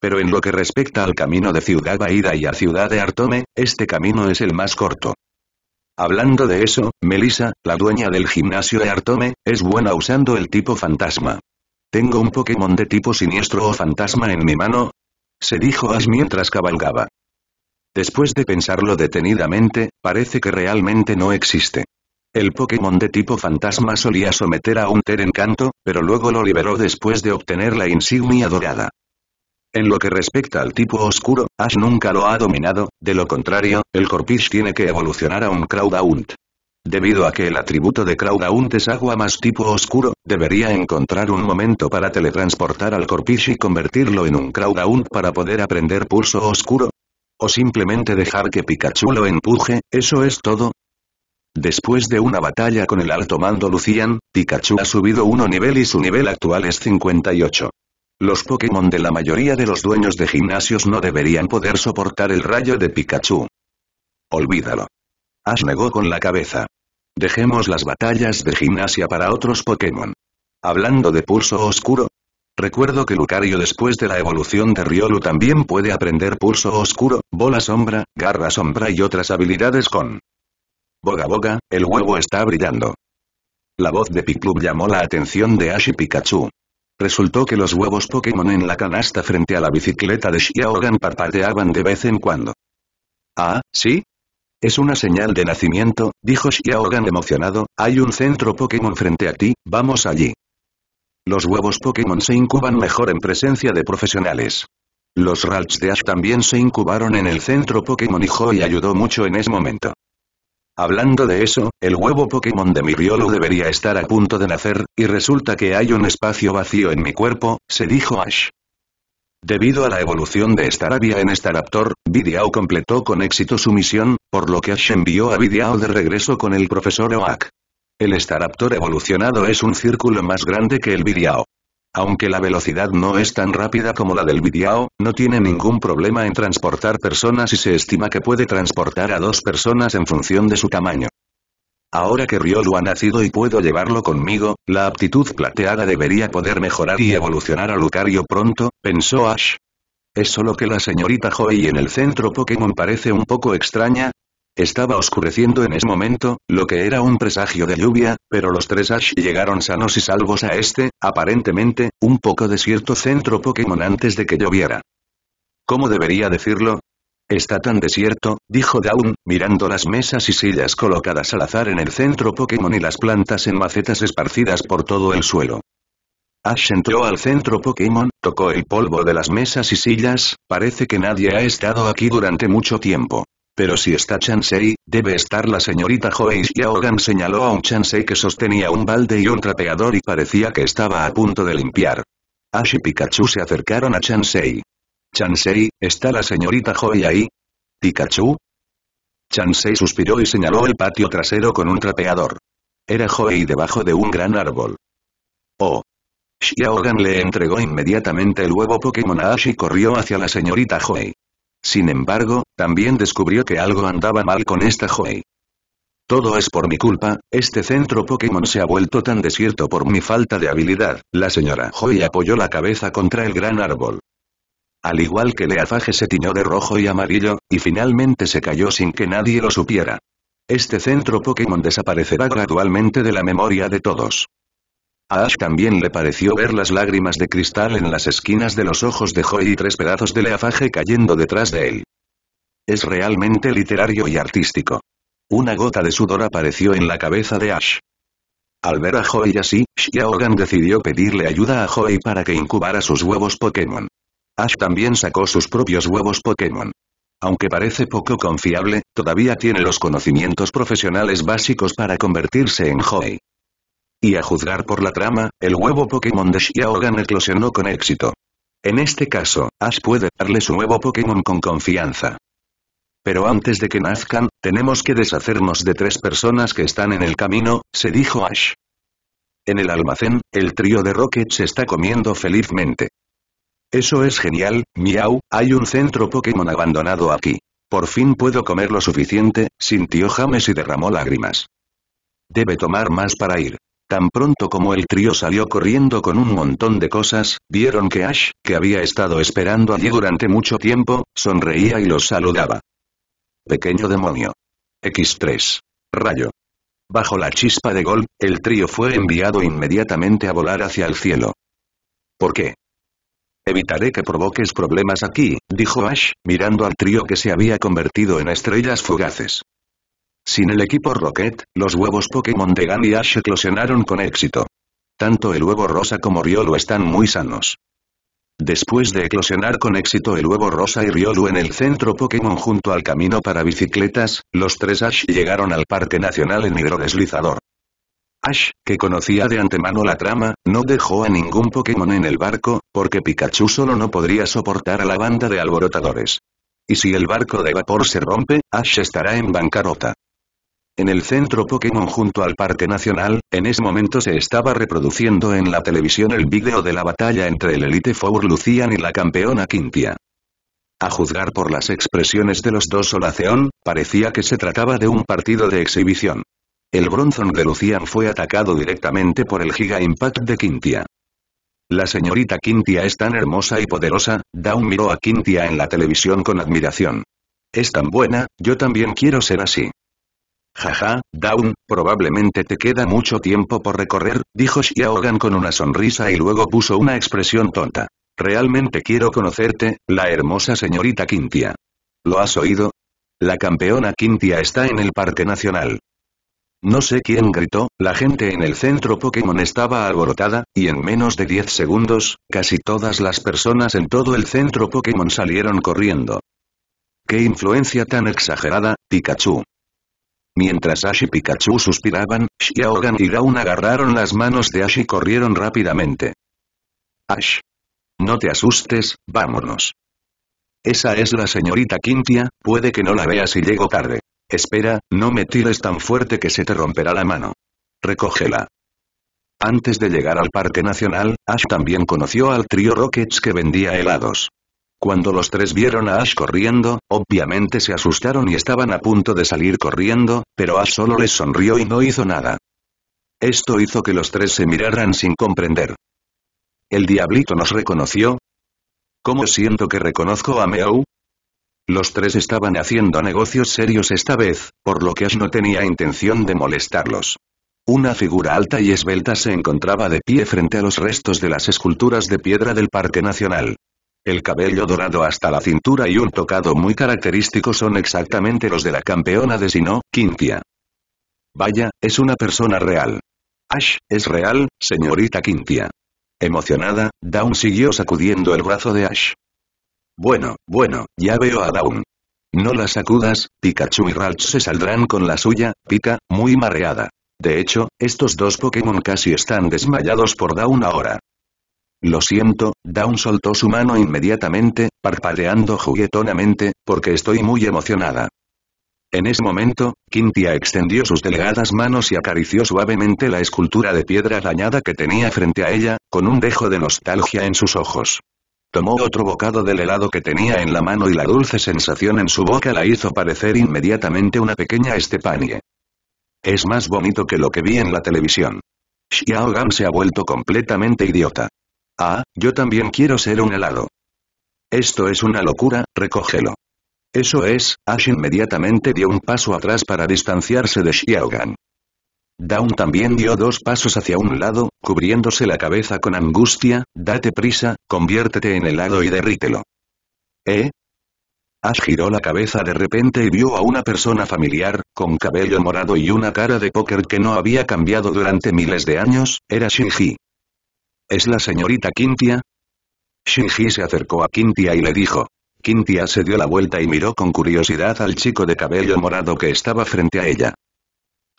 Pero en lo que respecta al camino de Ciudad Baida y a Ciudad de Artome, este camino es el más corto. Hablando de eso, Melissa, la dueña del gimnasio de Artome, es buena usando el tipo fantasma. Tengo un Pokémon de tipo siniestro o fantasma en mi mano. Se dijo Ash mientras cabalgaba. Después de pensarlo detenidamente, parece que realmente no existe. El Pokémon de tipo fantasma solía someter a un Ter encanto, pero luego lo liberó después de obtener la insignia dorada. En lo que respecta al tipo oscuro, Ash nunca lo ha dominado, de lo contrario, el Corpish tiene que evolucionar a un Crowdaunt. Debido a que el atributo de Crowdaunt es agua más tipo oscuro, debería encontrar un momento para teletransportar al Corpish y convertirlo en un Crowdaunt para poder aprender pulso oscuro. O simplemente dejar que Pikachu lo empuje, eso es todo, Después de una batalla con el alto mando Lucian, Pikachu ha subido uno nivel y su nivel actual es 58. Los Pokémon de la mayoría de los dueños de gimnasios no deberían poder soportar el rayo de Pikachu. Olvídalo. Ash negó con la cabeza. Dejemos las batallas de gimnasia para otros Pokémon. Hablando de pulso oscuro, recuerdo que Lucario después de la evolución de Riolu también puede aprender pulso oscuro, bola sombra, garra sombra y otras habilidades con... Boga boga, el huevo está brillando. La voz de Piclub llamó la atención de Ash y Pikachu. Resultó que los huevos Pokémon en la canasta frente a la bicicleta de Xiaogan parpadeaban de vez en cuando. Ah, ¿sí? Es una señal de nacimiento, dijo Xiaogan emocionado, hay un centro Pokémon frente a ti, vamos allí. Los huevos Pokémon se incuban mejor en presencia de profesionales. Los Ralts de Ash también se incubaron en el centro Pokémon y ayudó mucho en ese momento. Hablando de eso, el huevo Pokémon de mi riolo debería estar a punto de nacer, y resulta que hay un espacio vacío en mi cuerpo, se dijo Ash. Debido a la evolución de Staravia en Staraptor, Vidiao completó con éxito su misión, por lo que Ash envió a Vidiao de regreso con el profesor Oak. El Staraptor evolucionado es un círculo más grande que el Vidiao. Aunque la velocidad no es tan rápida como la del Vidiao, no tiene ningún problema en transportar personas y se estima que puede transportar a dos personas en función de su tamaño. Ahora que Ryolu ha nacido y puedo llevarlo conmigo, la aptitud plateada debería poder mejorar y evolucionar a Lucario pronto, pensó Ash. Es solo que la señorita Joy en el centro Pokémon parece un poco extraña, estaba oscureciendo en ese momento, lo que era un presagio de lluvia, pero los tres Ash llegaron sanos y salvos a este, aparentemente, un poco desierto centro Pokémon antes de que lloviera. ¿Cómo debería decirlo? Está tan desierto, dijo Dawn, mirando las mesas y sillas colocadas al azar en el centro Pokémon y las plantas en macetas esparcidas por todo el suelo. Ash entró al centro Pokémon, tocó el polvo de las mesas y sillas, parece que nadie ha estado aquí durante mucho tiempo. Pero si está Chansey, debe estar la señorita Joyce Yaogan señaló a un Chansey que sostenía un balde y un trapeador y parecía que estaba a punto de limpiar. Ash y Pikachu se acercaron a Chansey. Chansey, ¿está la señorita Joy ahí? ¿Pikachu? Chansey suspiró y señaló el patio trasero con un trapeador. Era Joey debajo de un gran árbol. Oh. Xiaogan le entregó inmediatamente el huevo Pokémon a Ash y corrió hacia la señorita Joey. Sin embargo, también descubrió que algo andaba mal con esta Joey. Todo es por mi culpa, este centro Pokémon se ha vuelto tan desierto por mi falta de habilidad, la señora Joy apoyó la cabeza contra el gran árbol. Al igual que Leafage se tiñó de rojo y amarillo, y finalmente se cayó sin que nadie lo supiera. Este centro Pokémon desaparecerá gradualmente de la memoria de todos. A Ash también le pareció ver las lágrimas de cristal en las esquinas de los ojos de Joy y tres pedazos de leafaje cayendo detrás de él. Es realmente literario y artístico. Una gota de sudor apareció en la cabeza de Ash. Al ver a Joy así, Xiaogan decidió pedirle ayuda a Joy para que incubara sus huevos Pokémon. Ash también sacó sus propios huevos Pokémon. Aunque parece poco confiable, todavía tiene los conocimientos profesionales básicos para convertirse en Joy. Y a juzgar por la trama, el huevo Pokémon de Xiaogan eclosionó con éxito. En este caso, Ash puede darle su nuevo Pokémon con confianza. Pero antes de que nazcan, tenemos que deshacernos de tres personas que están en el camino, se dijo Ash. En el almacén, el trío de Rockets se está comiendo felizmente. Eso es genial, miau, hay un centro Pokémon abandonado aquí. Por fin puedo comer lo suficiente, sintió James y derramó lágrimas. Debe tomar más para ir. Tan pronto como el trío salió corriendo con un montón de cosas, vieron que Ash, que había estado esperando allí durante mucho tiempo, sonreía y los saludaba. Pequeño demonio. X3. Rayo. Bajo la chispa de gol, el trío fue enviado inmediatamente a volar hacia el cielo. ¿Por qué? Evitaré que provoques problemas aquí, dijo Ash, mirando al trío que se había convertido en estrellas fugaces. Sin el equipo Rocket, los huevos Pokémon de Gan y Ash eclosionaron con éxito. Tanto el huevo rosa como Riolu están muy sanos. Después de eclosionar con éxito el huevo rosa y Riolu en el centro Pokémon junto al camino para bicicletas, los tres Ash llegaron al Parque Nacional en hidrodeslizador. Ash, que conocía de antemano la trama, no dejó a ningún Pokémon en el barco, porque Pikachu solo no podría soportar a la banda de alborotadores. Y si el barco de vapor se rompe, Ash estará en bancarrota en el centro Pokémon junto al Parque Nacional, en ese momento se estaba reproduciendo en la televisión el vídeo de la batalla entre el Elite Four Lucian y la campeona Quintia. A juzgar por las expresiones de los dos Solaceón, parecía que se trataba de un partido de exhibición. El Bronzón de Lucian fue atacado directamente por el Giga Impact de Quintia. La señorita Quintia es tan hermosa y poderosa, Dawn miró a Quintia en la televisión con admiración. Es tan buena, yo también quiero ser así. Jaja, Dawn, probablemente te queda mucho tiempo por recorrer, dijo Xiaogan con una sonrisa y luego puso una expresión tonta. Realmente quiero conocerte, la hermosa señorita Quintia. ¿Lo has oído? La campeona Quintia está en el Parque Nacional. No sé quién gritó, la gente en el centro Pokémon estaba alborotada, y en menos de 10 segundos, casi todas las personas en todo el centro Pokémon salieron corriendo. ¡Qué influencia tan exagerada, Pikachu! Mientras Ash y Pikachu suspiraban, Xiaogan y Raun agarraron las manos de Ash y corrieron rápidamente. Ash. No te asustes, vámonos. Esa es la señorita Quintia, puede que no la veas si llego tarde. Espera, no me tires tan fuerte que se te romperá la mano. Recógela. Antes de llegar al Parque Nacional, Ash también conoció al trío Rockets que vendía helados. Cuando los tres vieron a Ash corriendo, obviamente se asustaron y estaban a punto de salir corriendo, pero Ash solo les sonrió y no hizo nada. Esto hizo que los tres se miraran sin comprender. ¿El diablito nos reconoció? ¿Cómo siento que reconozco a Meow? Los tres estaban haciendo negocios serios esta vez, por lo que Ash no tenía intención de molestarlos. Una figura alta y esbelta se encontraba de pie frente a los restos de las esculturas de piedra del Parque Nacional. El cabello dorado hasta la cintura y un tocado muy característico son exactamente los de la campeona de Sino, Quintia. Vaya, es una persona real. Ash, es real, señorita Quintia. Emocionada, Dawn siguió sacudiendo el brazo de Ash. Bueno, bueno, ya veo a Dawn. No la sacudas, Pikachu y Ralts se saldrán con la suya, Pika, muy mareada. De hecho, estos dos Pokémon casi están desmayados por Dawn ahora. Lo siento, Dawn soltó su mano inmediatamente, parpadeando juguetonamente, porque estoy muy emocionada. En ese momento, Quintia extendió sus delgadas manos y acarició suavemente la escultura de piedra dañada que tenía frente a ella, con un dejo de nostalgia en sus ojos. Tomó otro bocado del helado que tenía en la mano y la dulce sensación en su boca la hizo parecer inmediatamente una pequeña Estepanie. Es más bonito que lo que vi en la televisión. Xiao Gan se ha vuelto completamente idiota. Ah, yo también quiero ser un helado. Esto es una locura, recógelo. Eso es, Ash inmediatamente dio un paso atrás para distanciarse de Xiaogan. Dawn también dio dos pasos hacia un lado, cubriéndose la cabeza con angustia, date prisa, conviértete en helado y derrítelo. ¿Eh? Ash giró la cabeza de repente y vio a una persona familiar, con cabello morado y una cara de póker que no había cambiado durante miles de años, era Shinji. ¿Es la señorita Quintia? Shinji se acercó a Quintia y le dijo. Quintia se dio la vuelta y miró con curiosidad al chico de cabello morado que estaba frente a ella.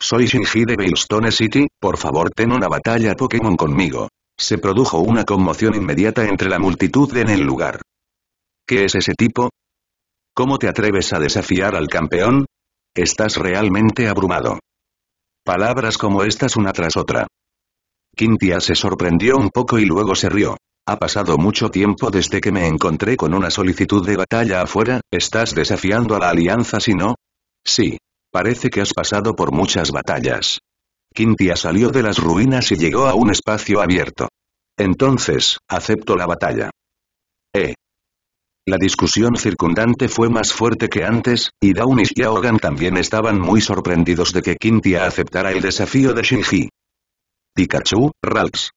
Soy Shinji de stone City, por favor ten una batalla Pokémon conmigo. Se produjo una conmoción inmediata entre la multitud en el lugar. ¿Qué es ese tipo? ¿Cómo te atreves a desafiar al campeón? Estás realmente abrumado. Palabras como estas una tras otra. Quintia se sorprendió un poco y luego se rió. Ha pasado mucho tiempo desde que me encontré con una solicitud de batalla afuera, ¿estás desafiando a la alianza si no? Sí. Parece que has pasado por muchas batallas. Quintia salió de las ruinas y llegó a un espacio abierto. Entonces, acepto la batalla. Eh. La discusión circundante fue más fuerte que antes, y Daunis y Aogan también estaban muy sorprendidos de que Quintia aceptara el desafío de Shinji. Pikachu, Ralts.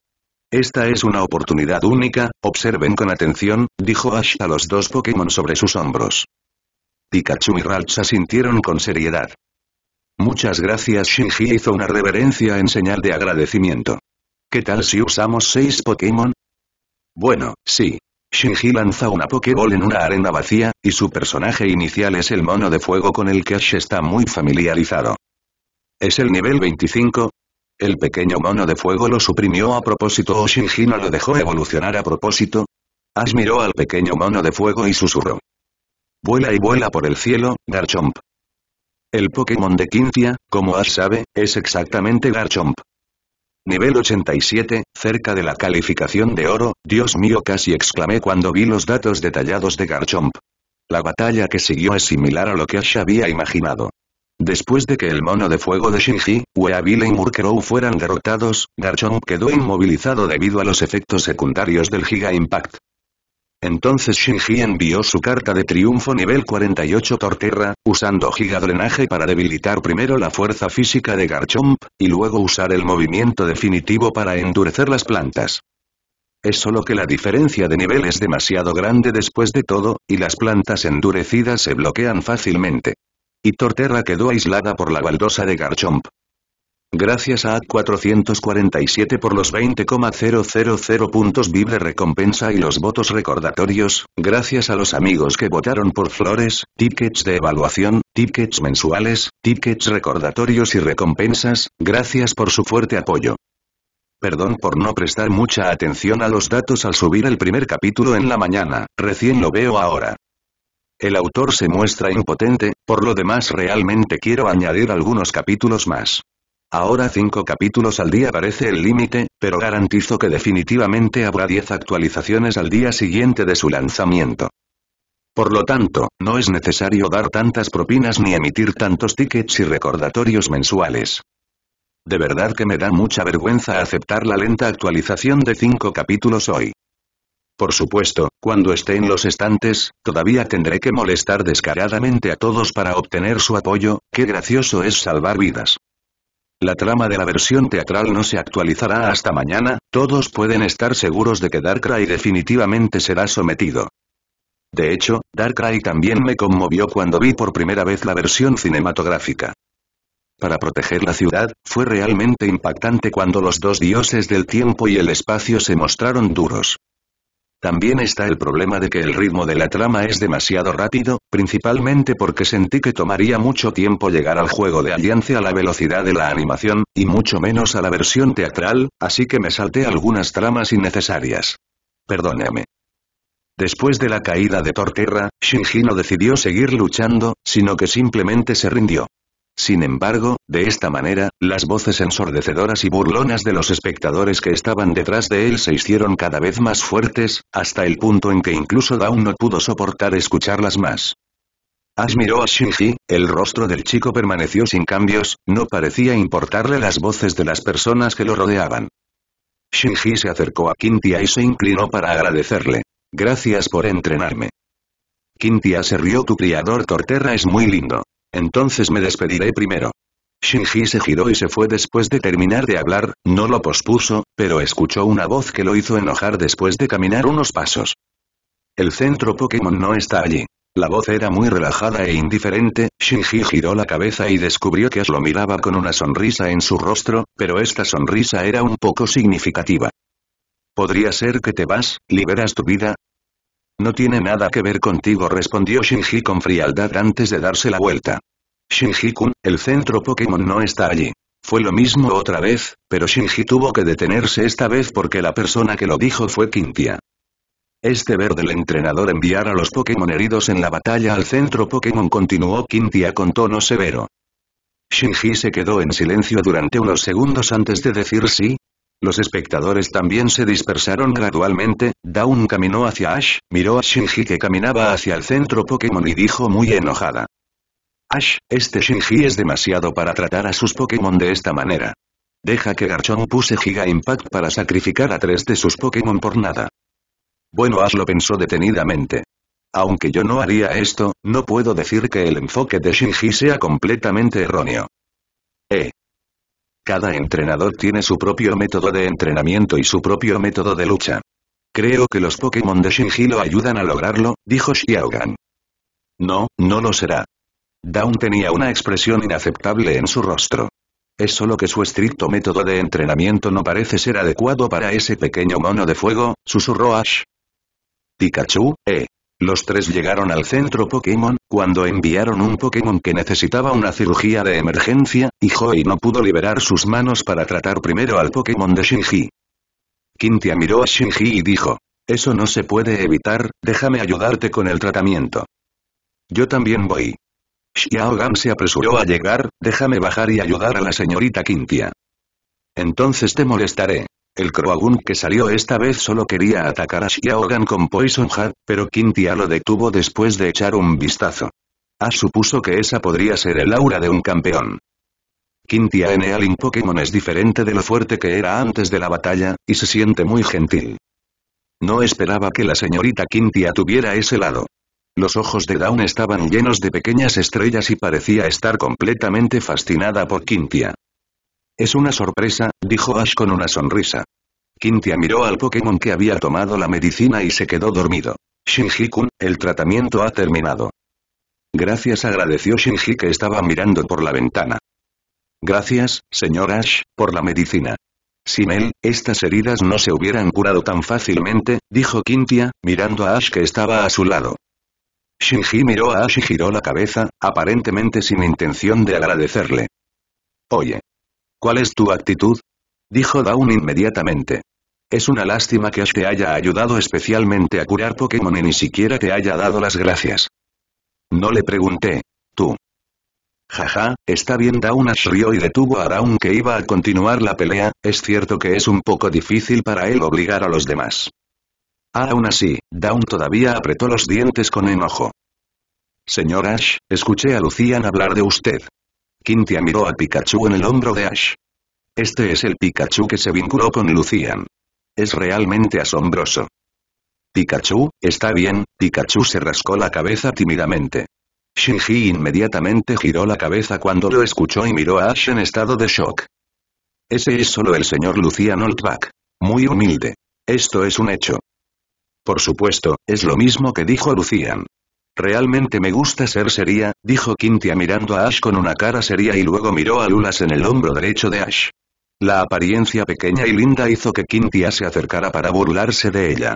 Esta es una oportunidad única, observen con atención, dijo Ash a los dos Pokémon sobre sus hombros. Pikachu y Ralts asintieron con seriedad. Muchas gracias Shinji hizo una reverencia en señal de agradecimiento. ¿Qué tal si usamos seis Pokémon? Bueno, sí. Shinji lanza una Pokéball en una arena vacía, y su personaje inicial es el mono de fuego con el que Ash está muy familiarizado. Es el nivel 25, el pequeño mono de fuego lo suprimió a propósito o Shinji no lo dejó evolucionar a propósito. Ash miró al pequeño mono de fuego y susurró. Vuela y vuela por el cielo, Garchomp. El Pokémon de Quincia, como Ash sabe, es exactamente Garchomp. Nivel 87, cerca de la calificación de oro, Dios mío casi exclamé cuando vi los datos detallados de Garchomp. La batalla que siguió es similar a lo que Ash había imaginado. Después de que el mono de fuego de Shinji, Weavile y Murkrow fueran derrotados, Garchomp quedó inmovilizado debido a los efectos secundarios del Giga Impact. Entonces Shinji envió su carta de triunfo nivel 48 Torterra, usando Giga Drenaje para debilitar primero la fuerza física de Garchomp, y luego usar el movimiento definitivo para endurecer las plantas. Es solo que la diferencia de nivel es demasiado grande después de todo, y las plantas endurecidas se bloquean fácilmente. Y Torterra quedó aislada por la baldosa de Garchomp. Gracias a at 447 por los 20,000 puntos vibre recompensa y los votos recordatorios, gracias a los amigos que votaron por flores, tickets de evaluación, tickets mensuales, tickets recordatorios y recompensas, gracias por su fuerte apoyo. Perdón por no prestar mucha atención a los datos al subir el primer capítulo en la mañana, recién lo veo ahora. El autor se muestra impotente, por lo demás realmente quiero añadir algunos capítulos más. Ahora cinco capítulos al día parece el límite, pero garantizo que definitivamente habrá 10 actualizaciones al día siguiente de su lanzamiento. Por lo tanto, no es necesario dar tantas propinas ni emitir tantos tickets y recordatorios mensuales. De verdad que me da mucha vergüenza aceptar la lenta actualización de cinco capítulos hoy. Por supuesto, cuando esté en los estantes, todavía tendré que molestar descaradamente a todos para obtener su apoyo, qué gracioso es salvar vidas. La trama de la versión teatral no se actualizará hasta mañana, todos pueden estar seguros de que Darkrai definitivamente será sometido. De hecho, Darkrai también me conmovió cuando vi por primera vez la versión cinematográfica. Para proteger la ciudad, fue realmente impactante cuando los dos dioses del tiempo y el espacio se mostraron duros. También está el problema de que el ritmo de la trama es demasiado rápido, principalmente porque sentí que tomaría mucho tiempo llegar al juego de alianza a la velocidad de la animación, y mucho menos a la versión teatral, así que me salté algunas tramas innecesarias. Perdóname. Después de la caída de Torterra, Shinji no decidió seguir luchando, sino que simplemente se rindió. Sin embargo, de esta manera, las voces ensordecedoras y burlonas de los espectadores que estaban detrás de él se hicieron cada vez más fuertes, hasta el punto en que incluso Dawn no pudo soportar escucharlas más. Admiró a Shinji, el rostro del chico permaneció sin cambios, no parecía importarle las voces de las personas que lo rodeaban. Shinji se acercó a Quintia y se inclinó para agradecerle. Gracias por entrenarme. Quintia se rió tu criador Torterra es muy lindo. Entonces me despediré primero. Shinji se giró y se fue después de terminar de hablar, no lo pospuso, pero escuchó una voz que lo hizo enojar después de caminar unos pasos. El centro Pokémon no está allí. La voz era muy relajada e indiferente, Shinji giró la cabeza y descubrió que Aslo lo miraba con una sonrisa en su rostro, pero esta sonrisa era un poco significativa. Podría ser que te vas, liberas tu vida, no tiene nada que ver contigo respondió Shinji con frialdad antes de darse la vuelta. Shinji-kun, el centro Pokémon no está allí. Fue lo mismo otra vez, pero Shinji tuvo que detenerse esta vez porque la persona que lo dijo fue Quintia. Este ver del entrenador enviar a los Pokémon heridos en la batalla al centro Pokémon continuó Quintia con tono severo. Shinji se quedó en silencio durante unos segundos antes de decir sí, los espectadores también se dispersaron gradualmente, Dawn caminó hacia Ash, miró a Shinji que caminaba hacia el centro Pokémon y dijo muy enojada. Ash, este Shinji es demasiado para tratar a sus Pokémon de esta manera. Deja que Garchomp puse Giga Impact para sacrificar a tres de sus Pokémon por nada. Bueno Ash lo pensó detenidamente. Aunque yo no haría esto, no puedo decir que el enfoque de Shinji sea completamente erróneo. Eh, cada entrenador tiene su propio método de entrenamiento y su propio método de lucha. Creo que los Pokémon de Shinji lo ayudan a lograrlo, dijo Xiaogan. No, no lo será. Dawn tenía una expresión inaceptable en su rostro. Es solo que su estricto método de entrenamiento no parece ser adecuado para ese pequeño mono de fuego, susurró Ash. Pikachu, eh. Los tres llegaron al centro Pokémon, cuando enviaron un Pokémon que necesitaba una cirugía de emergencia, y Joey no pudo liberar sus manos para tratar primero al Pokémon de Shinji. Quintia miró a Shinji y dijo, eso no se puede evitar, déjame ayudarte con el tratamiento. Yo también voy. Xiao Gan se apresuró a llegar, déjame bajar y ayudar a la señorita Quintia. Entonces te molestaré. El Kroagun que salió esta vez solo quería atacar a Xiaogan con Poison Heart, pero Quintia lo detuvo después de echar un vistazo. Ash supuso que esa podría ser el aura de un campeón. Quintia en Alien Pokémon es diferente de lo fuerte que era antes de la batalla, y se siente muy gentil. No esperaba que la señorita Quintia tuviera ese lado. Los ojos de Dawn estaban llenos de pequeñas estrellas y parecía estar completamente fascinada por Quintia. Es una sorpresa, dijo Ash con una sonrisa. Quintia miró al Pokémon que había tomado la medicina y se quedó dormido. Shinji-kun, el tratamiento ha terminado. Gracias agradeció Shinji que estaba mirando por la ventana. Gracias, señor Ash, por la medicina. Sin él, estas heridas no se hubieran curado tan fácilmente, dijo Quintia, mirando a Ash que estaba a su lado. Shinji miró a Ash y giró la cabeza, aparentemente sin intención de agradecerle. Oye. ¿Cuál es tu actitud? Dijo Dawn inmediatamente. Es una lástima que Ash te haya ayudado especialmente a curar Pokémon y ni siquiera te haya dado las gracias. No le pregunté. Tú. Jaja, está bien Dawn Ash rió y detuvo a Dawn que iba a continuar la pelea, es cierto que es un poco difícil para él obligar a los demás. Aún así, Dawn todavía apretó los dientes con enojo. Señor Ash, escuché a Lucian hablar de usted. Quintia miró a Pikachu en el hombro de Ash. Este es el Pikachu que se vinculó con Lucian. Es realmente asombroso. Pikachu, está bien, Pikachu se rascó la cabeza tímidamente. Shinji inmediatamente giró la cabeza cuando lo escuchó y miró a Ash en estado de shock. Ese es solo el señor Lucian Oldback. Muy humilde. Esto es un hecho. Por supuesto, es lo mismo que dijo Lucian. Realmente me gusta ser seria, dijo Quintia mirando a Ash con una cara seria y luego miró a Lulas en el hombro derecho de Ash. La apariencia pequeña y linda hizo que Quintia se acercara para burlarse de ella.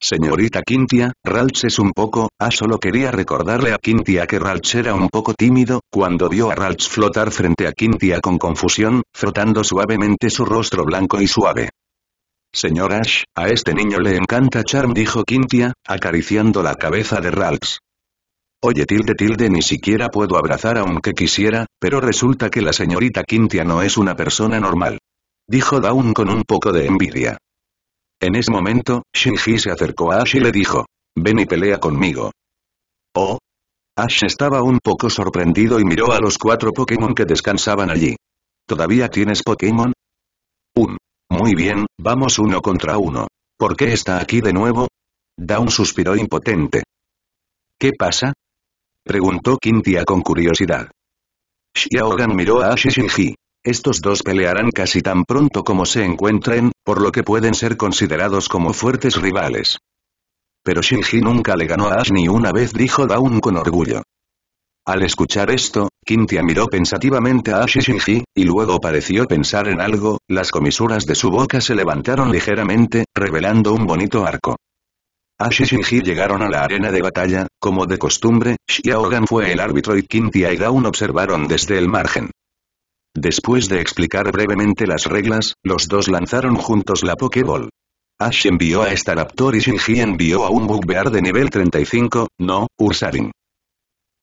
Señorita Quintia, Ralch es un poco, ah solo quería recordarle a Quintia que Ralch era un poco tímido, cuando vio a Ralch flotar frente a Quintia con confusión, frotando suavemente su rostro blanco y suave. Señor Ash, a este niño le encanta Charm dijo Quintia, acariciando la cabeza de Ralts. Oye tilde tilde ni siquiera puedo abrazar aunque quisiera, pero resulta que la señorita Quintia no es una persona normal. Dijo Dawn con un poco de envidia. En ese momento, Shinji se acercó a Ash y le dijo. Ven y pelea conmigo. Oh. Ash estaba un poco sorprendido y miró a los cuatro Pokémon que descansaban allí. ¿Todavía tienes Pokémon? Muy bien, vamos uno contra uno. ¿Por qué está aquí de nuevo? Daun suspiró impotente. ¿Qué pasa? Preguntó Quintia con curiosidad. Xiaogan miró a y Shinji. Estos dos pelearán casi tan pronto como se encuentren, por lo que pueden ser considerados como fuertes rivales. Pero Shinji nunca le ganó a Ash ni una vez dijo Daun con orgullo. Al escuchar esto, Kintia miró pensativamente a y Shinji, y luego pareció pensar en algo, las comisuras de su boca se levantaron ligeramente, revelando un bonito arco. Ash y Shinji llegaron a la arena de batalla, como de costumbre, Xiaogan fue el árbitro y Kintia y Daun observaron desde el margen. Después de explicar brevemente las reglas, los dos lanzaron juntos la Pokéball. Ash envió a Staraptor y Shinji envió a un Bugbear de nivel 35, no, Ursaring.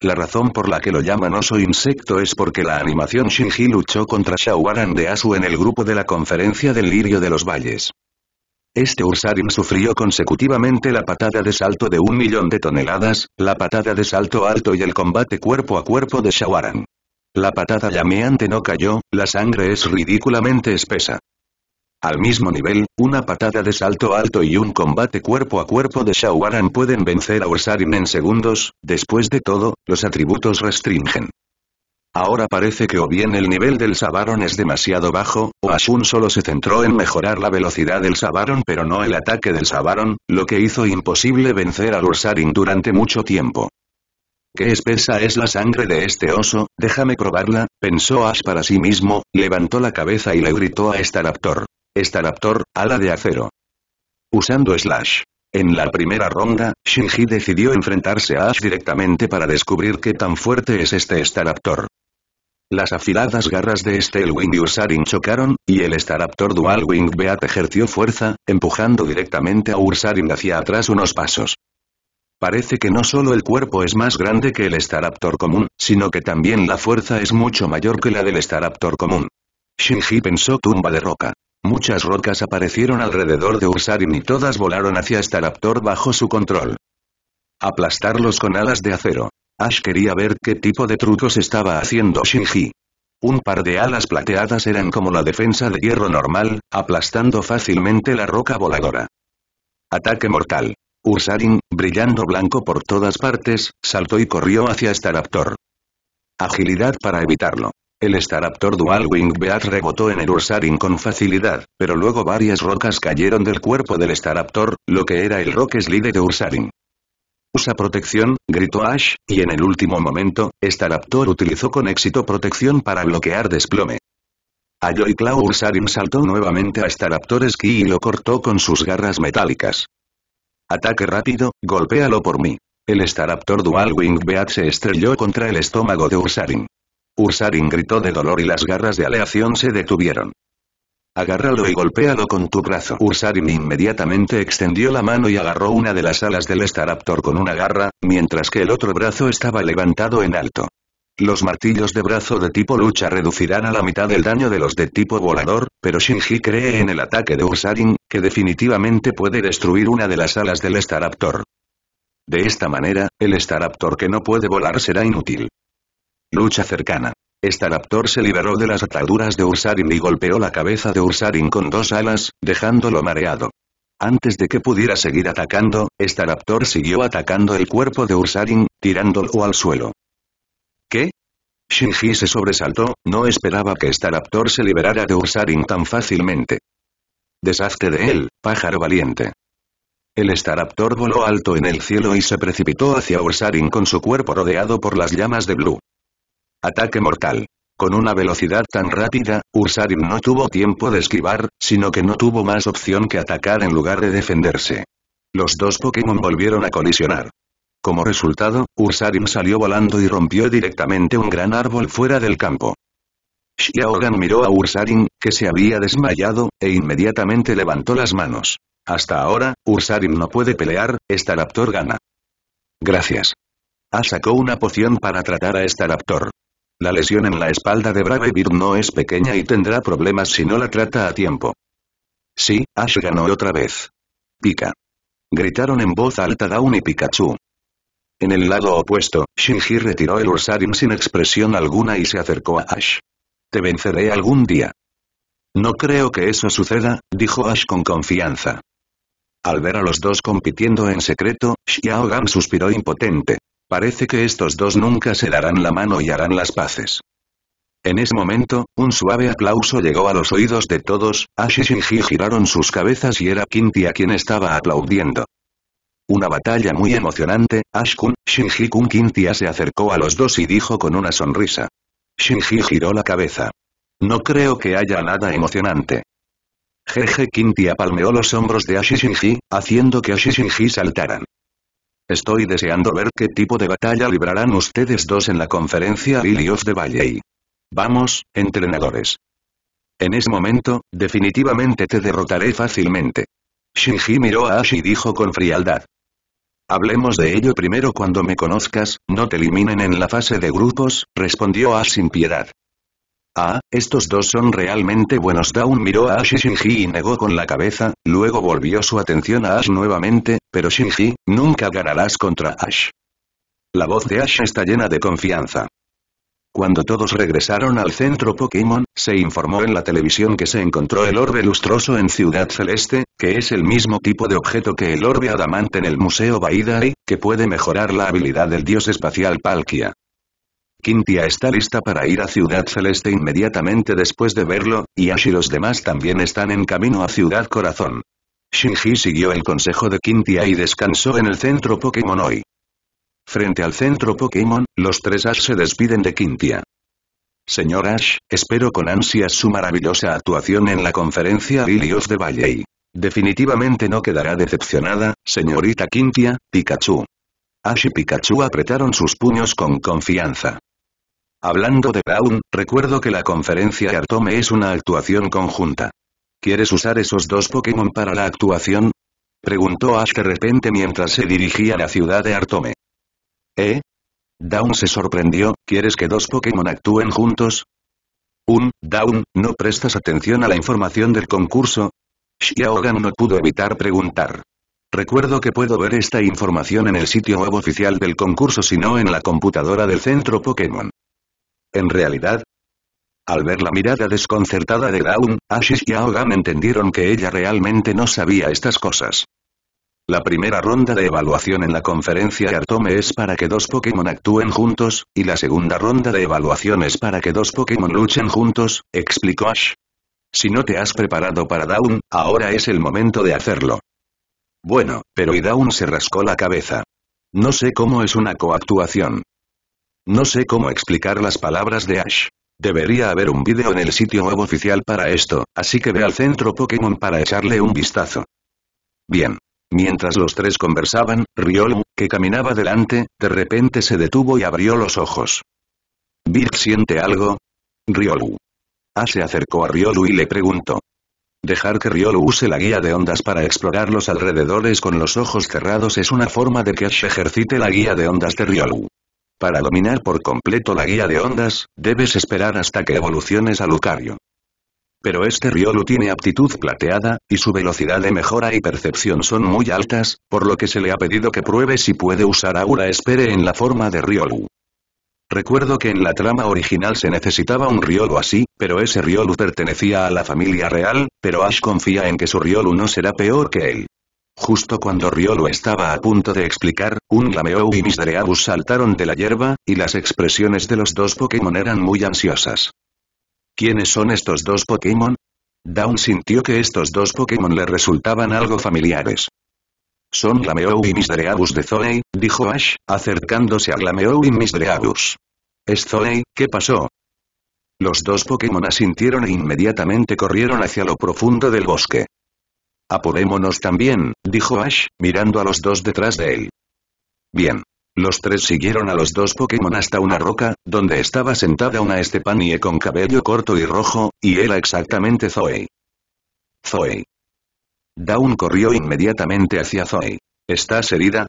La razón por la que lo llaman oso insecto es porque la animación Shinji luchó contra Shawaran de Asu en el grupo de la conferencia del lirio de los valles. Este Ursarin sufrió consecutivamente la patada de salto de un millón de toneladas, la patada de salto alto y el combate cuerpo a cuerpo de Shawaran. La patada llameante no cayó, la sangre es ridículamente espesa. Al mismo nivel, una patada de salto alto y un combate cuerpo a cuerpo de Shawaran pueden vencer a Ursarin en segundos, después de todo, los atributos restringen. Ahora parece que o bien el nivel del Sabaron es demasiado bajo, o Ashun solo se centró en mejorar la velocidad del Sabaron pero no el ataque del Sabaron, lo que hizo imposible vencer al Ursarin durante mucho tiempo. «Qué espesa es la sangre de este oso, déjame probarla», pensó Ash para sí mismo, levantó la cabeza y le gritó a Staraptor. Staraptor, ala de acero. Usando Slash. En la primera ronda, Shinji decidió enfrentarse a Ash directamente para descubrir qué tan fuerte es este Staraptor. Las afiladas garras de Stellwing y Ursaring chocaron, y el Staraptor Dual Wing Beat ejerció fuerza, empujando directamente a Ursaring hacia atrás unos pasos. Parece que no solo el cuerpo es más grande que el Staraptor común, sino que también la fuerza es mucho mayor que la del Staraptor común. Shinji pensó tumba de roca. Muchas rocas aparecieron alrededor de Ursarin y todas volaron hacia Staraptor bajo su control. Aplastarlos con alas de acero. Ash quería ver qué tipo de trucos estaba haciendo Shinji. Un par de alas plateadas eran como la defensa de hierro normal, aplastando fácilmente la roca voladora. Ataque mortal. Ursarin, brillando blanco por todas partes, saltó y corrió hacia Staraptor. Agilidad para evitarlo. El Staraptor Dual Wing Beat rebotó en el Ursaring con facilidad, pero luego varias rocas cayeron del cuerpo del Staraptor, lo que era el Rock Slide de Ursaring. Usa protección, gritó Ash, y en el último momento, Staraptor utilizó con éxito protección para bloquear desplome. A Joy Clau Ursaring saltó nuevamente a Staraptor Ski y lo cortó con sus garras metálicas. Ataque rápido, golpéalo por mí. El Staraptor Dual Wing Beat se estrelló contra el estómago de Ursaring. Ursarin gritó de dolor y las garras de aleación se detuvieron. Agárralo y golpéalo con tu brazo. Ursarin inmediatamente extendió la mano y agarró una de las alas del Staraptor con una garra, mientras que el otro brazo estaba levantado en alto. Los martillos de brazo de tipo lucha reducirán a la mitad el daño de los de tipo volador, pero Shinji cree en el ataque de Ursarin, que definitivamente puede destruir una de las alas del Staraptor. De esta manera, el Staraptor que no puede volar será inútil. Lucha cercana. Staraptor se liberó de las ataduras de Ursarin y golpeó la cabeza de Ursarin con dos alas, dejándolo mareado. Antes de que pudiera seguir atacando, Staraptor siguió atacando el cuerpo de Ursarin, tirándolo al suelo. ¿Qué? Shinji se sobresaltó, no esperaba que Staraptor se liberara de Ursarin tan fácilmente. Deshazte de él, pájaro valiente. El Staraptor voló alto en el cielo y se precipitó hacia Ursarin con su cuerpo rodeado por las llamas de Blue. Ataque mortal. Con una velocidad tan rápida, Ursarin no tuvo tiempo de esquivar, sino que no tuvo más opción que atacar en lugar de defenderse. Los dos Pokémon volvieron a colisionar. Como resultado, Ursarin salió volando y rompió directamente un gran árbol fuera del campo. Xiaogan miró a Ursarin, que se había desmayado, e inmediatamente levantó las manos. Hasta ahora, Ursarin no puede pelear, Staraptor gana. Gracias. Ah sacó una poción para tratar a Staraptor. La lesión en la espalda de Bird no es pequeña y tendrá problemas si no la trata a tiempo. Sí, Ash ganó otra vez. Pika. Gritaron en voz alta Dawn y Pikachu. En el lado opuesto, Shinji retiró el Ursaring sin expresión alguna y se acercó a Ash. Te venceré algún día. No creo que eso suceda, dijo Ash con confianza. Al ver a los dos compitiendo en secreto, Gan suspiró impotente. Parece que estos dos nunca se darán la mano y harán las paces. En ese momento, un suave aplauso llegó a los oídos de todos, Ash y Shinji giraron sus cabezas y era Quintia quien estaba aplaudiendo. Una batalla muy emocionante, Ash-kun, Shinji-kun Kintia se acercó a los dos y dijo con una sonrisa. Shinji giró la cabeza. No creo que haya nada emocionante. Jeje Kintia palmeó los hombros de y Shinji, haciendo que y Shinji saltaran. Estoy deseando ver qué tipo de batalla librarán ustedes dos en la conferencia Ilios de the Valley. Vamos, entrenadores. En ese momento, definitivamente te derrotaré fácilmente. Shinji miró a Ash y dijo con frialdad. Hablemos de ello primero cuando me conozcas, no te eliminen en la fase de grupos, respondió Ash sin piedad. Ah, estos dos son realmente buenos. Dawn miró a Ash y Shinji y negó con la cabeza, luego volvió su atención a Ash nuevamente, pero Shinji, nunca ganarás contra Ash. La voz de Ash está llena de confianza. Cuando todos regresaron al centro Pokémon, se informó en la televisión que se encontró el orbe lustroso en Ciudad Celeste, que es el mismo tipo de objeto que el orbe adamante en el Museo Baidai, que puede mejorar la habilidad del dios espacial Palkia. Quintia está lista para ir a Ciudad Celeste inmediatamente después de verlo, y Ash y los demás también están en camino a Ciudad Corazón. Shinji siguió el consejo de Quintia y descansó en el centro Pokémon hoy. Frente al centro Pokémon, los tres Ash se despiden de Quintia. Señor Ash, espero con ansias su maravillosa actuación en la conferencia Ilios de Valley. Definitivamente no quedará decepcionada, señorita Quintia, Pikachu. Ash y Pikachu apretaron sus puños con confianza. Hablando de Dawn, recuerdo que la conferencia de Artome es una actuación conjunta. ¿Quieres usar esos dos Pokémon para la actuación? Preguntó Ash de repente mientras se dirigía a la ciudad de Artome. ¿Eh? Down se sorprendió, ¿quieres que dos Pokémon actúen juntos? Un, Down, ¿no prestas atención a la información del concurso? Xiaogan no pudo evitar preguntar. Recuerdo que puedo ver esta información en el sitio web oficial del concurso si no en la computadora del centro Pokémon. En realidad, al ver la mirada desconcertada de Dawn, Ash y Aogan entendieron que ella realmente no sabía estas cosas. La primera ronda de evaluación en la conferencia de Artome es para que dos Pokémon actúen juntos, y la segunda ronda de evaluación es para que dos Pokémon luchen juntos, explicó Ash. Si no te has preparado para Dawn, ahora es el momento de hacerlo. Bueno, pero y Dawn se rascó la cabeza. No sé cómo es una coactuación. No sé cómo explicar las palabras de Ash. Debería haber un vídeo en el sitio web oficial para esto, así que ve al centro Pokémon para echarle un vistazo. Bien. Mientras los tres conversaban, Riolu, que caminaba delante, de repente se detuvo y abrió los ojos. ¿Birk siente algo? Riolu. Ash se acercó a Riolu y le preguntó. Dejar que Riolu use la guía de ondas para explorar los alrededores con los ojos cerrados es una forma de que Ash ejercite la guía de ondas de Riolu. Para dominar por completo la guía de ondas, debes esperar hasta que evoluciones a Lucario. Pero este Riolu tiene aptitud plateada, y su velocidad de mejora y percepción son muy altas, por lo que se le ha pedido que pruebe si puede usar Aura Espere en la forma de Riolu. Recuerdo que en la trama original se necesitaba un Riolu así, pero ese Riolu pertenecía a la familia real, pero Ash confía en que su Riolu no será peor que él. Justo cuando Riolo estaba a punto de explicar, un Glameow y Misdreavus saltaron de la hierba, y las expresiones de los dos Pokémon eran muy ansiosas. ¿Quiénes son estos dos Pokémon? Dawn sintió que estos dos Pokémon le resultaban algo familiares. Son Glameow y Misdreavus de Zoey, dijo Ash, acercándose a Glameow y Misdreavus. Es Zoey, ¿qué pasó? Los dos Pokémon asintieron e inmediatamente corrieron hacia lo profundo del bosque. Apodémonos también, dijo Ash, mirando a los dos detrás de él. Bien. Los tres siguieron a los dos Pokémon hasta una roca, donde estaba sentada una Estepanie con cabello corto y rojo, y era exactamente Zoe. Zoe. Dawn corrió inmediatamente hacia Zoe. ¿Estás herida?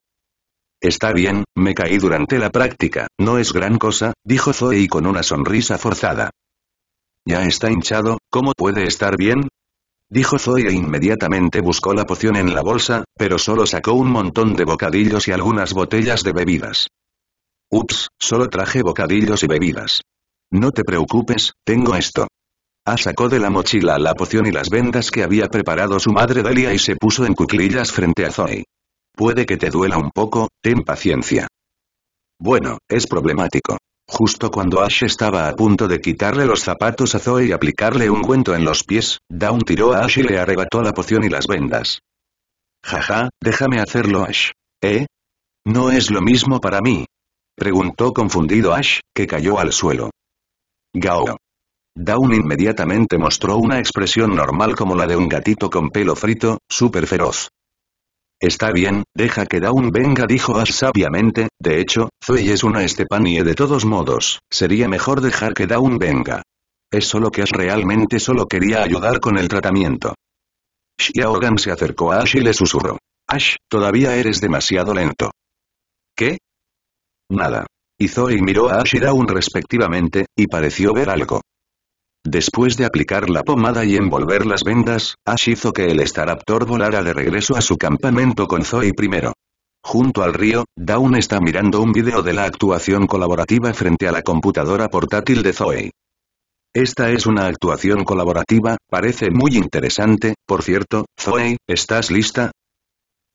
Está bien, me caí durante la práctica, no es gran cosa, dijo Zoe con una sonrisa forzada. Ya está hinchado, ¿cómo puede estar bien? Dijo Zoe e inmediatamente buscó la poción en la bolsa, pero solo sacó un montón de bocadillos y algunas botellas de bebidas. Ups, solo traje bocadillos y bebidas. No te preocupes, tengo esto. A ah, sacó de la mochila la poción y las vendas que había preparado su madre Delia y se puso en cuclillas frente a Zoe. Puede que te duela un poco, ten paciencia. Bueno, es problemático. Justo cuando Ash estaba a punto de quitarle los zapatos a Zoe y aplicarle un cuento en los pies, Dawn tiró a Ash y le arrebató la poción y las vendas. Jaja, déjame hacerlo Ash. ¿Eh? No es lo mismo para mí. Preguntó confundido Ash, que cayó al suelo. Gao. Dawn inmediatamente mostró una expresión normal como la de un gatito con pelo frito, súper feroz. Está bien, deja que Dawn venga dijo Ash sabiamente, de hecho, Zoe es una y de todos modos, sería mejor dejar que Dawn venga. Es solo que Ash realmente solo quería ayudar con el tratamiento. Xiaogan se acercó a Ash y le susurró. Ash, todavía eres demasiado lento. ¿Qué? Nada. Y Zoe miró a Ash y Dawn respectivamente, y pareció ver algo. Después de aplicar la pomada y envolver las vendas, Ash hizo que el Staraptor volara de regreso a su campamento con Zoe primero. Junto al río, Dawn está mirando un video de la actuación colaborativa frente a la computadora portátil de Zoe. Esta es una actuación colaborativa, parece muy interesante, por cierto, Zoe, ¿estás lista?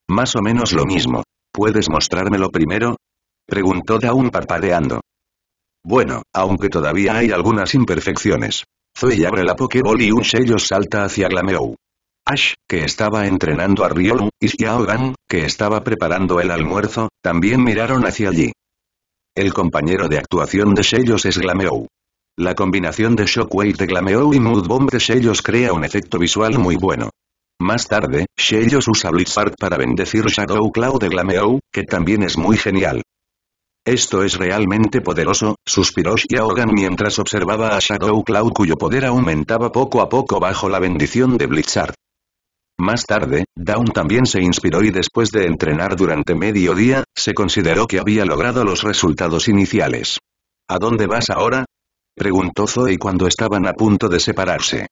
Más o menos lo mismo. ¿Puedes mostrármelo primero? Preguntó Dawn parpadeando. Bueno, aunque todavía hay algunas imperfecciones. Zoe abre la Pokéball y un sello salta hacia Glameow. Ash, que estaba entrenando a Riolu, y Xiaogan, que estaba preparando el almuerzo, también miraron hacia allí. El compañero de actuación de sellos es Glameow. La combinación de Shockwave de Glameow y Mood Bomb de Shellos crea un efecto visual muy bueno. Más tarde, Shellos usa Blitzart para bendecir Shadow Cloud de Glameow, que también es muy genial. Esto es realmente poderoso, suspiró Xiaogan mientras observaba a Shadow Cloud cuyo poder aumentaba poco a poco bajo la bendición de Blizzard. Más tarde, Dawn también se inspiró y después de entrenar durante medio día, se consideró que había logrado los resultados iniciales. ¿A dónde vas ahora? preguntó Zoe cuando estaban a punto de separarse.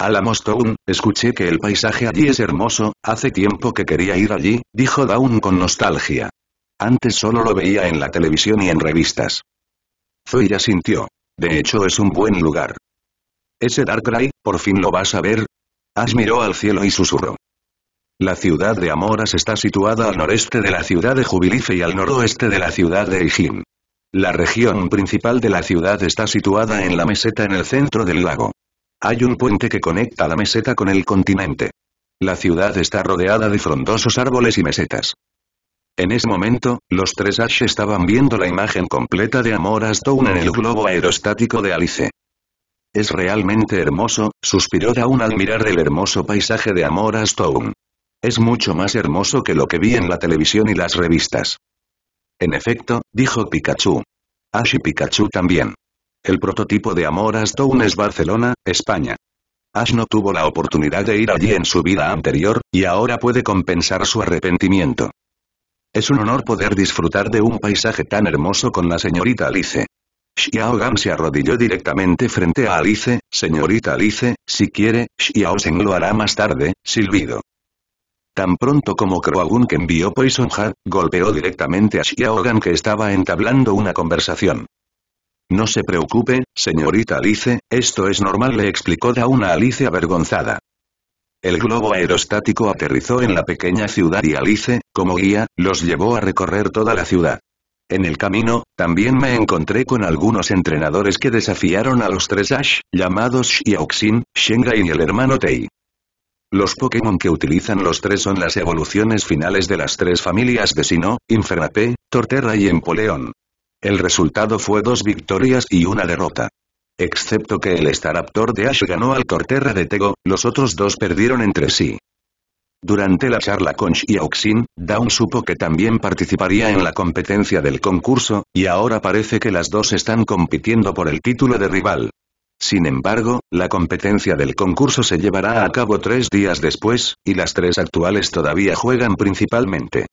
Alamos Town, escuché que el paisaje allí es hermoso, hace tiempo que quería ir allí, dijo Dawn con nostalgia. Antes solo lo veía en la televisión y en revistas. Zoya sintió. De hecho es un buen lugar. Ese Darkrai, por fin lo vas a ver. Ash miró al cielo y susurró. La ciudad de Amoras está situada al noreste de la ciudad de Jubilife y al noroeste de la ciudad de Ijin. La región principal de la ciudad está situada en la meseta en el centro del lago. Hay un puente que conecta la meseta con el continente. La ciudad está rodeada de frondosos árboles y mesetas. En ese momento, los tres Ash estaban viendo la imagen completa de Stone en el globo aerostático de Alice. Es realmente hermoso, suspiró Dawn al mirar el hermoso paisaje de Stone. Es mucho más hermoso que lo que vi en la televisión y las revistas. En efecto, dijo Pikachu. Ash y Pikachu también. El prototipo de Stone es Barcelona, España. Ash no tuvo la oportunidad de ir allí en su vida anterior, y ahora puede compensar su arrepentimiento. Es un honor poder disfrutar de un paisaje tan hermoso con la señorita Alice. Xiao Gan se arrodilló directamente frente a Alice, señorita Alice, si quiere, Xiao Sen lo hará más tarde, silbido. Tan pronto como Croagun que envió Poison Heart, golpeó directamente a Xiao que estaba entablando una conversación. No se preocupe, señorita Alice, esto es normal le explicó Dauna Alice avergonzada. El globo aerostático aterrizó en la pequeña ciudad y Alice, como guía, los llevó a recorrer toda la ciudad. En el camino, también me encontré con algunos entrenadores que desafiaron a los tres Ash, llamados Xiaoxin, Shengai y el hermano Tei. Los Pokémon que utilizan los tres son las evoluciones finales de las tres familias de Sinnoh, Infernape, Torterra y Empoleon. El resultado fue dos victorias y una derrota. Excepto que el Staraptor de Ash ganó al Corterra de Tego, los otros dos perdieron entre sí. Durante la charla con auxin Dawn supo que también participaría en la competencia del concurso, y ahora parece que las dos están compitiendo por el título de rival. Sin embargo, la competencia del concurso se llevará a cabo tres días después, y las tres actuales todavía juegan principalmente.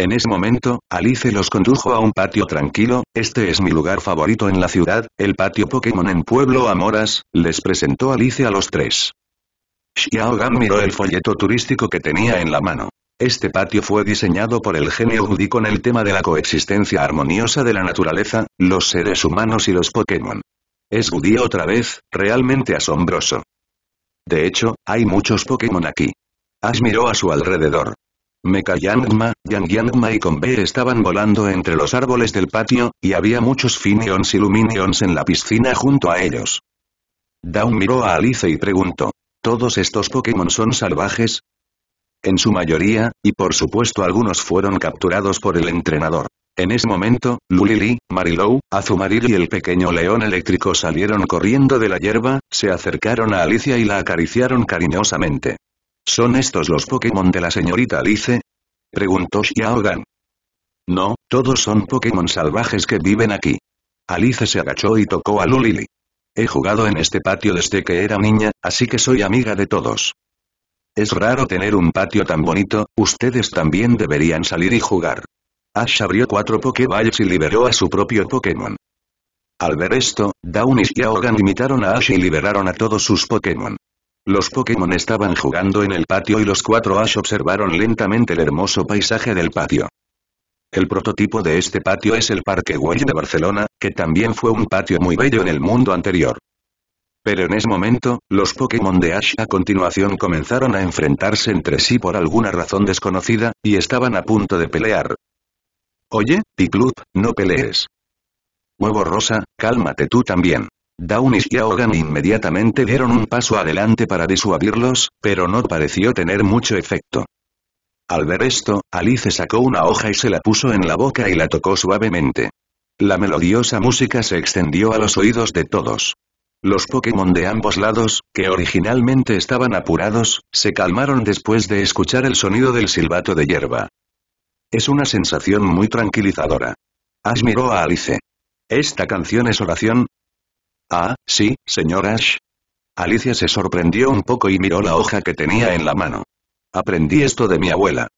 En ese momento, Alice los condujo a un patio tranquilo, este es mi lugar favorito en la ciudad, el patio Pokémon en Pueblo Amoras, les presentó Alice a los tres. Xiao miró el folleto turístico que tenía en la mano. Este patio fue diseñado por el genio Woody con el tema de la coexistencia armoniosa de la naturaleza, los seres humanos y los Pokémon. Es Woody otra vez, realmente asombroso. De hecho, hay muchos Pokémon aquí. Ash miró a su alrededor. Mecha Yangma, Yang y Konbe estaban volando entre los árboles del patio, y había muchos Finions y Luminions en la piscina junto a ellos. Dawn miró a Alice y preguntó, ¿todos estos Pokémon son salvajes? En su mayoría, y por supuesto algunos fueron capturados por el entrenador. En ese momento, Lulili, Marilou, Azumarill y el pequeño león eléctrico salieron corriendo de la hierba, se acercaron a Alicia y la acariciaron cariñosamente. ¿Son estos los Pokémon de la señorita Alice? Preguntó Xiaogan. No, todos son Pokémon salvajes que viven aquí. Alice se agachó y tocó a Lulili. He jugado en este patio desde que era niña, así que soy amiga de todos. Es raro tener un patio tan bonito, ustedes también deberían salir y jugar. Ash abrió cuatro Pokéballs y liberó a su propio Pokémon. Al ver esto, Dawn y Xiaogan imitaron a Ash y liberaron a todos sus Pokémon. Los Pokémon estaban jugando en el patio y los cuatro Ash observaron lentamente el hermoso paisaje del patio. El prototipo de este patio es el Parque Güell de Barcelona, que también fue un patio muy bello en el mundo anterior. Pero en ese momento, los Pokémon de Ash a continuación comenzaron a enfrentarse entre sí por alguna razón desconocida, y estaban a punto de pelear. Oye, Piclup, no pelees. Huevo Rosa, cálmate tú también. Downish y Hogan inmediatamente dieron un paso adelante para disuadirlos, pero no pareció tener mucho efecto. Al ver esto, Alice sacó una hoja y se la puso en la boca y la tocó suavemente. La melodiosa música se extendió a los oídos de todos. Los Pokémon de ambos lados, que originalmente estaban apurados, se calmaron después de escuchar el sonido del silbato de hierba. Es una sensación muy tranquilizadora. Ash miró a Alice. Esta canción es oración, Ah, sí, señor Ash. Alicia se sorprendió un poco y miró la hoja que tenía en la mano. Aprendí esto de mi abuela.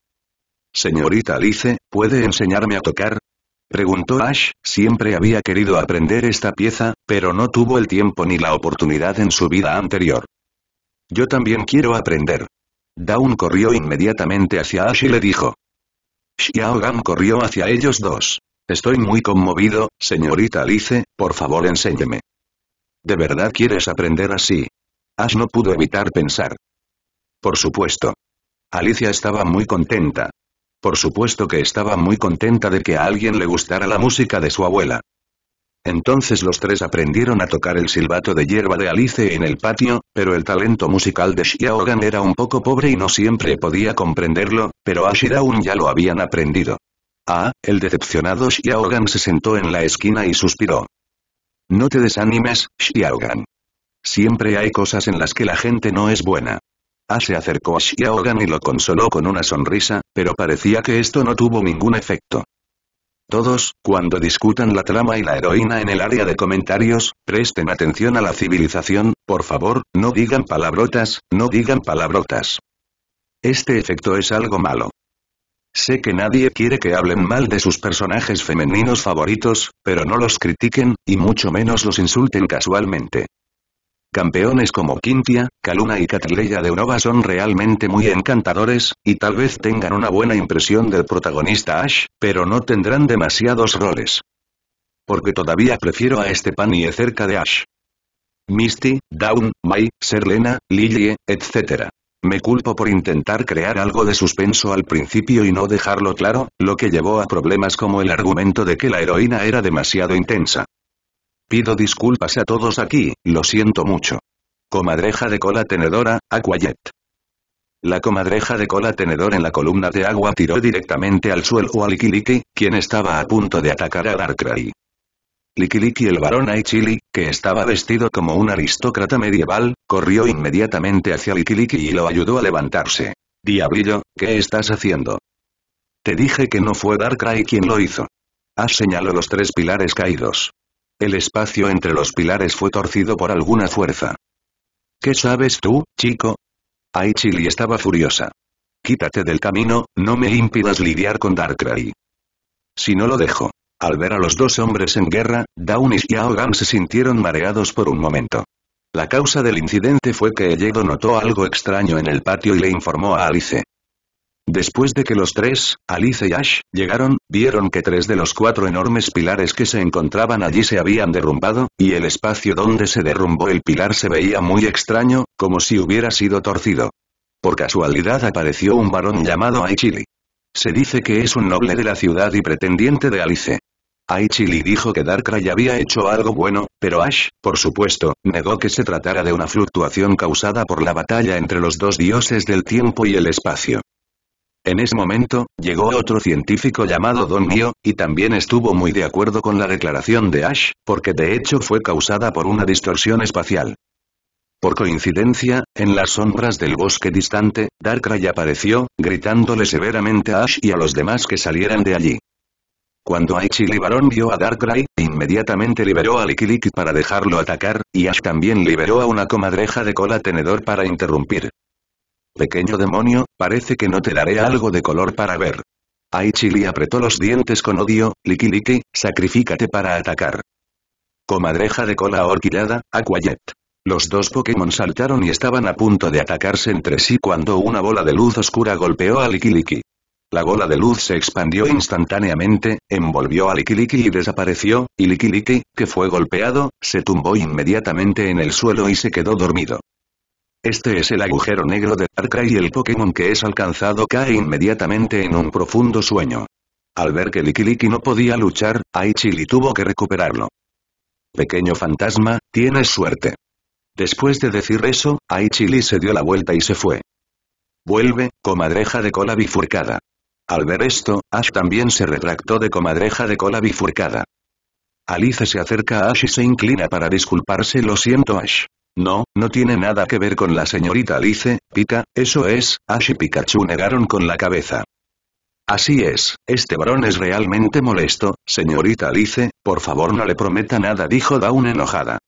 Señorita Alice, ¿puede enseñarme a tocar? Preguntó Ash, siempre había querido aprender esta pieza, pero no tuvo el tiempo ni la oportunidad en su vida anterior. Yo también quiero aprender. Dawn corrió inmediatamente hacia Ash y le dijo. Xiao corrió hacia ellos dos. Estoy muy conmovido, señorita Alice, por favor enséñeme. ¿De verdad quieres aprender así? Ash no pudo evitar pensar. Por supuesto. Alicia estaba muy contenta. Por supuesto que estaba muy contenta de que a alguien le gustara la música de su abuela. Entonces los tres aprendieron a tocar el silbato de hierba de Alice en el patio, pero el talento musical de Xiaogan era un poco pobre y no siempre podía comprenderlo, pero Ash y ya lo habían aprendido. Ah, el decepcionado Xiaogan se sentó en la esquina y suspiró. No te desanimes, Xiaogan. Siempre hay cosas en las que la gente no es buena. Ah se acercó a Xiaogan y lo consoló con una sonrisa, pero parecía que esto no tuvo ningún efecto. Todos, cuando discutan la trama y la heroína en el área de comentarios, presten atención a la civilización, por favor, no digan palabrotas, no digan palabrotas. Este efecto es algo malo. Sé que nadie quiere que hablen mal de sus personajes femeninos favoritos, pero no los critiquen, y mucho menos los insulten casualmente. Campeones como Quintia, Kaluna y Catleya de Unova son realmente muy encantadores, y tal vez tengan una buena impresión del protagonista Ash, pero no tendrán demasiados roles. Porque todavía prefiero a Estepanie cerca de Ash. Misty, Dawn, Mai, Serlena, Lily, etc. Me culpo por intentar crear algo de suspenso al principio y no dejarlo claro, lo que llevó a problemas como el argumento de que la heroína era demasiado intensa. Pido disculpas a todos aquí, lo siento mucho. Comadreja de cola tenedora, Aquayet. La comadreja de cola tenedor en la columna de agua tiró directamente al suelo a Likiliki, quien estaba a punto de atacar a Darkrai y el varón Aichili, que estaba vestido como un aristócrata medieval, corrió inmediatamente hacia Likiliki y lo ayudó a levantarse. Diablillo, ¿qué estás haciendo? Te dije que no fue Darkrai quien lo hizo. Has señalado los tres pilares caídos. El espacio entre los pilares fue torcido por alguna fuerza. ¿Qué sabes tú, chico? Aichili estaba furiosa. Quítate del camino, no me impidas lidiar con Darkrai. Si no lo dejo. Al ver a los dos hombres en guerra, Downes y Aogan se sintieron mareados por un momento. La causa del incidente fue que Elledo notó algo extraño en el patio y le informó a Alice. Después de que los tres, Alice y Ash, llegaron, vieron que tres de los cuatro enormes pilares que se encontraban allí se habían derrumbado, y el espacio donde se derrumbó el pilar se veía muy extraño, como si hubiera sido torcido. Por casualidad apareció un varón llamado Aichili. Se dice que es un noble de la ciudad y pretendiente de Alice. Aichili dijo que Darkrai había hecho algo bueno, pero Ash, por supuesto, negó que se tratara de una fluctuación causada por la batalla entre los dos dioses del tiempo y el espacio. En ese momento, llegó otro científico llamado Don Mio, y también estuvo muy de acuerdo con la declaración de Ash, porque de hecho fue causada por una distorsión espacial. Por coincidencia, en las sombras del bosque distante, Darkrai apareció, gritándole severamente a Ash y a los demás que salieran de allí. Cuando Aichili Baron vio a Darkrai, inmediatamente liberó a Likiliki para dejarlo atacar, y Ash también liberó a una comadreja de cola tenedor para interrumpir. Pequeño demonio, parece que no te daré algo de color para ver. Aichili apretó los dientes con odio, Likiliki, sacrifícate para atacar. Comadreja de cola horquillada, Aquajet. Los dos Pokémon saltaron y estaban a punto de atacarse entre sí cuando una bola de luz oscura golpeó a Likiliki. La bola de luz se expandió instantáneamente, envolvió a Likiliki y desapareció, y Likiliki, que fue golpeado, se tumbó inmediatamente en el suelo y se quedó dormido. Este es el agujero negro de Darkrai y el Pokémon que es alcanzado cae inmediatamente en un profundo sueño. Al ver que Likiliki no podía luchar, Aichili tuvo que recuperarlo. Pequeño fantasma, tienes suerte. Después de decir eso, Aichili se dio la vuelta y se fue. Vuelve, comadreja de cola bifurcada. Al ver esto, Ash también se retractó de comadreja de cola bifurcada. Alice se acerca a Ash y se inclina para disculparse lo siento Ash. No, no tiene nada que ver con la señorita Alice, Pika, eso es, Ash y Pikachu negaron con la cabeza. Así es, este varón es realmente molesto, señorita Alice, por favor no le prometa nada dijo Dawn enojada.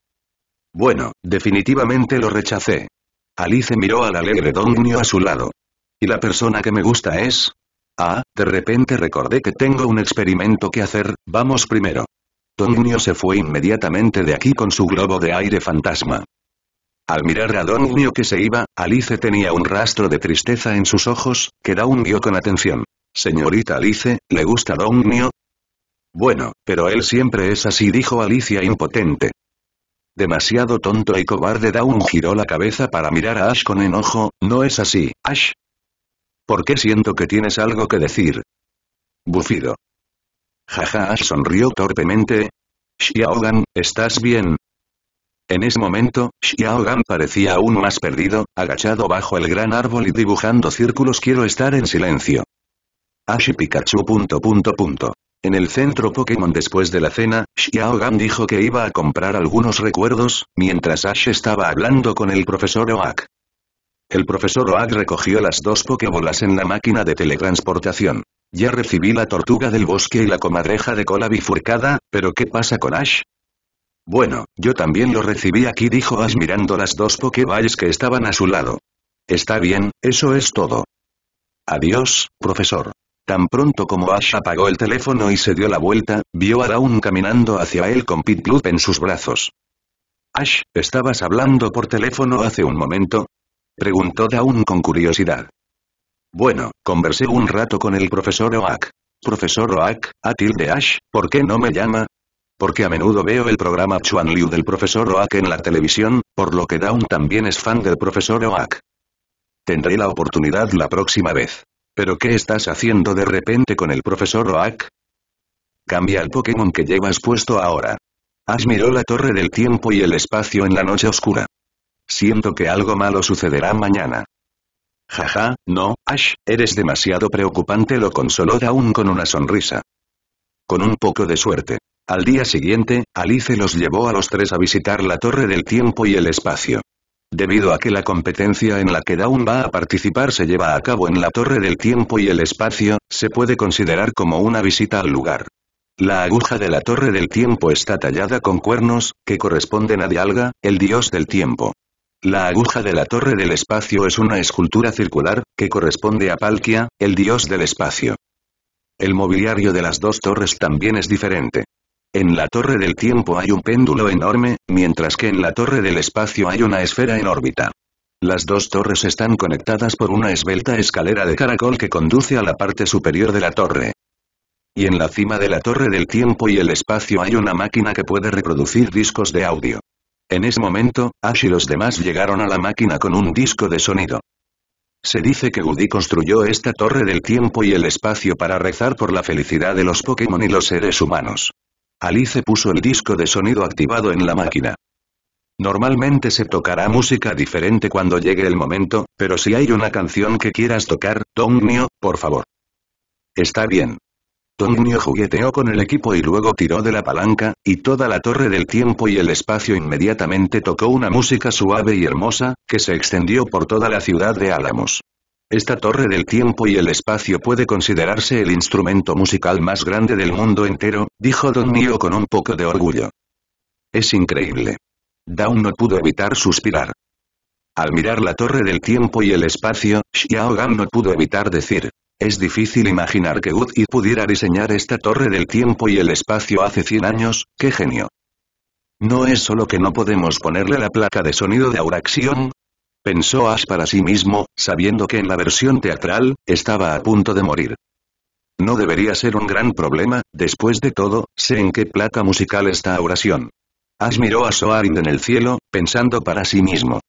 Bueno, definitivamente lo rechacé. Alice miró al alegre Don a su lado. Y la persona que me gusta es, Ah, de repente recordé que tengo un experimento que hacer, vamos primero. Donnio se fue inmediatamente de aquí con su globo de aire fantasma. Al mirar a Donnio que se iba, Alice tenía un rastro de tristeza en sus ojos, que un vio con atención. Señorita Alice, ¿le gusta Donnio? Bueno, pero él siempre es así dijo Alicia impotente. Demasiado tonto y cobarde Daun giró la cabeza para mirar a Ash con enojo, no es así, Ash, ¿Por qué siento que tienes algo que decir? Bufido. Jaja Ash sonrió torpemente. Xiaogan, ¿estás bien? En ese momento, Xiaogan parecía aún más perdido, agachado bajo el gran árbol y dibujando círculos quiero estar en silencio. Ash Pikachu punto punto punto. En el centro Pokémon después de la cena, Xiaogan dijo que iba a comprar algunos recuerdos, mientras Ash estaba hablando con el profesor Oak. El profesor Oak recogió las dos pokebolas en la máquina de teletransportación. Ya recibí la tortuga del bosque y la comadreja de cola bifurcada, pero ¿qué pasa con Ash? Bueno, yo también lo recibí aquí dijo Ash mirando las dos pokeballs que estaban a su lado. Está bien, eso es todo. Adiós, profesor. Tan pronto como Ash apagó el teléfono y se dio la vuelta, vio a Dawn caminando hacia él con Pit en sus brazos. Ash, ¿estabas hablando por teléfono hace un momento? Preguntó Dawn con curiosidad. Bueno, conversé un rato con el profesor Oak. Profesor Oak, a de Ash, ¿por qué no me llama? Porque a menudo veo el programa Chuan Liu del profesor Oak en la televisión, por lo que Dawn también es fan del profesor Oak. Tendré la oportunidad la próxima vez. ¿Pero qué estás haciendo de repente con el profesor Oak? Cambia el Pokémon que llevas puesto ahora. Ash miró la torre del tiempo y el espacio en la noche oscura. Siento que algo malo sucederá mañana. Jaja, no, Ash, eres demasiado preocupante, lo consoló Daun con una sonrisa. Con un poco de suerte. Al día siguiente, Alice los llevó a los tres a visitar la Torre del Tiempo y el Espacio. Debido a que la competencia en la que Daun va a participar se lleva a cabo en la Torre del Tiempo y el Espacio, se puede considerar como una visita al lugar. La aguja de la Torre del Tiempo está tallada con cuernos, que corresponden a Dialga, el dios del tiempo. La aguja de la Torre del Espacio es una escultura circular, que corresponde a Palkia, el dios del espacio. El mobiliario de las dos torres también es diferente. En la Torre del Tiempo hay un péndulo enorme, mientras que en la Torre del Espacio hay una esfera en órbita. Las dos torres están conectadas por una esbelta escalera de caracol que conduce a la parte superior de la torre. Y en la cima de la Torre del Tiempo y el Espacio hay una máquina que puede reproducir discos de audio. En ese momento, Ash y los demás llegaron a la máquina con un disco de sonido. Se dice que Woody construyó esta torre del tiempo y el espacio para rezar por la felicidad de los Pokémon y los seres humanos. Alice puso el disco de sonido activado en la máquina. Normalmente se tocará música diferente cuando llegue el momento, pero si hay una canción que quieras tocar, Tom mio, por favor. Está bien. Mio jugueteó con el equipo y luego tiró de la palanca, y toda la torre del tiempo y el espacio inmediatamente tocó una música suave y hermosa, que se extendió por toda la ciudad de Álamos. Esta torre del tiempo y el espacio puede considerarse el instrumento musical más grande del mundo entero, dijo Don Mio con un poco de orgullo. Es increíble. Dawn no pudo evitar suspirar. Al mirar la torre del tiempo y el espacio, Xiao Gan no pudo evitar decir, es difícil imaginar que y pudiera diseñar esta torre del tiempo y el espacio hace 100 años, ¡qué genio! No es solo que no podemos ponerle la placa de sonido de Auraxión? pensó Ash para sí mismo, sabiendo que en la versión teatral, estaba a punto de morir. No debería ser un gran problema, después de todo, sé en qué placa musical está Auraxión. Ash miró a Soarin en el cielo, pensando para sí mismo.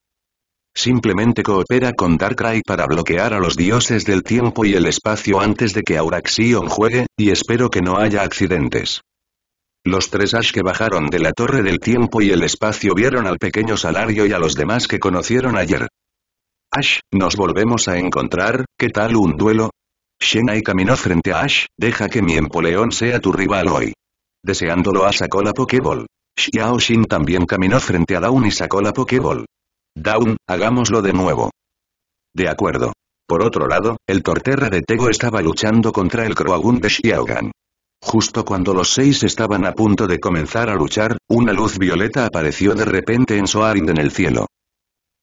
Simplemente coopera con Darkrai para bloquear a los dioses del tiempo y el espacio antes de que Auraxion juegue, y espero que no haya accidentes. Los tres Ash que bajaron de la Torre del Tiempo y el Espacio vieron al pequeño salario y a los demás que conocieron ayer. Ash, nos volvemos a encontrar, ¿qué tal un duelo? Shenai caminó frente a Ash, deja que mi empoleón sea tu rival hoy. Deseándolo a sacó la Pokéball. Xiao Shin también caminó frente a Dawn y sacó la Pokéball. Down, hagámoslo de nuevo. De acuerdo. Por otro lado, el Torterra de Tego estaba luchando contra el Kroagun de Xiaogan. Justo cuando los seis estaban a punto de comenzar a luchar, una luz violeta apareció de repente en Soarind en el cielo.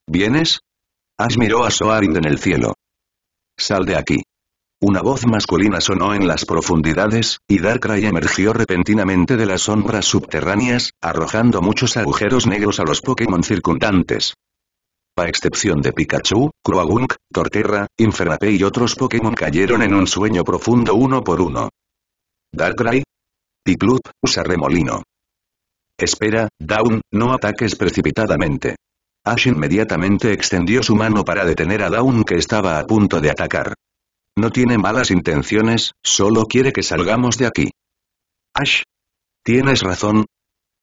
¿Vienes? Ash miró a Soarind en el cielo. Sal de aquí. Una voz masculina sonó en las profundidades, y Darkrai emergió repentinamente de las sombras subterráneas, arrojando muchos agujeros negros a los Pokémon circundantes a excepción de Pikachu, Croagunk, Torterra, Infernape y otros Pokémon cayeron en un sueño profundo uno por uno. Darkrai? Piplup, usa remolino. Espera, Dawn, no ataques precipitadamente. Ash inmediatamente extendió su mano para detener a Dawn que estaba a punto de atacar. No tiene malas intenciones, solo quiere que salgamos de aquí. Ash. Tienes razón,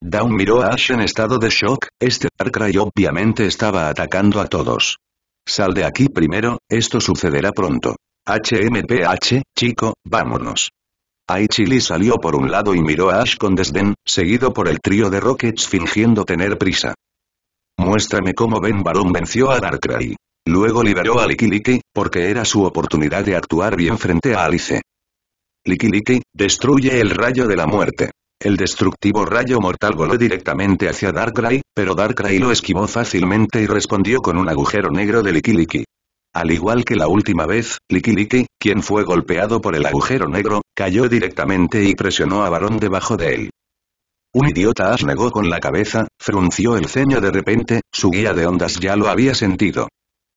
Dawn miró a Ash en estado de shock, este Darkrai obviamente estaba atacando a todos. Sal de aquí primero, esto sucederá pronto. HMPH, chico, vámonos. Aichili salió por un lado y miró a Ash con desdén, seguido por el trío de Rockets fingiendo tener prisa. Muéstrame cómo Ben Baron venció a Darkrai. Luego liberó a Likiliki, porque era su oportunidad de actuar bien frente a Alice. Likiliki, destruye el rayo de la muerte. El destructivo rayo mortal voló directamente hacia Darkrai, pero Darkrai lo esquivó fácilmente y respondió con un agujero negro de Likiliki. Al igual que la última vez, Likiliki, quien fue golpeado por el agujero negro, cayó directamente y presionó a Barón debajo de él. Un idiota as negó con la cabeza, frunció el ceño de repente, su guía de ondas ya lo había sentido.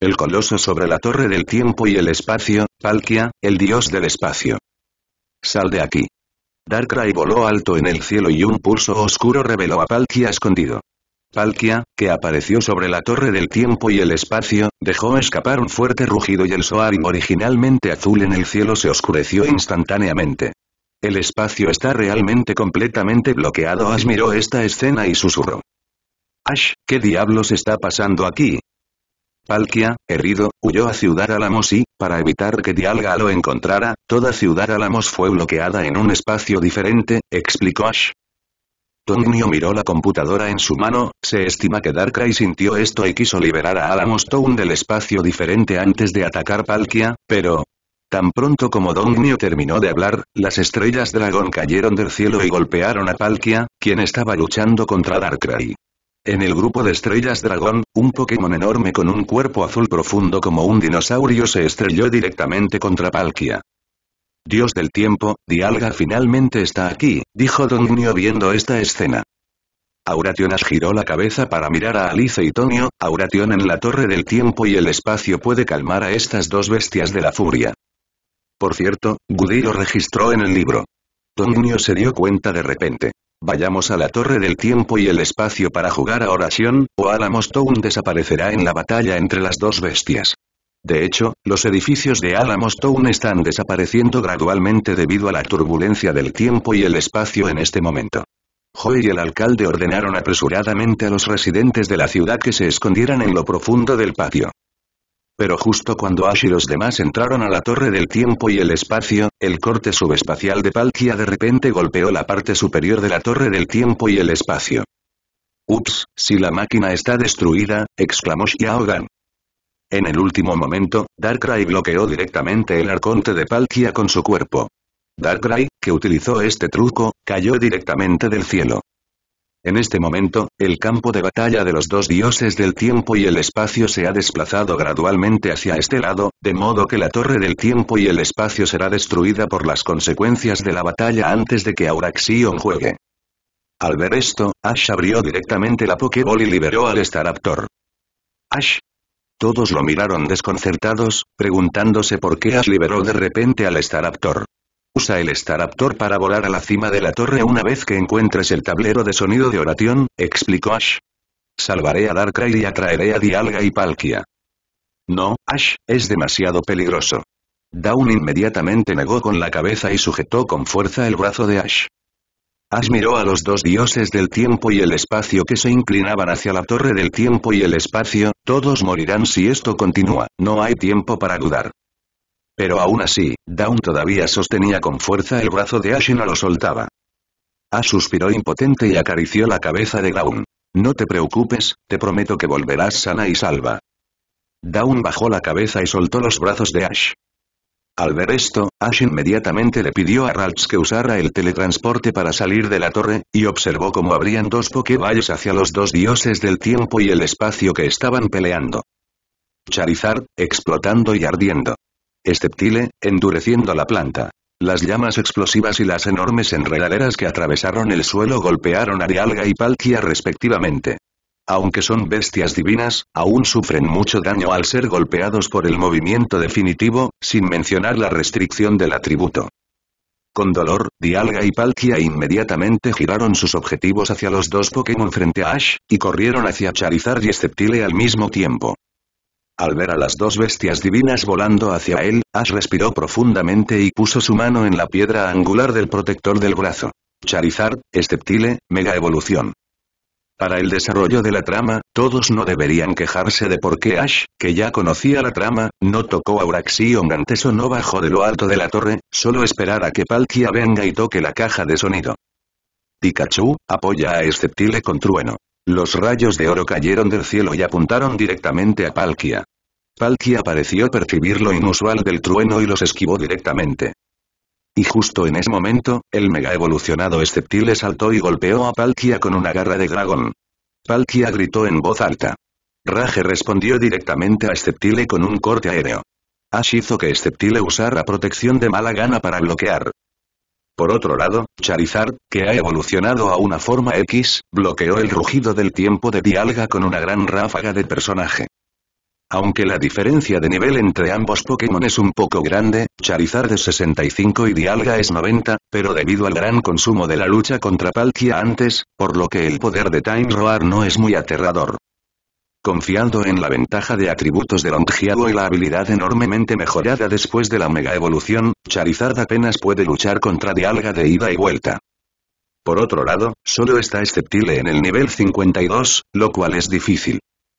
El coloso sobre la torre del tiempo y el espacio, Palkia, el dios del espacio. Sal de aquí. Darkrai voló alto en el cielo y un pulso oscuro reveló a Palkia escondido. Palkia, que apareció sobre la torre del tiempo y el espacio, dejó escapar un fuerte rugido y el Soaring originalmente azul en el cielo se oscureció instantáneamente. El espacio está realmente completamente bloqueado. Ash miró esta escena y susurró. Ash, ¿qué diablos está pasando aquí? Palkia, herido, huyó a Ciudad Alamos y, para evitar que Dialga lo encontrara, toda Ciudad Alamos fue bloqueada en un espacio diferente, explicó Ash. Tongnio miró la computadora en su mano, se estima que Darkrai sintió esto y quiso liberar a Alamos Town del espacio diferente antes de atacar Palkia, pero... Tan pronto como Dongnio terminó de hablar, las estrellas dragón cayeron del cielo y golpearon a Palkia, quien estaba luchando contra Darkrai. En el grupo de estrellas dragón, un Pokémon enorme con un cuerpo azul profundo como un dinosaurio se estrelló directamente contra Palkia. Dios del tiempo, Dialga finalmente está aquí, dijo Don viendo esta escena. Aurationas giró la cabeza para mirar a Alice y Tonio, Auration en la torre del tiempo y el espacio puede calmar a estas dos bestias de la furia. Por cierto, Gudi lo registró en el libro. Donnio se dio cuenta de repente. Vayamos a la Torre del Tiempo y el Espacio para jugar a Oración, o town desaparecerá en la batalla entre las dos bestias. De hecho, los edificios de town están desapareciendo gradualmente debido a la turbulencia del tiempo y el espacio en este momento. Joy y el alcalde ordenaron apresuradamente a los residentes de la ciudad que se escondieran en lo profundo del patio. Pero justo cuando Ash y los demás entraron a la Torre del Tiempo y el Espacio, el corte subespacial de Palkia de repente golpeó la parte superior de la Torre del Tiempo y el Espacio. Ups, si la máquina está destruida, exclamó Xiaogan. En el último momento, Darkrai bloqueó directamente el arconte de Palkia con su cuerpo. Darkrai, que utilizó este truco, cayó directamente del cielo. En este momento, el campo de batalla de los dos dioses del tiempo y el espacio se ha desplazado gradualmente hacia este lado, de modo que la torre del tiempo y el espacio será destruida por las consecuencias de la batalla antes de que Auraxion juegue. Al ver esto, Ash abrió directamente la Pokéball y liberó al Staraptor. Ash. Todos lo miraron desconcertados, preguntándose por qué Ash liberó de repente al Staraptor. Usa el Staraptor para volar a la cima de la torre una vez que encuentres el tablero de sonido de oración, explicó Ash. Salvaré a Darkrai y atraeré a Dialga y Palkia. No, Ash, es demasiado peligroso. Dawn inmediatamente negó con la cabeza y sujetó con fuerza el brazo de Ash. Ash miró a los dos dioses del tiempo y el espacio que se inclinaban hacia la torre del tiempo y el espacio, todos morirán si esto continúa, no hay tiempo para dudar. Pero aún así, Dawn todavía sostenía con fuerza el brazo de Ash y no lo soltaba. Ash suspiró impotente y acarició la cabeza de Dawn. No te preocupes, te prometo que volverás sana y salva. Dawn bajó la cabeza y soltó los brazos de Ash. Al ver esto, Ash inmediatamente le pidió a Ralts que usara el teletransporte para salir de la torre, y observó cómo abrían dos pokeballes hacia los dos dioses del tiempo y el espacio que estaban peleando. Charizard, explotando y ardiendo esceptile, endureciendo la planta. Las llamas explosivas y las enormes enredaderas que atravesaron el suelo golpearon a Dialga y Palkia respectivamente. Aunque son bestias divinas, aún sufren mucho daño al ser golpeados por el movimiento definitivo, sin mencionar la restricción del atributo. Con dolor, Dialga y Palkia inmediatamente giraron sus objetivos hacia los dos Pokémon frente a Ash, y corrieron hacia Charizard y Esceptile al mismo tiempo. Al ver a las dos bestias divinas volando hacia él, Ash respiró profundamente y puso su mano en la piedra angular del protector del brazo. Charizard, Esceptile, Mega Evolución. Para el desarrollo de la trama, todos no deberían quejarse de por qué Ash, que ya conocía la trama, no tocó a Uraxion antes o no bajó de lo alto de la torre, solo esperar a que Palkia venga y toque la caja de sonido. Pikachu, apoya a Esceptile con trueno. Los rayos de oro cayeron del cielo y apuntaron directamente a Palkia. Palkia pareció percibir lo inusual del trueno y los esquivó directamente. Y justo en ese momento, el mega evolucionado Sceptile saltó y golpeó a Palkia con una garra de dragón. Palkia gritó en voz alta. Rage respondió directamente a Sceptile con un corte aéreo. Ash hizo que Sceptile usara protección de mala gana para bloquear. Por otro lado, Charizard, que ha evolucionado a una forma X, bloqueó el rugido del tiempo de Dialga con una gran ráfaga de personaje. Aunque la diferencia de nivel entre ambos Pokémon es un poco grande, Charizard es 65 y Dialga es 90, pero debido al gran consumo de la lucha contra Palkia antes, por lo que el poder de Time Roar no es muy aterrador confiando en la ventaja de atributos de longjiago y la habilidad enormemente mejorada después de la mega evolución, Charizard apenas puede luchar contra Dialga de ida y vuelta. Por otro lado, solo está Esceptile en el nivel 52, lo cual es difícil.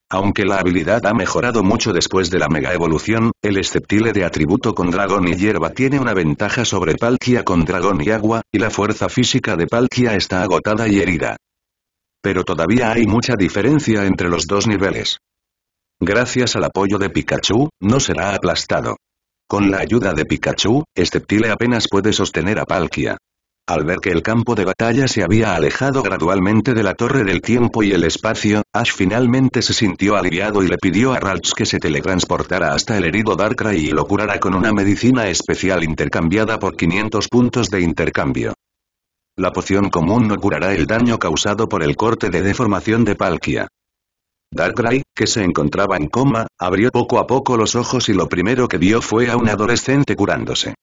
Aunque la habilidad ha mejorado mucho después de la mega evolución, el Esceptile de atributo con dragón y hierba tiene una ventaja sobre Palkia con dragón y agua, y la fuerza física de Palkia está agotada y herida. Pero todavía hay mucha diferencia entre los dos niveles. Gracias al apoyo de Pikachu, no será aplastado. Con la ayuda de Pikachu, Steptile este apenas puede sostener a Palkia. Al ver que el campo de batalla se había alejado gradualmente de la torre del tiempo y el espacio, Ash finalmente se sintió aliviado y le pidió a Ralts que se teletransportara hasta el herido Darkrai y lo curara con una medicina especial intercambiada por 500 puntos de intercambio. La poción común no curará el daño causado por el corte de deformación de Palkia. Darkrai, que se encontraba en coma, abrió poco a poco los ojos y lo primero que vio fue a un adolescente curándose.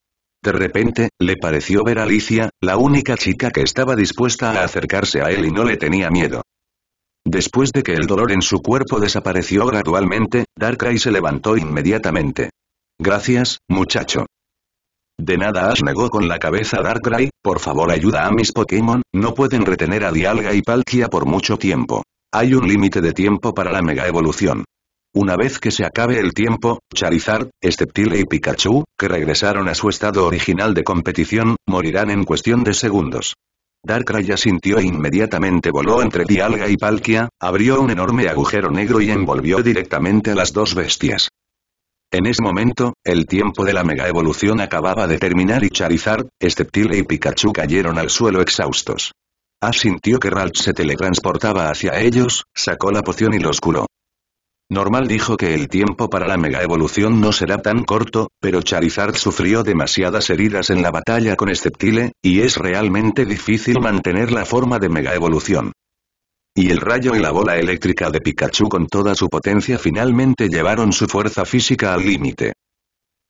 De repente, le pareció ver a Alicia, la única chica que estaba dispuesta a acercarse a él y no le tenía miedo. Después de que el dolor en su cuerpo desapareció gradualmente, Darkrai se levantó inmediatamente. Gracias, muchacho. De nada Ash negó con la cabeza Darkrai, por favor ayuda a mis Pokémon, no pueden retener a Dialga y Palkia por mucho tiempo. Hay un límite de tiempo para la mega evolución. Una vez que se acabe el tiempo, Charizard, Steptile y Pikachu, que regresaron a su estado original de competición, morirán en cuestión de segundos. Darkrai asintió e inmediatamente voló entre Dialga y Palkia, abrió un enorme agujero negro y envolvió directamente a las dos bestias. En ese momento, el tiempo de la mega evolución acababa de terminar y Charizard, Steptile y Pikachu cayeron al suelo exhaustos. Ash sintió que Ralph se teletransportaba hacia ellos, sacó la poción y los curó. Normal dijo que el tiempo para la mega evolución no será tan corto, pero Charizard sufrió demasiadas heridas en la batalla con Steptile, y es realmente difícil mantener la forma de mega evolución y el rayo y la bola eléctrica de Pikachu con toda su potencia finalmente llevaron su fuerza física al límite.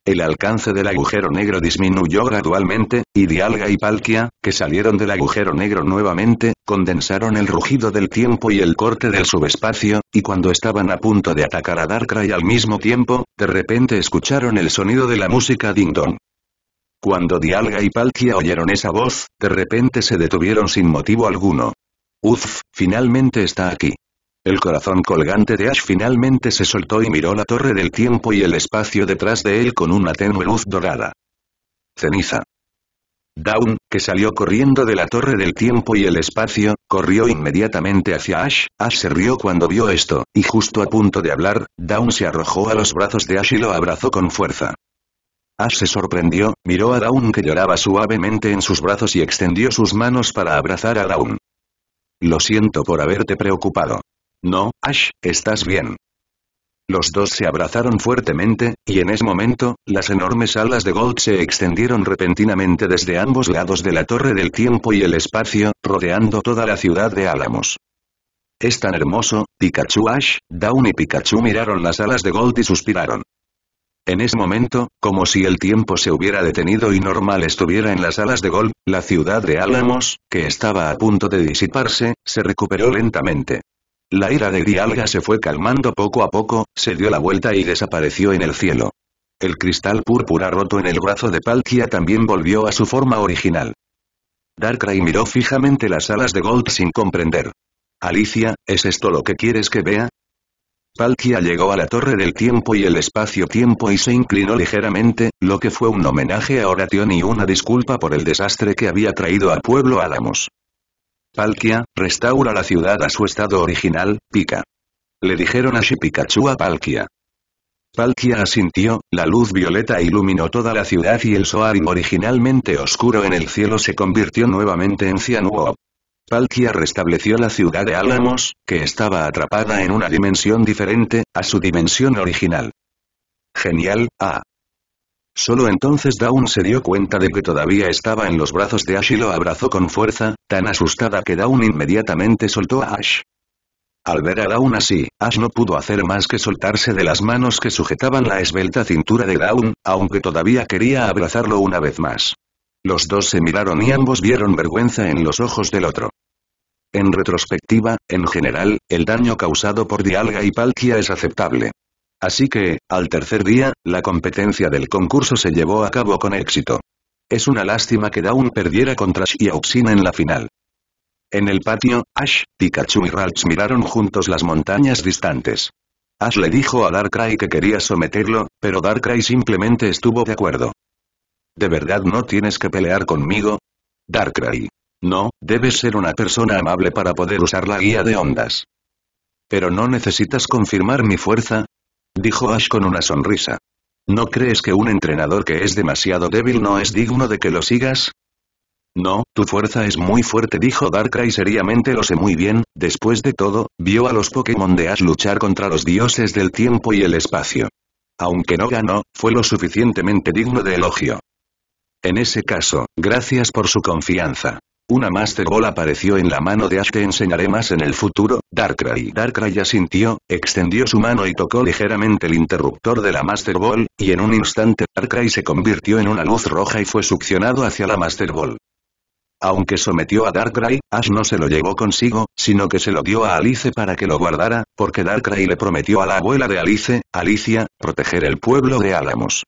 El alcance del agujero negro disminuyó gradualmente, y Dialga y Palkia, que salieron del agujero negro nuevamente, condensaron el rugido del tiempo y el corte del subespacio, y cuando estaban a punto de atacar a Darkrai al mismo tiempo, de repente escucharon el sonido de la música Ding Dong. Cuando Dialga y Palkia oyeron esa voz, de repente se detuvieron sin motivo alguno. Uf, finalmente está aquí. El corazón colgante de Ash finalmente se soltó y miró la torre del tiempo y el espacio detrás de él con una tenue luz dorada. Ceniza. Dawn, que salió corriendo de la torre del tiempo y el espacio, corrió inmediatamente hacia Ash, Ash se rió cuando vio esto, y justo a punto de hablar, Dawn se arrojó a los brazos de Ash y lo abrazó con fuerza. Ash se sorprendió, miró a Dawn que lloraba suavemente en sus brazos y extendió sus manos para abrazar a Dawn. Lo siento por haberte preocupado. No, Ash, estás bien. Los dos se abrazaron fuertemente, y en ese momento, las enormes alas de Gold se extendieron repentinamente desde ambos lados de la Torre del Tiempo y el Espacio, rodeando toda la ciudad de Álamos. Es tan hermoso, Pikachu Ash, Dawn y Pikachu miraron las alas de Gold y suspiraron. En ese momento, como si el tiempo se hubiera detenido y normal estuviera en las alas de Gold, la ciudad de Álamos, que estaba a punto de disiparse, se recuperó lentamente. La ira de Grialga se fue calmando poco a poco, se dio la vuelta y desapareció en el cielo. El cristal púrpura roto en el brazo de Palkia también volvió a su forma original. Darkrai miró fijamente las alas de Gold sin comprender. Alicia, ¿es esto lo que quieres que vea? Palkia llegó a la Torre del Tiempo y el Espacio-Tiempo y se inclinó ligeramente, lo que fue un homenaje a Oración y una disculpa por el desastre que había traído al pueblo Álamos. Palkia, restaura la ciudad a su estado original, Pika. Le dijeron a Pikachu a Palkia. Palkia asintió, la luz violeta iluminó toda la ciudad y el Soaring originalmente oscuro en el cielo se convirtió nuevamente en Cianuo. Palkia restableció la ciudad de Álamos, que estaba atrapada en una dimensión diferente, a su dimensión original. Genial, ah. Solo entonces Dawn se dio cuenta de que todavía estaba en los brazos de Ash y lo abrazó con fuerza, tan asustada que Dawn inmediatamente soltó a Ash. Al ver a Dawn así, Ash no pudo hacer más que soltarse de las manos que sujetaban la esbelta cintura de Dawn, aunque todavía quería abrazarlo una vez más. Los dos se miraron y ambos vieron vergüenza en los ojos del otro. En retrospectiva, en general, el daño causado por Dialga y Palkia es aceptable. Así que, al tercer día, la competencia del concurso se llevó a cabo con éxito. Es una lástima que Dawn perdiera contra Xiaoxin en la final. En el patio, Ash, Pikachu y Ralts miraron juntos las montañas distantes. Ash le dijo a Darkrai que quería someterlo, pero Darkrai simplemente estuvo de acuerdo. ¿De verdad no tienes que pelear conmigo? Darkrai. No, debes ser una persona amable para poder usar la guía de ondas. Pero no necesitas confirmar mi fuerza, dijo Ash con una sonrisa. ¿No crees que un entrenador que es demasiado débil no es digno de que lo sigas? No, tu fuerza es muy fuerte dijo Darkrai seriamente lo sé muy bien, después de todo, vio a los Pokémon de Ash luchar contra los dioses del tiempo y el espacio. Aunque no ganó, fue lo suficientemente digno de elogio. En ese caso, gracias por su confianza. Una Master Ball apareció en la mano de Ash. Te enseñaré más en el futuro, Darkrai. Darkrai sintió, extendió su mano y tocó ligeramente el interruptor de la Master Ball, y en un instante Darkrai se convirtió en una luz roja y fue succionado hacia la Master Ball. Aunque sometió a Darkrai, Ash no se lo llevó consigo, sino que se lo dio a Alice para que lo guardara, porque Darkrai le prometió a la abuela de Alice, Alicia, proteger el pueblo de Álamos.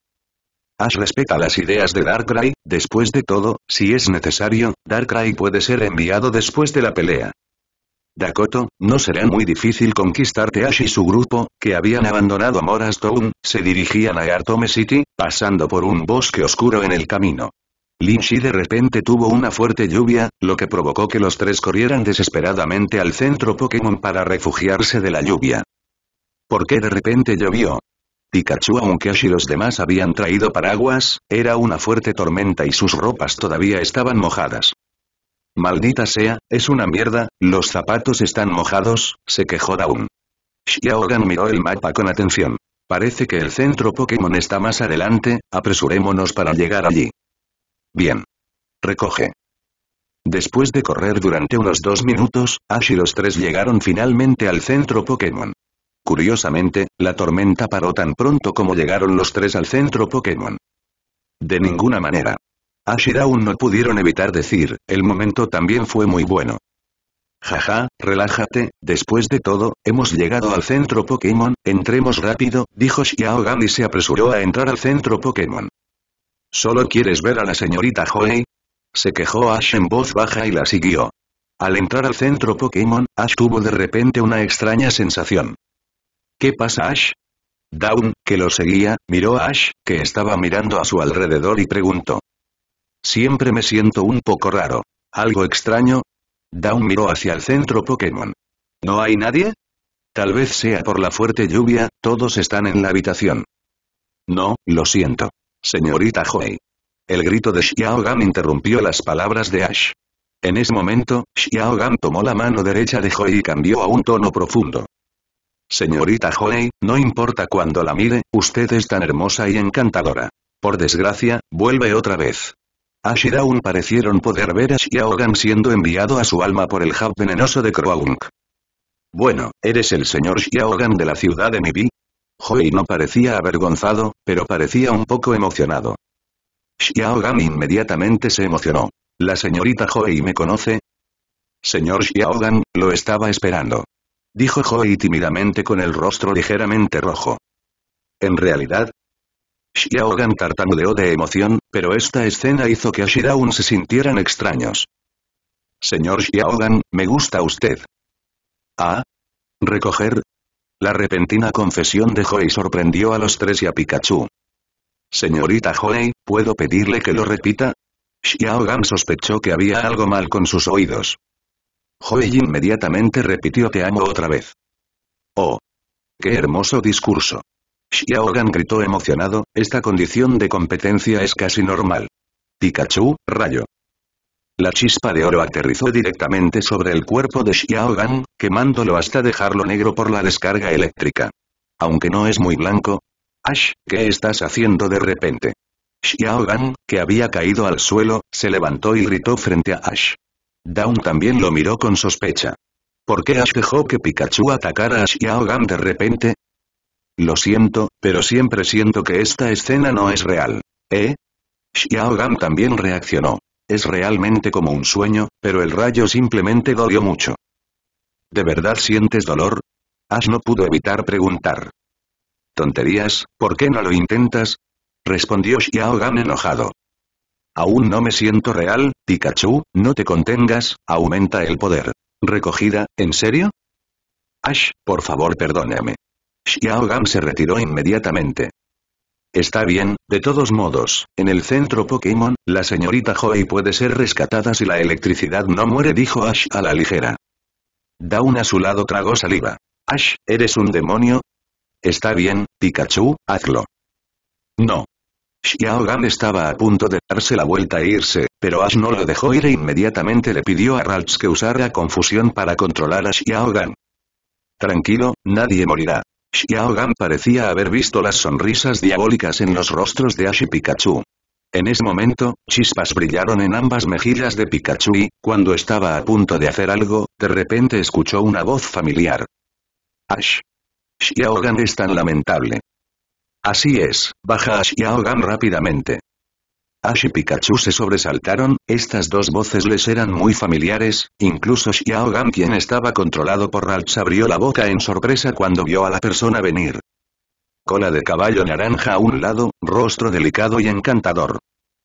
Ash respeta las ideas de Darkrai, después de todo, si es necesario, Darkrai puede ser enviado después de la pelea. Dakoto, no será muy difícil conquistarte Ash y su grupo, que habían abandonado Morastown, se dirigían a Artome City, pasando por un bosque oscuro en el camino. Lin de repente tuvo una fuerte lluvia, lo que provocó que los tres corrieran desesperadamente al centro Pokémon para refugiarse de la lluvia. ¿Por qué de repente llovió? Pikachu aunque Ash y los demás habían traído paraguas, era una fuerte tormenta y sus ropas todavía estaban mojadas. Maldita sea, es una mierda, los zapatos están mojados, se quejó Dawn. Xiaogan miró el mapa con atención. Parece que el centro Pokémon está más adelante, apresurémonos para llegar allí. Bien. Recoge. Después de correr durante unos dos minutos, Ash y los tres llegaron finalmente al centro Pokémon. Curiosamente, la tormenta paró tan pronto como llegaron los tres al centro Pokémon. De ninguna manera. Ash y Dawn no pudieron evitar decir, el momento también fue muy bueno. Jaja, relájate, después de todo, hemos llegado al centro Pokémon, entremos rápido, dijo Xiao y se apresuró a entrar al centro Pokémon. ¿Solo quieres ver a la señorita Hoey? Se quejó Ash en voz baja y la siguió. Al entrar al centro Pokémon, Ash tuvo de repente una extraña sensación. ¿Qué pasa Ash? Dawn, que lo seguía, miró a Ash, que estaba mirando a su alrededor y preguntó. Siempre me siento un poco raro. ¿Algo extraño? Dawn miró hacia el centro Pokémon. ¿No hay nadie? Tal vez sea por la fuerte lluvia, todos están en la habitación. No, lo siento. Señorita Joy. El grito de Xiao interrumpió las palabras de Ash. En ese momento, Xiao tomó la mano derecha de Joy y cambió a un tono profundo. Señorita Honey, no importa cuando la mire, usted es tan hermosa y encantadora. Por desgracia, vuelve otra vez. A Shiraun parecieron poder ver a Xiaogan siendo enviado a su alma por el hub venenoso de Kroaung. Bueno, ¿eres el señor Xiaogan de la ciudad de Mibi? Joey no parecía avergonzado, pero parecía un poco emocionado. Xiaogan inmediatamente se emocionó. ¿La señorita Joey me conoce? Señor Xiaogan, lo estaba esperando. Dijo Joey tímidamente con el rostro ligeramente rojo. En realidad, Xiaogan tartamudeó de emoción, pero esta escena hizo que Shiraun se sintieran extraños. Señor Xiaogan, me gusta usted. ¿Ah? ¿Recoger? La repentina confesión de Joey sorprendió a los tres y a Pikachu. Señorita Joey, ¿puedo pedirle que lo repita? Xiaogan sospechó que había algo mal con sus oídos. Joey inmediatamente repitió te amo otra vez. ¡Oh! ¡Qué hermoso discurso! Gan gritó emocionado, esta condición de competencia es casi normal. Pikachu, rayo. La chispa de oro aterrizó directamente sobre el cuerpo de Xiaogan, quemándolo hasta dejarlo negro por la descarga eléctrica. Aunque no es muy blanco. Ash, ¿qué estás haciendo de repente? Gan, que había caído al suelo, se levantó y gritó frente a Ash. Dawn también lo miró con sospecha. ¿Por qué Ash dejó que Pikachu atacara a Xiao de repente? Lo siento, pero siempre siento que esta escena no es real. ¿Eh? Xiao también reaccionó. Es realmente como un sueño, pero el rayo simplemente dolió mucho. ¿De verdad sientes dolor? Ash no pudo evitar preguntar. Tonterías, ¿por qué no lo intentas? Respondió Xiao enojado. Aún no me siento real, Pikachu, no te contengas, aumenta el poder. ¿Recogida, en serio? Ash, por favor perdóname. Xiao se retiró inmediatamente. Está bien, de todos modos, en el centro Pokémon, la señorita Joey puede ser rescatada si la electricidad no muere dijo Ash a la ligera. Dawn a su lado tragó saliva. Ash, ¿eres un demonio? Está bien, Pikachu, hazlo. No. Xiao Gan estaba a punto de darse la vuelta e irse, pero Ash no lo dejó ir e inmediatamente le pidió a Ralts que usara confusión para controlar a Xiao Tranquilo, nadie morirá. Xiao parecía haber visto las sonrisas diabólicas en los rostros de Ash y Pikachu. En ese momento, chispas brillaron en ambas mejillas de Pikachu y, cuando estaba a punto de hacer algo, de repente escuchó una voz familiar. Ash. Xiao es tan lamentable. Así es, baja a ahogan rápidamente. Ash y Pikachu se sobresaltaron, estas dos voces les eran muy familiares, incluso Xiao quien estaba controlado por Ralts abrió la boca en sorpresa cuando vio a la persona venir. Cola de caballo naranja a un lado, rostro delicado y encantador.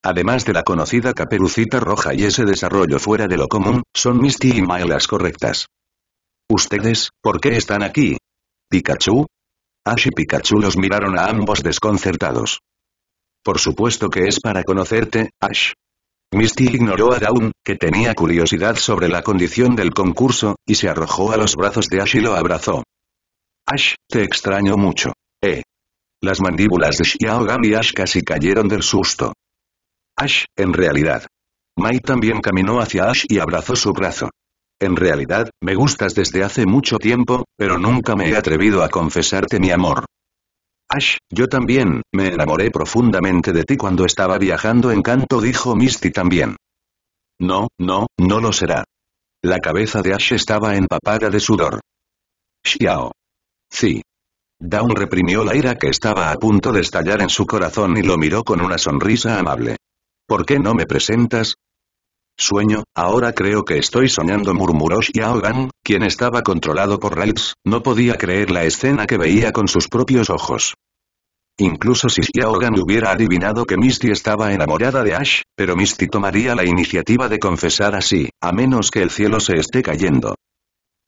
Además de la conocida caperucita roja y ese desarrollo fuera de lo común, son Misty y May las correctas. ¿Ustedes, por qué están aquí? Pikachu, Ash y Pikachu los miraron a ambos desconcertados. Por supuesto que es para conocerte, Ash. Misty ignoró a Dawn, que tenía curiosidad sobre la condición del concurso, y se arrojó a los brazos de Ash y lo abrazó. Ash, te extraño mucho. Eh. Las mandíbulas de Xiaogam y Ash casi cayeron del susto. Ash, en realidad. Mai también caminó hacia Ash y abrazó su brazo. En realidad, me gustas desde hace mucho tiempo, pero nunca me he atrevido a confesarte mi amor. Ash, yo también, me enamoré profundamente de ti cuando estaba viajando en canto dijo Misty también. No, no, no lo será. La cabeza de Ash estaba empapada de sudor. Xiao. Sí. Dawn reprimió la ira que estaba a punto de estallar en su corazón y lo miró con una sonrisa amable. ¿Por qué no me presentas? Sueño, ahora creo que estoy soñando murmuró Gan, quien estaba controlado por Raids, no podía creer la escena que veía con sus propios ojos. Incluso si Xiaogan hubiera adivinado que Misty estaba enamorada de Ash, pero Misty tomaría la iniciativa de confesar así, a menos que el cielo se esté cayendo.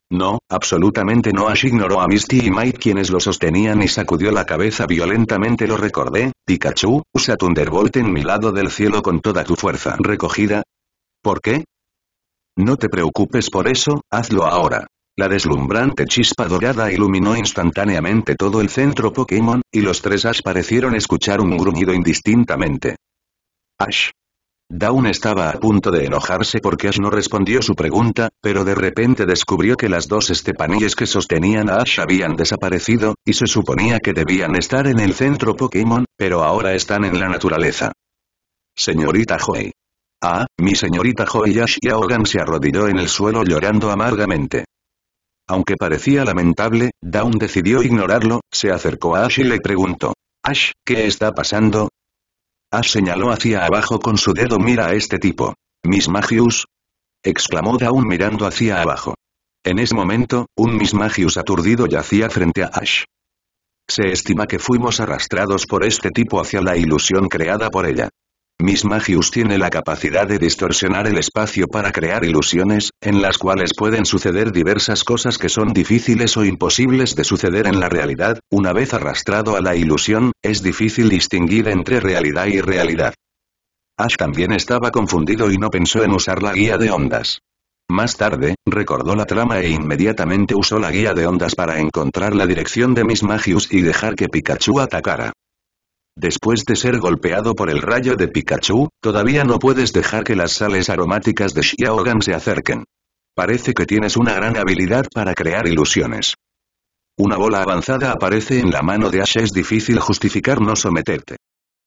No, absolutamente no Ash ignoró a Misty y Mike quienes lo sostenían y sacudió la cabeza violentamente lo recordé, Pikachu, usa Thunderbolt en mi lado del cielo con toda tu fuerza recogida, ¿Por qué? No te preocupes por eso, hazlo ahora. La deslumbrante chispa dorada iluminó instantáneamente todo el centro Pokémon, y los tres Ash parecieron escuchar un gruñido indistintamente. Ash. Dawn estaba a punto de enojarse porque Ash no respondió su pregunta, pero de repente descubrió que las dos estepanillas que sostenían a Ash habían desaparecido, y se suponía que debían estar en el centro Pokémon, pero ahora están en la naturaleza. Señorita Joy. Ah, mi señorita y Aogan se arrodilló en el suelo llorando amargamente. Aunque parecía lamentable, Dawn decidió ignorarlo, se acercó a Ash y le preguntó. Ash, ¿qué está pasando? Ash señaló hacia abajo con su dedo mira a este tipo. Miss Magius. exclamó Dawn mirando hacia abajo. En ese momento, un Miss Magius aturdido yacía frente a Ash. Se estima que fuimos arrastrados por este tipo hacia la ilusión creada por ella. Miss Magius tiene la capacidad de distorsionar el espacio para crear ilusiones, en las cuales pueden suceder diversas cosas que son difíciles o imposibles de suceder en la realidad, una vez arrastrado a la ilusión, es difícil distinguir entre realidad y realidad. Ash también estaba confundido y no pensó en usar la guía de ondas. Más tarde, recordó la trama e inmediatamente usó la guía de ondas para encontrar la dirección de Miss Magius y dejar que Pikachu atacara. Después de ser golpeado por el rayo de Pikachu, todavía no puedes dejar que las sales aromáticas de Xiaogan se acerquen. Parece que tienes una gran habilidad para crear ilusiones. Una bola avanzada aparece en la mano de Ash es difícil justificar no someterte.